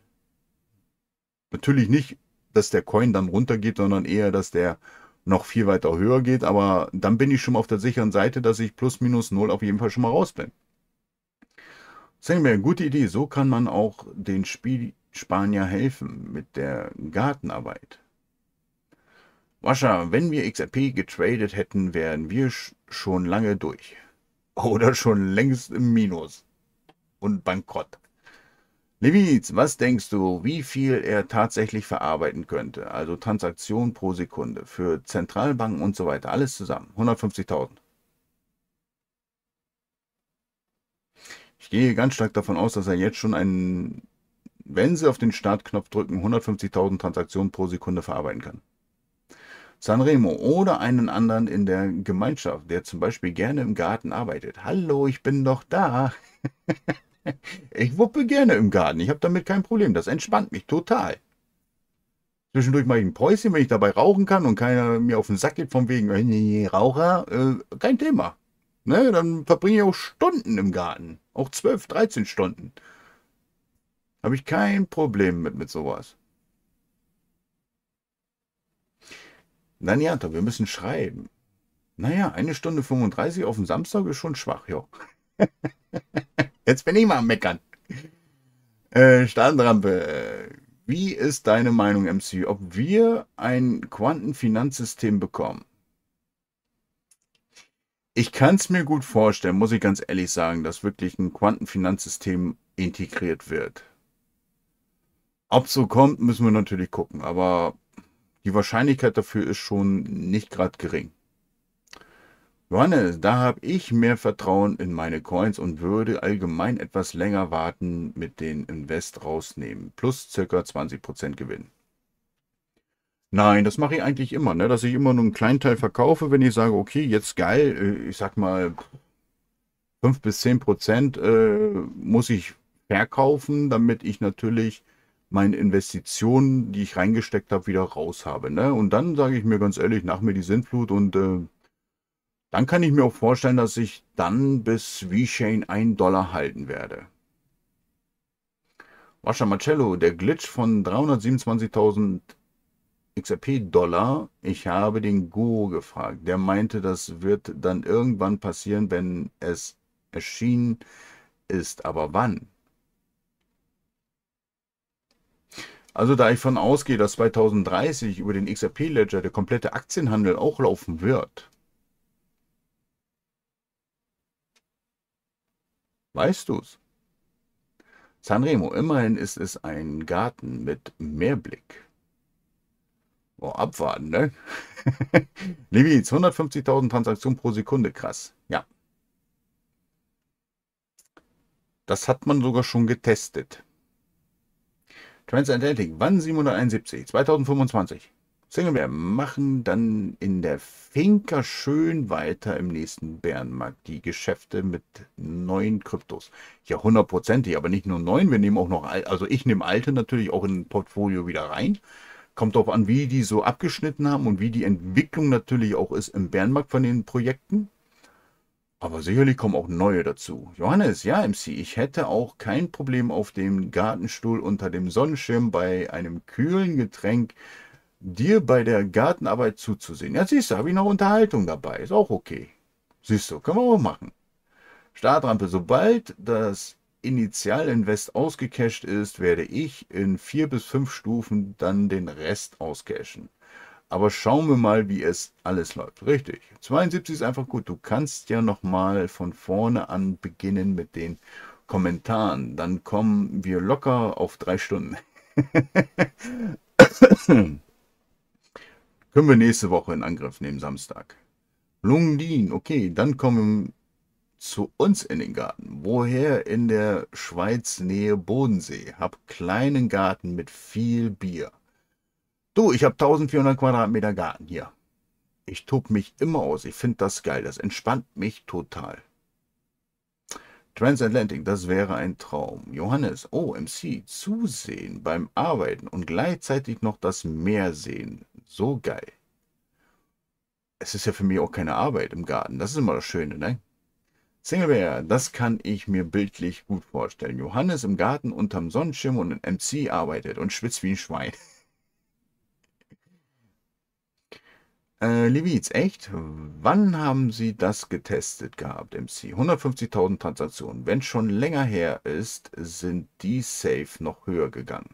Natürlich nicht, dass der Coin dann runtergeht, sondern eher, dass der noch viel weiter höher geht. Aber dann bin ich schon mal auf der sicheren Seite, dass ich plus minus null auf jeden Fall schon mal raus bin. Das ist eine gute Idee. So kann man auch den Spiel Spanier helfen mit der Gartenarbeit. Wascha, wenn wir XRP getradet hätten, wären wir schon lange durch. Oder schon längst im Minus und bankrott. Levitz, was denkst du, wie viel er tatsächlich verarbeiten könnte? Also Transaktionen pro Sekunde für Zentralbanken und so weiter, alles zusammen. 150.000. Ich gehe ganz stark davon aus, dass er jetzt schon einen, wenn sie auf den Startknopf drücken, 150.000 Transaktionen pro Sekunde verarbeiten kann. Sanremo oder einen anderen in der Gemeinschaft, der zum Beispiel gerne im Garten arbeitet. Hallo, ich bin doch da. [LAUGHS] ich wuppe gerne im Garten. Ich habe damit kein Problem. Das entspannt mich total. Zwischendurch mache ich ein Päuschen, wenn ich dabei rauchen kann und keiner mir auf den Sack geht von wegen äh, Raucher. Äh, kein Thema. Ne, dann verbringe ich auch Stunden im Garten. Auch 12, 13 Stunden. Habe ich kein Problem mit, mit sowas. Naniata, wir müssen schreiben. Naja, eine Stunde 35 auf dem Samstag ist schon schwach, ja. [LAUGHS] Jetzt bin ich mal am Meckern. Äh, Standrampe, äh, wie ist deine Meinung, MC, ob wir ein Quantenfinanzsystem bekommen? Ich kann es mir gut vorstellen, muss ich ganz ehrlich sagen, dass wirklich ein Quantenfinanzsystem integriert wird. Ob so kommt, müssen wir natürlich gucken, aber die Wahrscheinlichkeit dafür ist schon nicht gerade gering. Johannes, da habe ich mehr Vertrauen in meine Coins und würde allgemein etwas länger warten mit den Invest rausnehmen. Plus circa 20% Gewinn. Nein, das mache ich eigentlich immer, ne? dass ich immer nur einen kleinen Teil verkaufe, wenn ich sage, okay, jetzt geil, äh, ich sag mal 5 bis 10 Prozent äh, muss ich verkaufen, damit ich natürlich meine Investitionen, die ich reingesteckt habe, wieder raus habe. Ne? Und dann sage ich mir ganz ehrlich, nach mir die Sintflut und äh, dann kann ich mir auch vorstellen, dass ich dann bis V-Chain 1 Dollar halten werde. Wascha Marcello, der Glitch von 327.000 XRP-Dollar. Ich habe den Guru gefragt. Der meinte, das wird dann irgendwann passieren, wenn es erschienen ist. Aber wann? Also da ich von ausgehe, dass 2030 über den XRP Ledger der komplette Aktienhandel auch laufen wird. Weißt du es. Sanremo, immerhin ist es ein Garten mit Meerblick. Oh, abwarten, ne? Leviz, [LAUGHS] 150.000 Transaktionen pro Sekunde, krass. Ja. Das hat man sogar schon getestet. Transatlantic, wann 771? 2025. Single machen dann in der Finker schön weiter im nächsten Bärenmarkt. Die Geschäfte mit neuen Kryptos. Ja, hundertprozentig, aber nicht nur neun. Wir nehmen auch noch, also ich nehme alte natürlich auch in ein Portfolio wieder rein. Kommt darauf an, wie die so abgeschnitten haben und wie die Entwicklung natürlich auch ist im Bärenmarkt von den Projekten. Aber sicherlich kommen auch neue dazu. Johannes, ja, MC, ich hätte auch kein Problem auf dem Gartenstuhl unter dem Sonnenschirm bei einem kühlen Getränk dir bei der Gartenarbeit zuzusehen. Ja, siehst du, habe ich noch Unterhaltung dabei. Ist auch okay. Siehst du, können wir auch machen. Startrampe, sobald das Initialinvest ausgecasht ist, werde ich in vier bis fünf Stufen dann den Rest auscashen. Aber schauen wir mal, wie es alles läuft. Richtig. 72 ist einfach gut. Du kannst ja nochmal von vorne an beginnen mit den Kommentaren. Dann kommen wir locker auf drei Stunden. [COUGHS] Können wir nächste Woche in Angriff nehmen, Samstag. Lungdin, okay, dann kommen zu uns in den Garten. Woher in der Schweiz Nähe Bodensee? Hab kleinen Garten mit viel Bier. Du, ich habe 1400 Quadratmeter Garten hier. Ich tob mich immer aus. Ich finde das geil. Das entspannt mich total. Transatlantic, das wäre ein Traum. Johannes, oh, MC, zusehen beim Arbeiten und gleichzeitig noch das Meer sehen. So geil. Es ist ja für mich auch keine Arbeit im Garten. Das ist immer das Schöne, ne? Single Bear, das kann ich mir bildlich gut vorstellen. Johannes im Garten unterm Sonnenschirm und ein MC arbeitet und schwitzt wie ein Schwein. [LAUGHS] Äh, Levits, echt? Wann haben Sie das getestet gehabt, MC? 150.000 Transaktionen. Wenn schon länger her ist, sind die safe noch höher gegangen.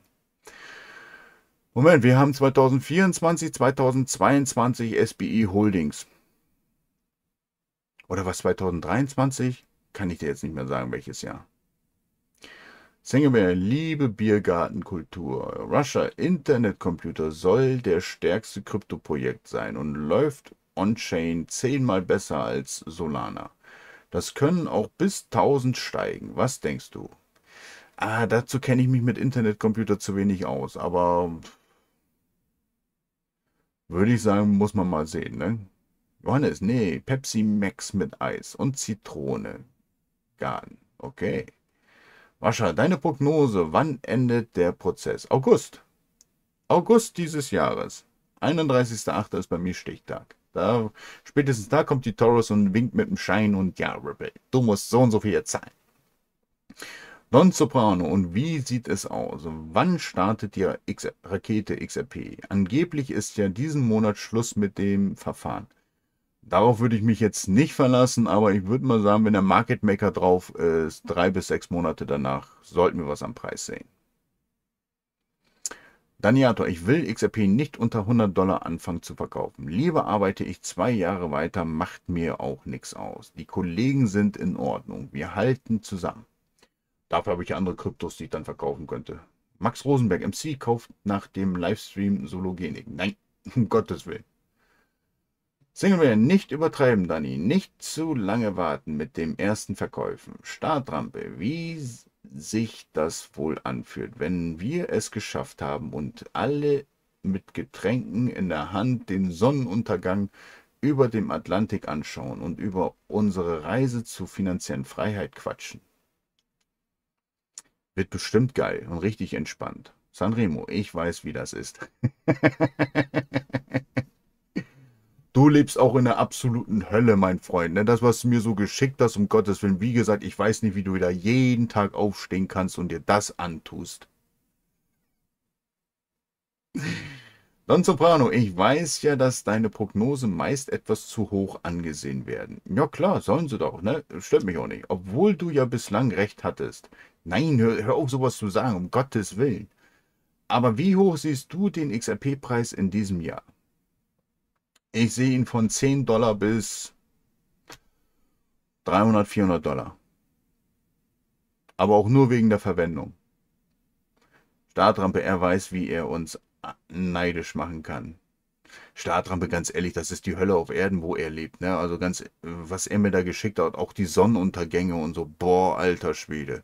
Moment, wir haben 2024, 2022 SBI Holdings. Oder was 2023? Kann ich dir jetzt nicht mehr sagen, welches Jahr. Sangamer, liebe Biergartenkultur. Russia Internet Computer soll der stärkste Kryptoprojekt sein und läuft on-chain zehnmal besser als Solana. Das können auch bis 1000 steigen. Was denkst du? Ah, dazu kenne ich mich mit Internet Computer zu wenig aus, aber würde ich sagen, muss man mal sehen, ne? Johannes, nee, Pepsi Max mit Eis und Zitrone. Garten, okay. Wascha, deine Prognose, wann endet der Prozess? August. August dieses Jahres. 31.8. ist bei mir Stichtag. Da, spätestens da kommt die Taurus und winkt mit dem Schein und ja, Rebel, du musst so und so viel zahlen. Don Soprano, und wie sieht es aus? Wann startet die X Rakete XRP? Angeblich ist ja diesen Monat Schluss mit dem Verfahren. Darauf würde ich mich jetzt nicht verlassen, aber ich würde mal sagen, wenn der Market Maker drauf ist, drei bis sechs Monate danach sollten wir was am Preis sehen. Daniator, ich will XRP nicht unter 100 Dollar anfangen zu verkaufen. Lieber arbeite ich zwei Jahre weiter, macht mir auch nichts aus. Die Kollegen sind in Ordnung, wir halten zusammen. Dafür habe ich andere Kryptos, die ich dann verkaufen könnte. Max Rosenberg, MC, kauft nach dem Livestream Sologenik. Nein, [LAUGHS] um Gottes Willen. Singleton, nicht übertreiben, Dani. Nicht zu lange warten mit dem ersten Verkäufen. Startrampe, wie sich das wohl anfühlt, wenn wir es geschafft haben und alle mit Getränken in der Hand den Sonnenuntergang über dem Atlantik anschauen und über unsere Reise zur finanziellen Freiheit quatschen. Wird bestimmt geil und richtig entspannt. Sanremo, ich weiß, wie das ist. [LAUGHS] Du lebst auch in der absoluten Hölle, mein Freund. Ne? Das, was du mir so geschickt hast, um Gottes Willen, wie gesagt, ich weiß nicht, wie du da jeden Tag aufstehen kannst und dir das antust. Don Soprano, ich weiß ja, dass deine Prognosen meist etwas zu hoch angesehen werden. Ja klar, sollen sie doch, ne? Stört mich auch nicht. Obwohl du ja bislang recht hattest. Nein, hör, hör auf sowas zu sagen, um Gottes Willen. Aber wie hoch siehst du den XRP-Preis in diesem Jahr? ich sehe ihn von 10 Dollar bis 300, 400 Dollar. Aber auch nur wegen der Verwendung. Startrampe, er weiß, wie er uns neidisch machen kann. Startrampe, ganz ehrlich, das ist die Hölle auf Erden, wo er lebt. Ne? Also ganz, was er mir da geschickt hat, auch die Sonnenuntergänge und so. Boah, alter Schwede.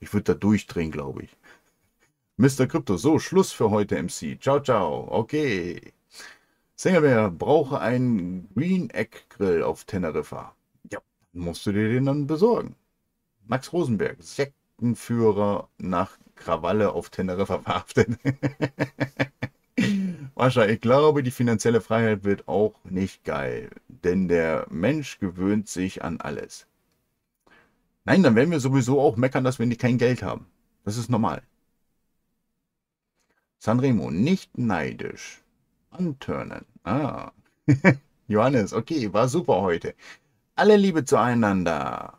Ich würde da durchdrehen, glaube ich. Mr. Crypto, so, Schluss für heute, MC. Ciao, ciao. Okay. Sängerwehr brauche einen Green Egg Grill auf Teneriffa. Ja, musst du dir den dann besorgen. Max Rosenberg, Sektenführer nach Krawalle auf Teneriffa verhaftet. [LAUGHS] Mascha, ich glaube, die finanzielle Freiheit wird auch nicht geil, denn der Mensch gewöhnt sich an alles. Nein, dann werden wir sowieso auch meckern, dass wir nicht kein Geld haben. Das ist normal. Sanremo, nicht neidisch. Anturnen. Ah. [LAUGHS] Johannes, okay, war super heute. Alle Liebe zueinander.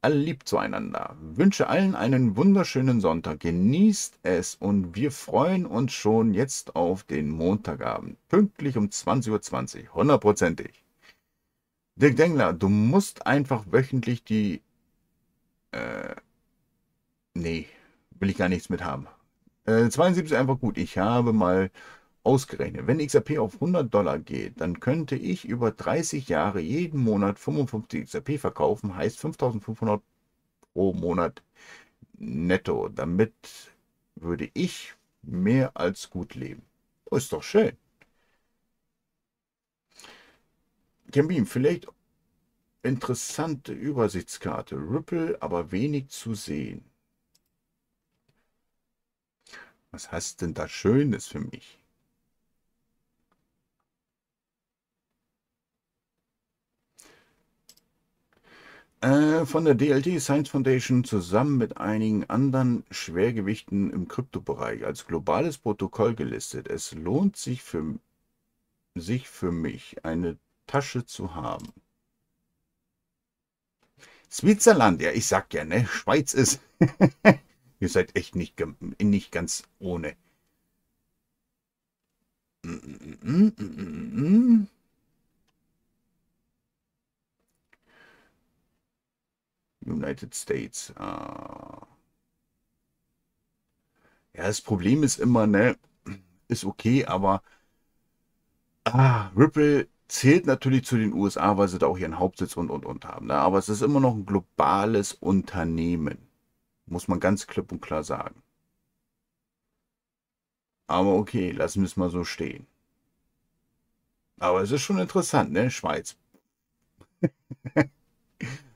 Alle lieb zueinander. Wünsche allen einen wunderschönen Sonntag. Genießt es und wir freuen uns schon jetzt auf den Montagabend. Pünktlich um 20.20 Uhr. Hundertprozentig. Dirk Dengler, du musst einfach wöchentlich die. Äh, nee, will ich gar nichts mit haben. Äh, 72 einfach gut. Ich habe mal Ausgerechnet, wenn XRP auf 100 Dollar geht, dann könnte ich über 30 Jahre jeden Monat 55 XRP verkaufen, heißt 5500 pro Monat netto. Damit würde ich mehr als gut leben. Oh, ist doch schön. Gambin, vielleicht interessante Übersichtskarte. Ripple, aber wenig zu sehen. Was hast denn da Schönes für mich? Äh, von der DLT Science Foundation zusammen mit einigen anderen Schwergewichten im Kryptobereich als globales Protokoll gelistet. Es lohnt sich für, sich für mich, eine Tasche zu haben. Switzerland, ja, ich sag ja, ne? Schweiz ist. [LAUGHS] Ihr seid echt nicht, nicht ganz ohne. Mm -mm -mm, mm, mm, mm United States. Ah. Ja, das Problem ist immer, ne, ist okay, aber ah, Ripple zählt natürlich zu den USA, weil sie da auch ihren Hauptsitz und und und haben. Ne? Aber es ist immer noch ein globales Unternehmen. Muss man ganz klipp und klar sagen. Aber okay, lassen wir es mal so stehen. Aber es ist schon interessant, ne? Schweiz. [LAUGHS]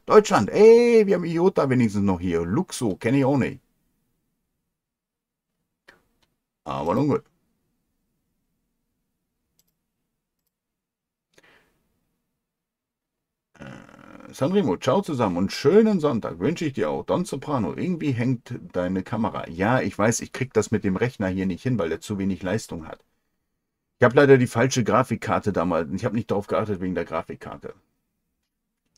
Deutschland, ey, wir haben Iota wenigstens noch hier. Luxo, kenne ich auch nicht. Aber nun gut. Äh, Sanremo, ciao zusammen und schönen Sonntag wünsche ich dir auch. Don Soprano, irgendwie hängt deine Kamera. Ja, ich weiß, ich kriege das mit dem Rechner hier nicht hin, weil er zu wenig Leistung hat. Ich habe leider die falsche Grafikkarte damals. Ich habe nicht darauf geachtet wegen der Grafikkarte.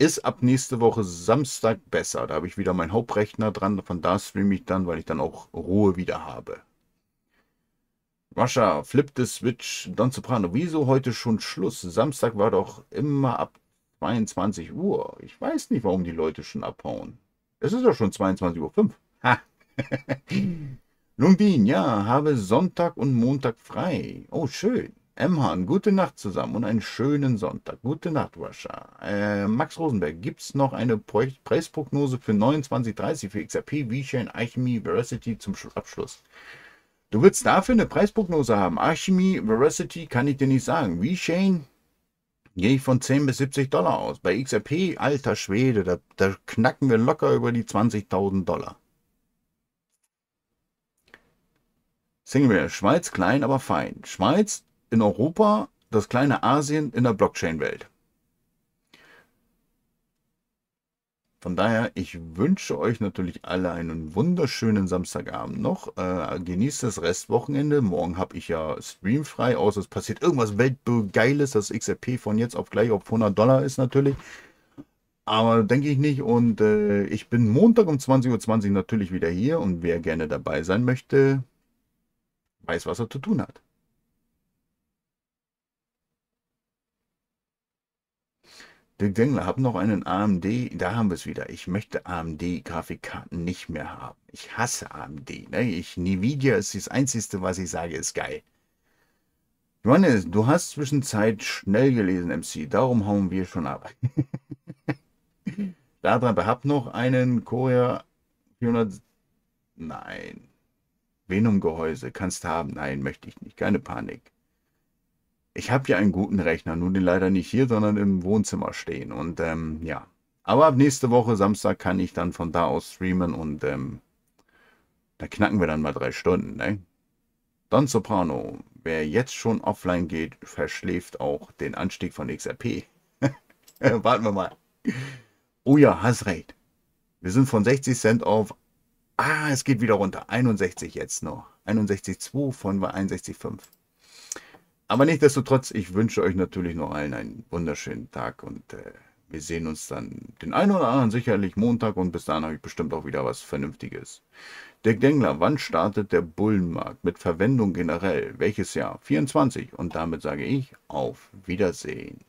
Ist ab nächste Woche Samstag besser. Da habe ich wieder meinen Hauptrechner dran. Von da streame ich dann, weil ich dann auch Ruhe wieder habe. Russia, flip the switch, Don Soprano. Wieso heute schon Schluss? Samstag war doch immer ab 22 Uhr. Ich weiß nicht, warum die Leute schon abhauen. Es ist doch schon 22.05 Uhr. Ha! [LAUGHS] Lundin, ja, habe Sonntag und Montag frei. Oh, schön. M. Hahn, gute Nacht zusammen und einen schönen Sonntag. Gute Nacht, Russia. Äh, Max Rosenberg, gibt es noch eine Preisprognose für 2930 für XRP, v VeChain, Alchemy, Veracity zum Abschluss? Du willst dafür eine Preisprognose haben. Alchemy, Veracity kann ich dir nicht sagen. v VeChain gehe ich von 10 bis 70 Dollar aus. Bei XRP, alter Schwede, da, da knacken wir locker über die 20.000 Dollar. Single Schweiz klein, aber fein. Schweiz in Europa, das kleine Asien in der Blockchain-Welt. Von daher, ich wünsche euch natürlich alle einen wunderschönen Samstagabend noch. Äh, genießt das Restwochenende. Morgen habe ich ja Stream frei, außer es passiert irgendwas Weltgeiles, das XRP von jetzt auf gleich auf 100 Dollar ist natürlich. Aber denke ich nicht. Und äh, ich bin Montag um 20.20 Uhr natürlich wieder hier. Und wer gerne dabei sein möchte, weiß, was er zu tun hat. Dirk Dengler, hab noch einen AMD, da haben wir es wieder. Ich möchte AMD-Grafikkarten nicht mehr haben. Ich hasse AMD. Ne? Ich, Nvidia ist das Einzige, was ich sage, ist geil. Johannes, du hast zwischenzeit schnell gelesen, MC. Darum hauen wir schon ab. [LAUGHS] da Daran hab noch einen Korea 400. Nein. Venom-Gehäuse. Kannst haben. Nein, möchte ich nicht. Keine Panik ich habe ja einen guten Rechner, nur den leider nicht hier, sondern im Wohnzimmer stehen. Und ähm, ja, aber ab nächste Woche Samstag kann ich dann von da aus streamen und ähm, da knacken wir dann mal drei Stunden. Ne? Don Soprano, wer jetzt schon offline geht, verschläft auch den Anstieg von XRP. [LAUGHS] Warten wir mal. Oh ja, hast recht. Wir sind von 60 Cent auf. Ah, es geht wieder runter. 61 jetzt noch. 61,2 von 61,5. Aber nichtsdestotrotz, ich wünsche euch natürlich noch allen einen wunderschönen Tag und äh, wir sehen uns dann den einen oder anderen sicherlich Montag und bis dahin habe ich bestimmt auch wieder was Vernünftiges. Der Dengler, wann startet der Bullenmarkt mit Verwendung generell? Welches Jahr? 24. Und damit sage ich auf Wiedersehen.